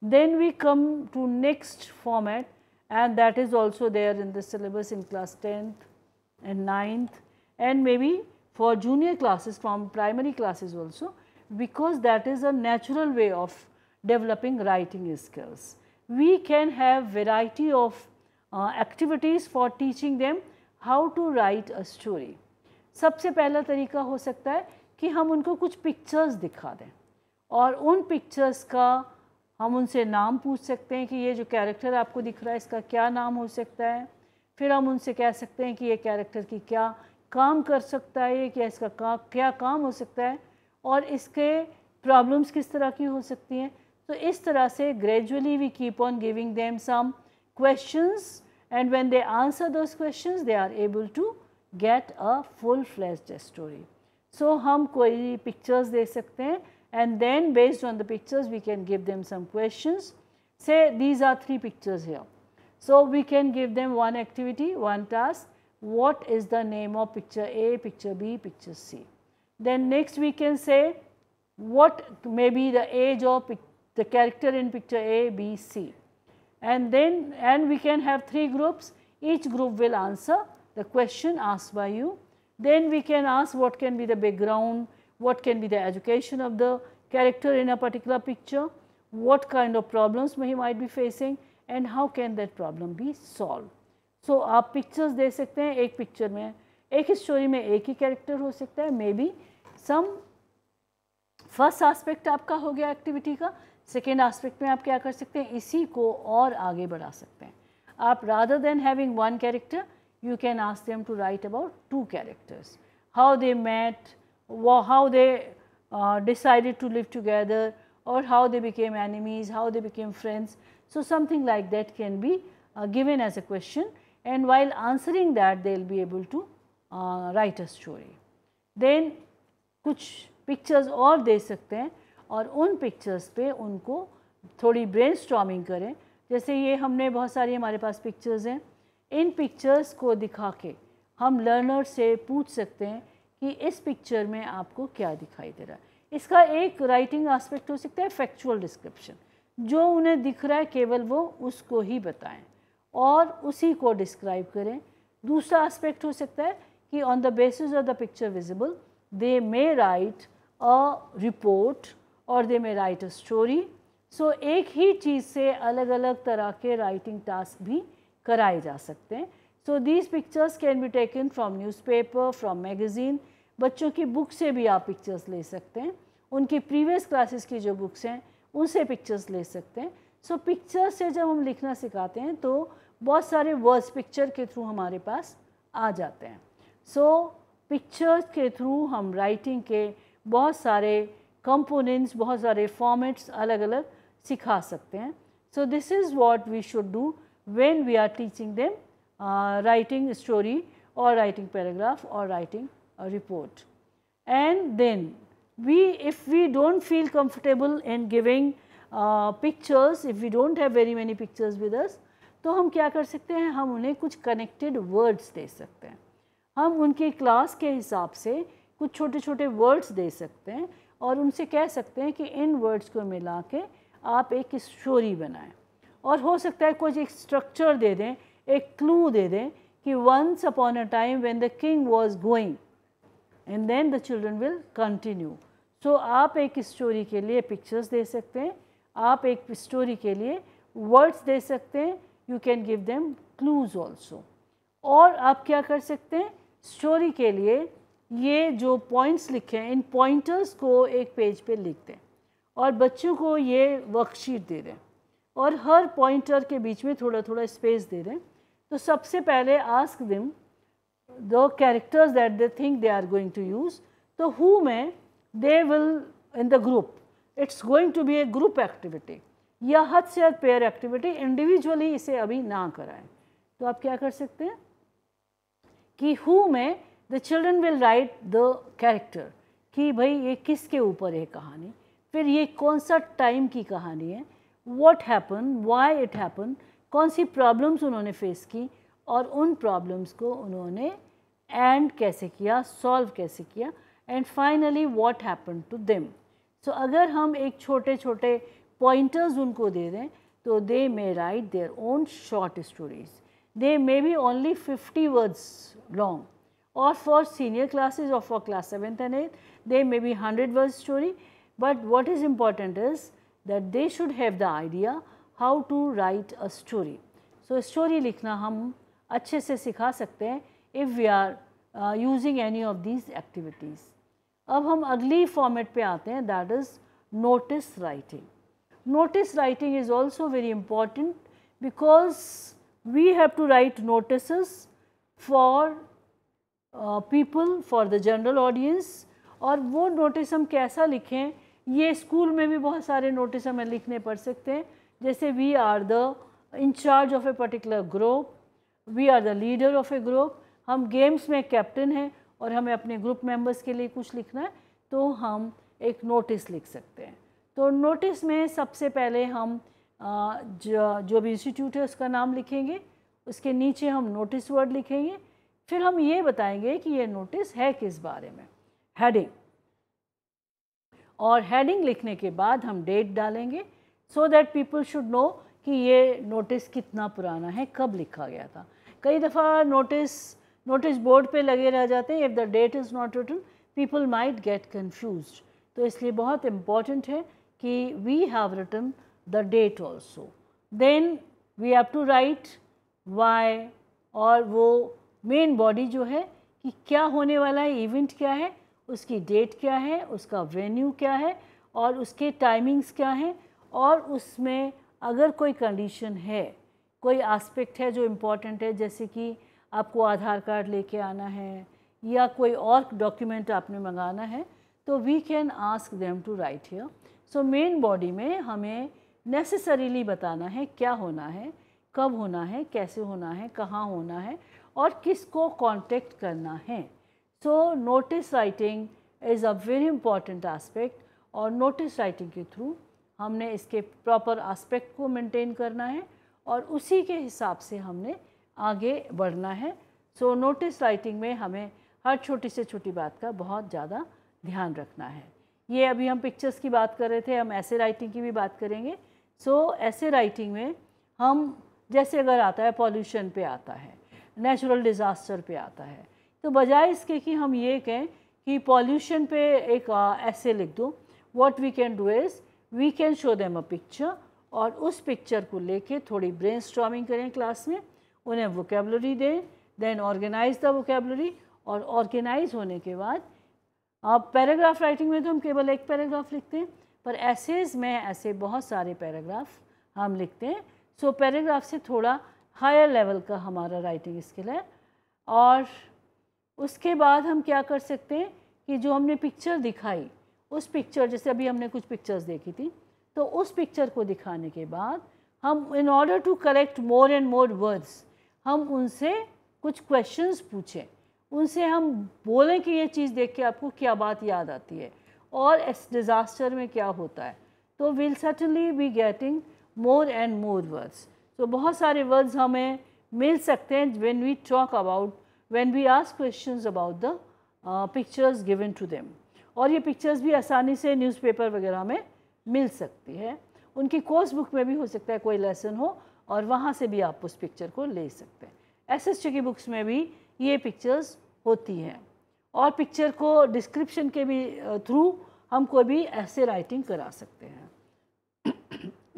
Then we come to next format, and that is also there in the syllabus in class 10th and 9th and maybe for junior classes from primary classes also because that is a natural way of developing writing skills. We can have variety of uh, activities for teaching them how to write a story. सबसे पहला तरीका हो सकता है कि हम उनको कुछ पिक्चर्स दिखा दें और उन पिक्चर्स का हम उनसे नाम पूछ सकते हैं कि ये जो कैरेक्टर आपको दिख रहा है इसका क्या नाम हो सकता है फिर हम उनसे कह सकते हैं कि ये कैरेक्टर की क्या काम कर सकता है या इसका का, क्या काम हो सकता है और इसके प्रॉब्लम्स किस तरह की हो सकती हैं तो इस तरह से gradually we keep on giving them some question and when they answer those question they are able to get a full flash story so हम कोई पिक्चर्स दे सकते हैं and then based on the pictures we can give them some question say these are three pictures है so we can give them one activity one task what is the name of picture A picture B picture C Then next we can say what may be the age of the character in picture A, B, C. And then and we can have three groups, each group will answer the question asked by you. Then we can ask what can be the background, what can be the education of the character in a particular picture, what kind of problems he might be facing and how can that problem be solved. So, our pictures they say, One picture में एक ही story में एक ही character हो सकता है maybe some first aspect आपका हो गया एक्टिविटी का सेकेंड आस्पेक्ट में आप क्या कर सकते हैं इसी को और आगे बढ़ा सकते हैं आप rather than having one character you can ask them to write about two characters how they met व how they decided to live together और how they became enemies how they became friends so something like that can be given as a question and while answering that they will be able to uh, story a कुछ pictures और दे सकते हैं और उन pictures पे उनको थोड़ी स्टॉमिंग करें जैसे ये हमने बहुत सारी हमारे पास पिक्चर्स हैं इन पिक्चर्स को दिखा के हम लर्नर से पूछ सकते हैं कि इस पिक्चर में आपको क्या दिखाई दे रहा है इसका एक राइटिंग एस्पेक्ट हो सकता है फैक्चुअल डिस्क्रिप्शन जो उन्हें दिख रहा है केवल वो उसको ही बताएं और उसी को डिस्क्राइब करें दूसरा एस्पेक्ट हो सकता है कि on the basis of the picture visible they may write a report और they may write a story so एक ही चीज़ से अलग अलग तरह के राइटिंग टास्क भी कराए जा सकते हैं so these pictures can be taken from newspaper from magazine बच्चों की बुक से भी आप पिक्चर्स ले सकते हैं उनकी प्रीवियस क्लासेस की जो बुक्स हैं उनसे पिक्चर्स ले सकते हैं सो so, पिक्चर्स से जब हम लिखना सिखाते हैं तो बहुत सारे वर्ड्स पिक्चर के थ्रू हमारे पास आ जाते हैं सो पिक्चर्स के थ्रू हम राइटिंग के बहुत सारे कंपोनेंट्स बहुत सारे फॉर्मेट्स अलग अलग सिखा सकते हैं so this is what we should do when we are teaching them writing story और राइटिंग पैराग्राफ और writing report and then we if we don't feel comfortable in giving pictures if we don't have very many pictures with us तो हम क्या कर सकते हैं हम उन्हें कुछ कनेक्टेड वर्ड्स दे सकते हैं हम उनके क्लास के हिसाब से कुछ छोटे छोटे वर्ड्स दे सकते हैं और उनसे कह सकते हैं कि इन वर्ड्स को मिला के आप एक स्टोरी बनाएं और हो सकता है कुछ एक स्ट्रक्चर दे दें एक क्लू दे दें कि once upon a time when the king was going and then the children will continue so आप एक स्टोरी के लिए पिक्चर्स दे सकते हैं आप एक स्टोरी के लिए वर्ड्स दे सकते हैं you can give them clues also और आप क्या कर सकते हैं स्टोरी के लिए ये जो पॉइंट्स लिखे हैं इन पॉइंटर्स को एक पेज पे लिख दें और बच्चों को ये वर्कशीट दे दें और हर पॉइंटर के बीच में थोड़ा थोड़ा स्पेस दे दें तो सबसे पहले ask them the characters that they think they are going to use तो whom they will in the group it's going to be a group activity या हद से हद पेयर एक्टिविटी इंडिविजुअली इसे अभी ना कराएं तो आप क्या कर सकते हैं कि whom the children will write the character कि भाई ये किसके ऊपर है कहानी फिर ये कौन सा टाइम की कहानी है what happen why it happen कौन सी प्रॉब्लम्स उन्होंने फेस की और उन प्रॉब्लम्स को उन्होंने एंड कैसे किया सॉल्व कैसे किया and finally what happen to them so अगर हम एक छोटे छोटे पॉइंटर्स उनको दे दें तो they may write their own short stories they may be only fifty words long or for senior classes or for class 7th and 8th they may be 100 word story but what is important is that they should have the idea how to write a story. So, story लिखना हम अच्छे se सिखा सकते if we are uh, using any of these activities. अब हम अगली format पे आते हैं that is notice writing. Notice writing is also very important because we have to write notices for people for the general audience और वो notice हम कैसा लिखें ये स्कूल में भी बहुत सारे नोटिस हमें लिखने पड़ सकते हैं जैसे we are the incharge of a particular group we are the leader of a group हम गेम्स में कैप्टन हैं और हमें अपने ग्रुप मेंबर्स के लिए कुछ लिखना है तो हम एक नोटिस लिख सकते हैं तो नोटिस में सबसे पहले हम uh, जो, जो भी इंस्टीट्यूट है उसका नाम लिखेंगे उसके नीचे हम नोटिस वर्ड लिखेंगे फिर हम ये बताएंगे कि ये नोटिस है किस बारे में हेडिंग और हेडिंग लिखने के बाद हम डेट डालेंगे so that people should know कि ये नोटिस कितना पुराना है कब लिखा गया था कई दफ़ा नोटिस नोटिस बोर्ड पे लगे रह जाते हैं if the date is not written people might get confuse तो इसलिए बहुत इम्पॉर्टेंट है कि we have written the date also then we have to write why और वो मेन बॉडी जो है कि क्या होने वाला है इवेंट क्या है उसकी डेट क्या है उसका वेन्यू क्या है और उसके टाइमिंग्स क्या हैं और उसमें अगर कोई कंडीशन है कोई एस्पेक्ट है जो इम्पोर्टेंट है जैसे कि आपको आधार कार्ड लेके आना है या कोई और डॉक्यूमेंट आपने मंगाना है तो we can ask them to write here so main body में हमें नेसेसरीली बताना है क्या होना है कब होना है कैसे होना है कहाँ होना है और किसको कांटेक्ट करना है so notice writing is a very important aspect और नोटिस राइटिंग के थ्रू हमने इसके प्रॉपर एस्पेक्ट को मेंटेन करना है और उसी के हिसाब से हमने आगे बढ़ना है सो नोटिस राइटिंग में हमें हर छोटी से छोटी बात का बहुत ज़्यादा ध्यान रखना है ये अभी हम पिक्चर्स की बात कर रहे थे हम ऐसे राइटिंग की भी बात करेंगे सो so, ऐसे राइटिंग में हम जैसे अगर आता है पॉल्यूशन पे आता है नेचुरल डिज़ास्टर पे आता है तो बजाय इसके कि हम ये कहें कि पॉल्यूशन पे एक ऐसे लिख दो what we can do is we can show them a picture और उस पिक्चर को लेके थोड़ी ब्रेन करें क्लास में उन्हें वोकेबलरी दें देन ऑर्गेनाइज द वोकेबलरी और ऑर्गेनाइज होने के बाद आप पैराग्राफ राइटिंग में तो हम केवल एक पैराग्राफ लिखते हैं पर ऐसेज में ऐसे बहुत सारे पैराग्राफ हम लिखते हैं सो so, पैराग्राफ से थोड़ा हायर लेवल का हमारा राइटिंग स्किल है और उसके बाद हम क्या कर सकते हैं कि जो हमने पिक्चर दिखाई उस पिक्चर जैसे अभी हमने कुछ पिक्चर्स देखी थी तो उस पिक्चर को दिखाने के बाद हम in order to correct more and more words हम उनसे कुछ क्वेश्चंस पूछें उनसे हम बोलें कि ये चीज़ देख के आपको क्या बात याद आती है और इस डिज़ास्टर में क्या होता है तो will certainly be getting more and more words तो बहुत सारे वर्ड्स हमें मिल सकते हैं when we talk about when we ask questions about the pictures given to them और ये पिक्चर्स भी आसानी से न्यूज़पेपर वगैरह में मिल सकती है उनकी कोर्स बुक में भी हो सकता है कोई लेसन हो और वहाँ से भी आप उस पिक्चर को ले सकते हैं एस की बुक्स में भी ये पिक्चर्स होती हैं और पिक्चर को डिस्क्रिप्शन के भी थ्रू uh, हम कोई भी ऐसे राइटिंग करा सकते हैं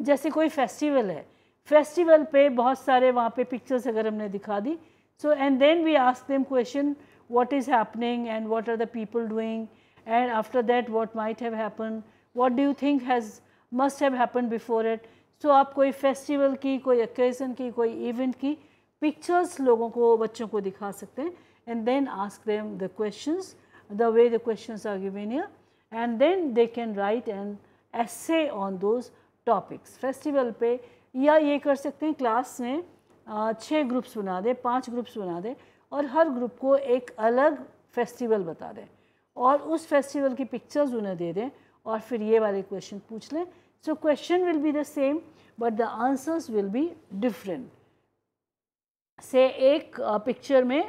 जैसे कोई फेस्टिवल है फेस्टिवल पे बहुत सारे वहाँ पे पिक्चर्स अगर हमने दिखा दी so and then we ask them question what is happening and what are the people doing and after that what might have happen what do you think has must have happen before it so आप कोई festival की कोई occasion की कोई event की pictures लोगों को बच्चों को दिखा सकते हैं and then ask them the question the way the question are given here and then they can write and essay on those topics festival पे या ये कर सकते हैं क्लास में छः ग्रुप्स बना दें पांच ग्रुप्स बना दें और हर ग्रुप को एक अलग फेस्टिवल बता दें और उस फेस्टिवल की पिक्चर्स उन्हें दे दें और फिर ये वाले क्वेश्चन पूछ लें so question will be the same but the answers will be different say एक पिक्चर में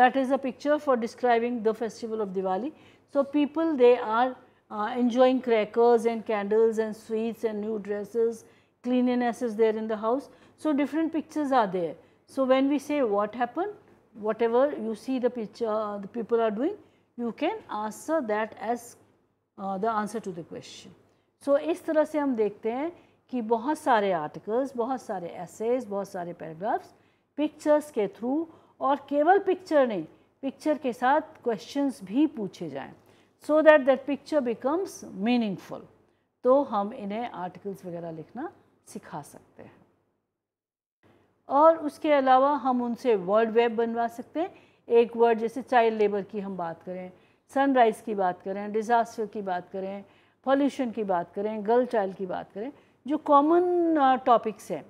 that is a picture for describing the festival of Diwali so people they are Uh, enjoying crackers and candles and sweets and new dresses, cleanliness is there in the house. So, different pictures are there. So, when we say what happened, whatever you see the picture uh, the people are doing, you can answer that as uh, the answer to the question. So, इस तरह से हम देखते हैं कि बहुत सारे articles बहुत सारे एसेज बहुत सारे पैराग्राफ्स पिक्चर्स के थ्रू और केवल पिक्चर नहीं picture so that that picture becomes meaningful तो हम इन्हें आर्टिकल्स वगैरह लिखना सिखा सकते हैं और उसके अलावा हम उनसे वर्ल्ड वेब बनवा सकते हैं एक वर्ड जैसे चाइल्ड लेबर की हम बात करें सनराइज़ की बात करें डिज़ास्टर की बात करें पॉल्यूशन की बात करें गर्ल चाइल्ड की बात करें जो कॉमन टॉपिक्स uh, हैं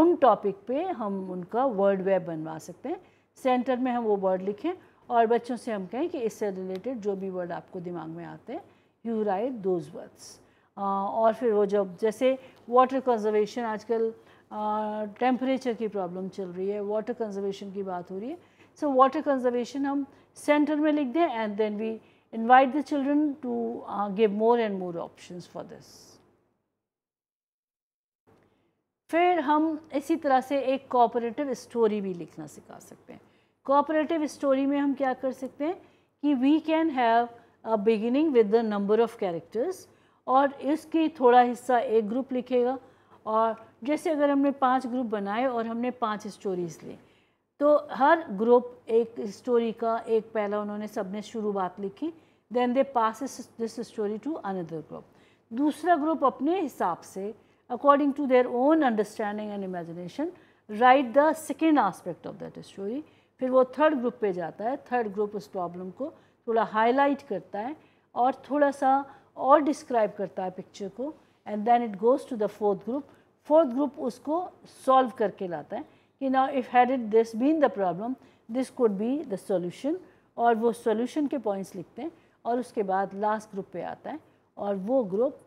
उन टॉपिक पे हम उनका वर्ल्ड वेब बनवा सकते हैं सेंटर में हम वो वर्ड लिखें और बच्चों से हम कहें कि इससे रिलेटेड जो भी वर्ड आपको दिमाग में आते हैं यू राइट दोज वर्ड्स और फिर वो जब जैसे वाटर कंजर्वेशन आजकल टेम्परेचर की प्रॉब्लम चल रही है वाटर कंजर्वेशन की बात हो रही है सो वाटर कंजर्वेशन हम सेंटर में लिख दें and then we invite the children to give more and more option for this फिर हम इसी तरह से एक कोऑपरेटिव स्टोरी भी लिखना सिखा सकते हैं कोऑपरेटिव स्टोरी में हम क्या कर सकते हैं कि we can have a beginning with the number of characters और इसकी थोड़ा हिस्सा एक ग्रुप लिखेगा और जैसे अगर हमने पांच ग्रुप बनाए और हमने पांच स्टोरीज़ ली तो हर ग्रुप एक स्टोरी का एक पहला उन्होंने सबने शुरू बात लिखी then they pass this story to another group दूसरा ग्रुप अपने हिसाब से according to their own understanding and imagination right the second aspect of that story फिर वो थर्ड ग्रुप पे जाता है थर्ड ग्रुप उस प्रॉब्लम को थोड़ा हाईलाइट करता है और थोड़ा सा और डिस्क्राइब करता है पिक्चर को and then it goes to the fourth group fourth group उसको सॉल्व करके लाता है कि now if had it this been the problem this could be the solution और वो सॉल्यूशन के पॉइंट्स लिखते हैं और उसके बाद लास्ट ग्रुप पे आता है और वो ग्रुप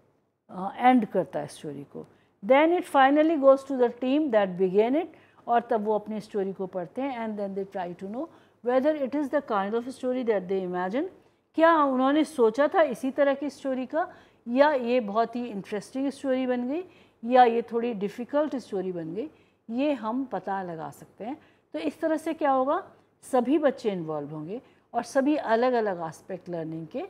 एंड uh, करता है स्टोरी को then it finally goes to the team that began it और तब वो अपनी स्टोरी को पढ़ते हैं and then they try to know whether it is the kind of story that they imagine क्या उन्होंने सोचा था इसी तरह की स्टोरी का या ये बहुत ही इंटरेस्टिंग स्टोरी बन गई या ये थोड़ी डिफ़िकल्ट स्टोरी बन गई ये हम पता लगा सकते हैं तो इस तरह से क्या होगा सभी बच्चे इन्वॉल्व होंगे और सभी अलग अलग आस्पेक्ट लर्निंग के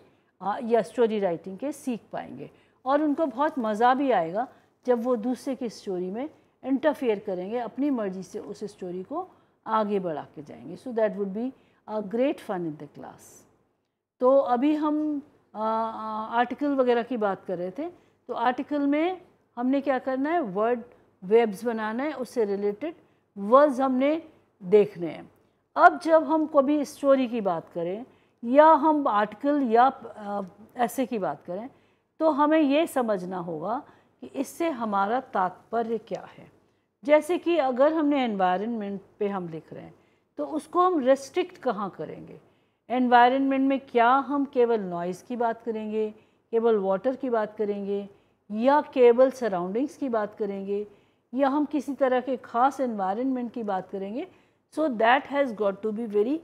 या स्टोरी राइटिंग के सीख पाएंगे और उनको बहुत मज़ा भी आएगा जब वो दूसरे की स्टोरी में इंटरफेयर करेंगे अपनी मर्जी से उस स्टोरी को आगे बढ़ा के जाएंगे so that would be a great fun in the class तो अभी हम आर्टिकल वगैरह की बात कर रहे थे तो आर्टिकल में हमने क्या करना है वर्ड वेब्स बनाना है उससे रिलेटेड वर्ड्स हमने देखने हैं अब जब हम कभी स्टोरी की बात करें या हम आर्टिकल या ऐसे की बात करें तो हमें ये समझना होगा कि इससे हमारा तात्पर्य क्या है जैसे कि अगर हमने एनवायरनमेंट पे हम लिख रहे हैं तो उसको हम रेस्ट्रिक्ट कहाँ करेंगे एनवायरनमेंट में क्या हम केवल नॉइज़ की बात करेंगे केवल वाटर की बात करेंगे या केवल सराउंडिंग्स की बात करेंगे या हम किसी तरह के ख़ास एनवायरनमेंट की बात करेंगे so that has got to be very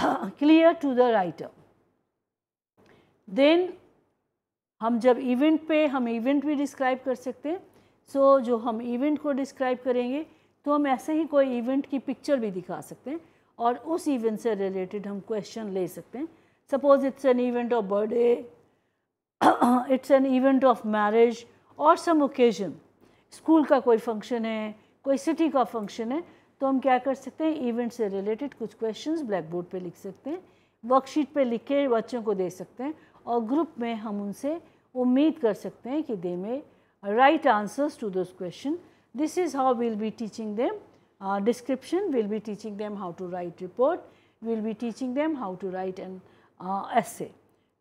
clear to the writer देन हम जब इवेंट पे हम इवेंट भी डिस्क्राइब कर सकते हैं सो so, जो हम इवेंट को डिस्क्राइब करेंगे तो हम ऐसे ही कोई इवेंट की पिक्चर भी दिखा सकते हैं और उस इवेंट से रिलेटेड हम क्वेश्चन ले सकते हैं suppose it's an event of birthday it's an event of marriage और सम ओकेजन स्कूल का कोई फंक्शन है कोई सिटी का फंक्शन है तो हम क्या कर सकते हैं इवेंट से रिलेटेड कुछ क्वेश्चन ब्लैक बोर्ड पर लिख सकते हैं वर्कशीट पर लिख के बच्चों को दे सकते हैं और ग्रुप में हम उनसे उम्मीद कर सकते हैं कि दे में right answers to those question This is how we'll be teaching them uh, description, we'll be teaching them how to write report, we'll be teaching them how to write an uh, essay.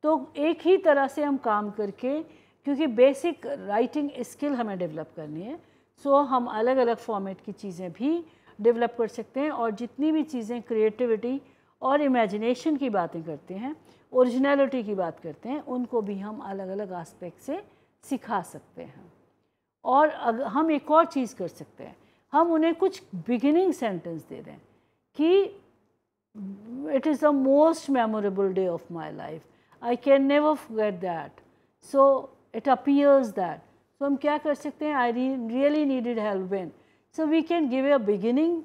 तो एक ही तरह से हम काम करके क्योंकि basic writing skill हमें develop करनी है सो so, हम अलग अलग फॉर्मेट की चीज़ें भी डेवलप कर सकते हैं और जितनी भी चीज़ें क्रिएटिविटी और इमेजिनेशन की बातें करते हैं ओरिजिनलिटी की बात करते हैं उनको भी हम अलग अलग आस्पेक्ट से सिखा सकते हैं और हम एक और चीज़ कर सकते हैं हम उन्हें कुछ बिगिनिंग सेंटेंस दे दें कि it is the most memorable day of my life I can never forget that so it appears that so हम क्या कर सकते हैं I really needed help when so we can give a beginning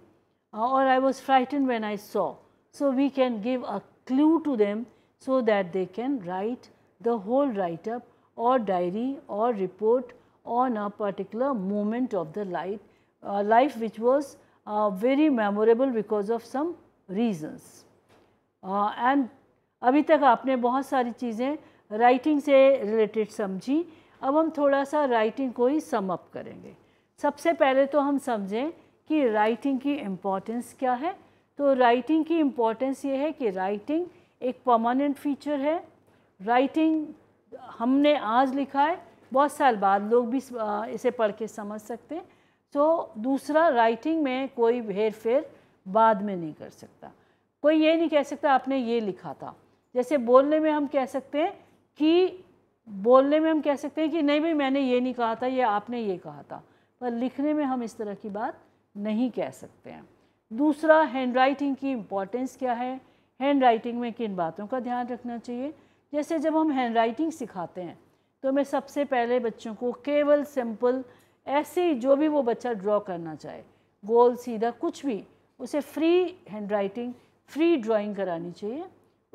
और I was frighten when I saw so we can give a clue to them so that they can write the whole write up और diary और report on a particular moment of the light, uh, life which was uh, very memorable because of some reasons. Uh, and अभी तक आपने बहुत सारी चीज़ें writing से related समझी अब हम थोड़ा सा राइटिंग को ही सम करेंगे सबसे पहले तो हम समझें कि राइटिंग की इम्पोर्टेंस क्या है तो राइटिंग की इम्पॉर्टेंस ये है कि राइटिंग एक परमानेंट फीचर है राइटिंग हमने आज लिखा है बहुत साल बाद लोग भी इसे पढ़ के समझ सकते हैं तो दूसरा राइटिंग में कोई हेर फेर बाद में नहीं कर सकता कोई ये नहीं कह सकता आपने ये लिखा था जैसे बोलने में हम कह सकते हैं कि बोलने में हम कह सकते हैं कि नहीं भाई मैंने ये नहीं कहा था ये आपने ये कहा था पर लिखने में हम इस तरह की बात नहीं कह सकते हैं दूसरा हैंड राइटिंग की इम्पोर्टेंस क्या है हैंड राइटिंग में किन बातों का ध्यान रखना चाहिए जैसे जब हम हैंड राइटिंग सिखाते हैं तो मैं सबसे पहले बच्चों को केवल सिंपल ऐसे ही जो भी वो बच्चा ड्रॉ करना चाहे गोल सीधा कुछ भी उसे free hand writing free drawing करानी चाहिए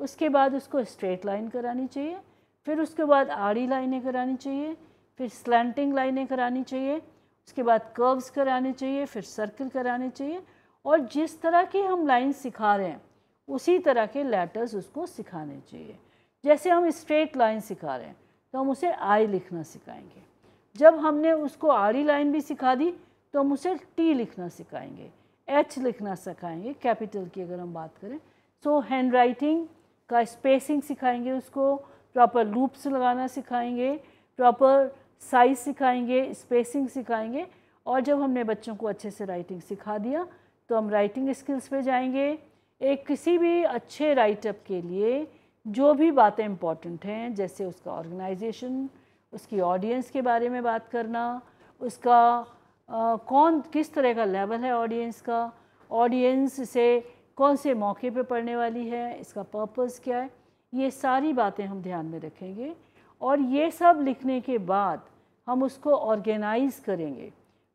उसके बाद उसको स्ट्रेट लाइन करानी चाहिए फिर उसके बाद आड़ी लाइनें करानी चाहिए फिर स्लैंटिंग लाइनें करानी चाहिए उसके बाद कर्व्स कराने चाहिए फिर सर्कल कराने चाहिए और जिस तरह की हम लाइन सिखा रहे हैं उसी तरह के लेटर्स उसको सिखाने चाहिए जैसे हम स्ट्रेट लाइन सिखा रहे हैं तो हम उसे आई लिखना सिखाएंगे जब हमने उसको आड़ी e लाइन भी सिखा दी तो हम उसे टी लिखना सिखाएंगे एच लिखना सिखाएंगे कैपिटल की अगर हम बात करें सो हैंड राइटिंग का स्पेसिंग सिखाएंगे उसको प्रॉपर लूप्स लगाना सिखाएंगे प्रॉपर साइज सिखाएंगे स्पेसिंग सिखाएंगे और जब हमने बच्चों को अच्छे से राइटिंग सिखा दिया तो हम राइटिंग स्किल्स पे जाएंगे एक किसी भी अच्छे राइटअप के लिए जो भी बातें इम्पॉर्टेंट हैं जैसे उसका ऑर्गेनाइजेशन उसकी ऑडियंस के बारे में बात करना उसका आ, कौन किस तरह का लेवल है ऑडियंस का ऑडियंस से कौन से मौके पे पढ़ने वाली है इसका पर्पस क्या है ये सारी बातें हम ध्यान में रखेंगे और ये सब लिखने के बाद हम उसको ऑर्गेनाइज़ करेंगे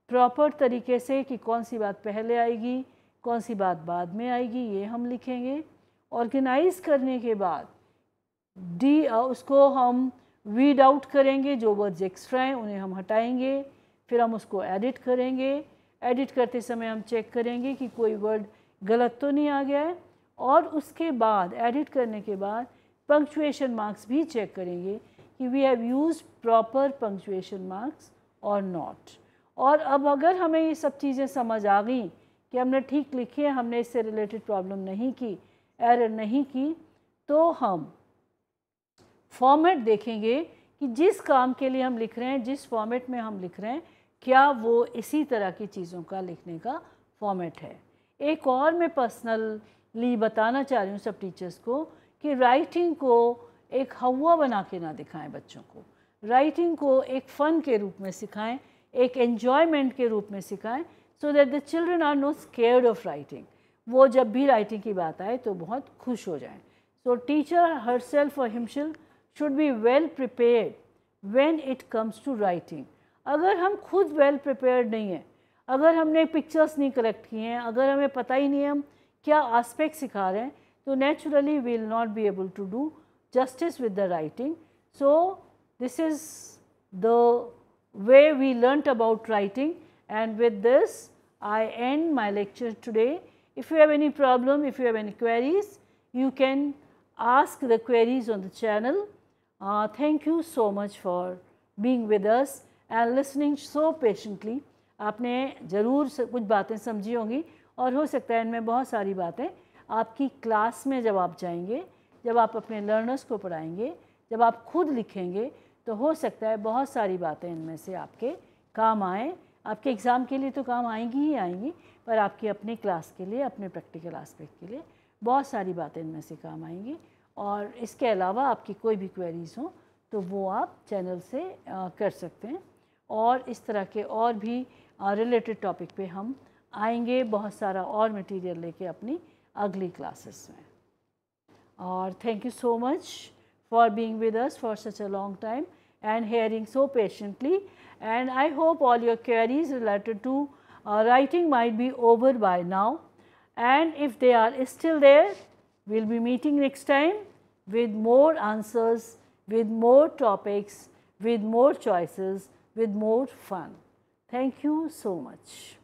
प्रॉपर तरीके से कि कौन सी बात पहले आएगी कौन सी बात बाद में आएगी ये हम लिखेंगे ऑर्गेनाइज करने के बाद डी उसको हम वीड आउट करेंगे जो वर्ड्स एक्स्ट्रा हैं उन्हें हम हटाएंगे फिर हम उसको एडिट करेंगे एडिट करते समय हम चेक करेंगे कि कोई वर्ड गलत तो नहीं आ गया है और उसके बाद एडिट करने के बाद पंक्चुएशन मार्क्स भी चेक करेंगे कि we have use proper punctuation marks और नॉट और अब अगर हमें ये सब चीज़ें समझ आ गई कि हमने ठीक लिखे हमने इससे रिलेटेड प्रॉब्लम नहीं की एरर नहीं की तो हम फॉर्मेट देखेंगे कि जिस काम के लिए हम लिख रहे हैं जिस फॉर्मेट में हम लिख रहे हैं क्या वो इसी तरह की चीज़ों का लिखने का फॉर्मेट है एक और मैं पर्सनली बताना चाह रही हूँ सब टीचर्स को कि राइटिंग को एक हवा बना के ना दिखाएं बच्चों को राइटिंग को एक फ़न के रूप में सिखाएं एक एन्जॉयमेंट के रूप में सिखाएं so that the children are no scared of writing वो जब भी राइटिंग की बात आए तो बहुत खुश हो जाए सो टीचर हर सेल्फ और himself should be well prepared when it comes to writing अगर हम खुद वेल प्रिपेयर्ड नहीं हैं अगर हमने पिक्चर्स नहीं कलेक्ट किए हैं अगर हमें पता ही नहीं हम क्या आस्पेक्ट सिखा रहे हैं तो naturally we will not be able to do justice with the writing so this is the way we learn about writing and with this I end my lecture today If you have any problem, if you have any queries, you can ask the queries on the channel. Uh, thank you so much for being with us and listening so patiently. आपने ज़रूर कुछ बातें समझी होंगी और हो सकता है इनमें बहुत सारी बातें आपकी क्लास में जब आप जाएंगे जब आप अपने लर्नर्स को पढ़ाएंगे जब आप खुद लिखेंगे तो हो सकता है बहुत सारी बातें इनमें से आपके काम आएँ आपके एग्ज़ाम के लिए तो काम आएंगी ही आएंगी पर आपकी अपने क्लास के लिए अपने प्रैक्टिकल आस्पेक्ट के लिए बहुत सारी बातें इनमें से काम आएंगी और इसके अलावा आपकी कोई भी क्वेरीज़ हो तो वो आप चैनल से आ, कर सकते हैं और इस तरह के और भी रिलेटेड टॉपिक पे हम आएंगे बहुत सारा और मटेरियल लेके अपनी अगली क्लासेस में और thank you so much for being with us for such a long time and hearing so patiently and I hope all your queries related to uh, writing might be over by now and if they are still there, we will be meeting next time with more answers, with more topics, with more choices, with more fun. Thank you so much.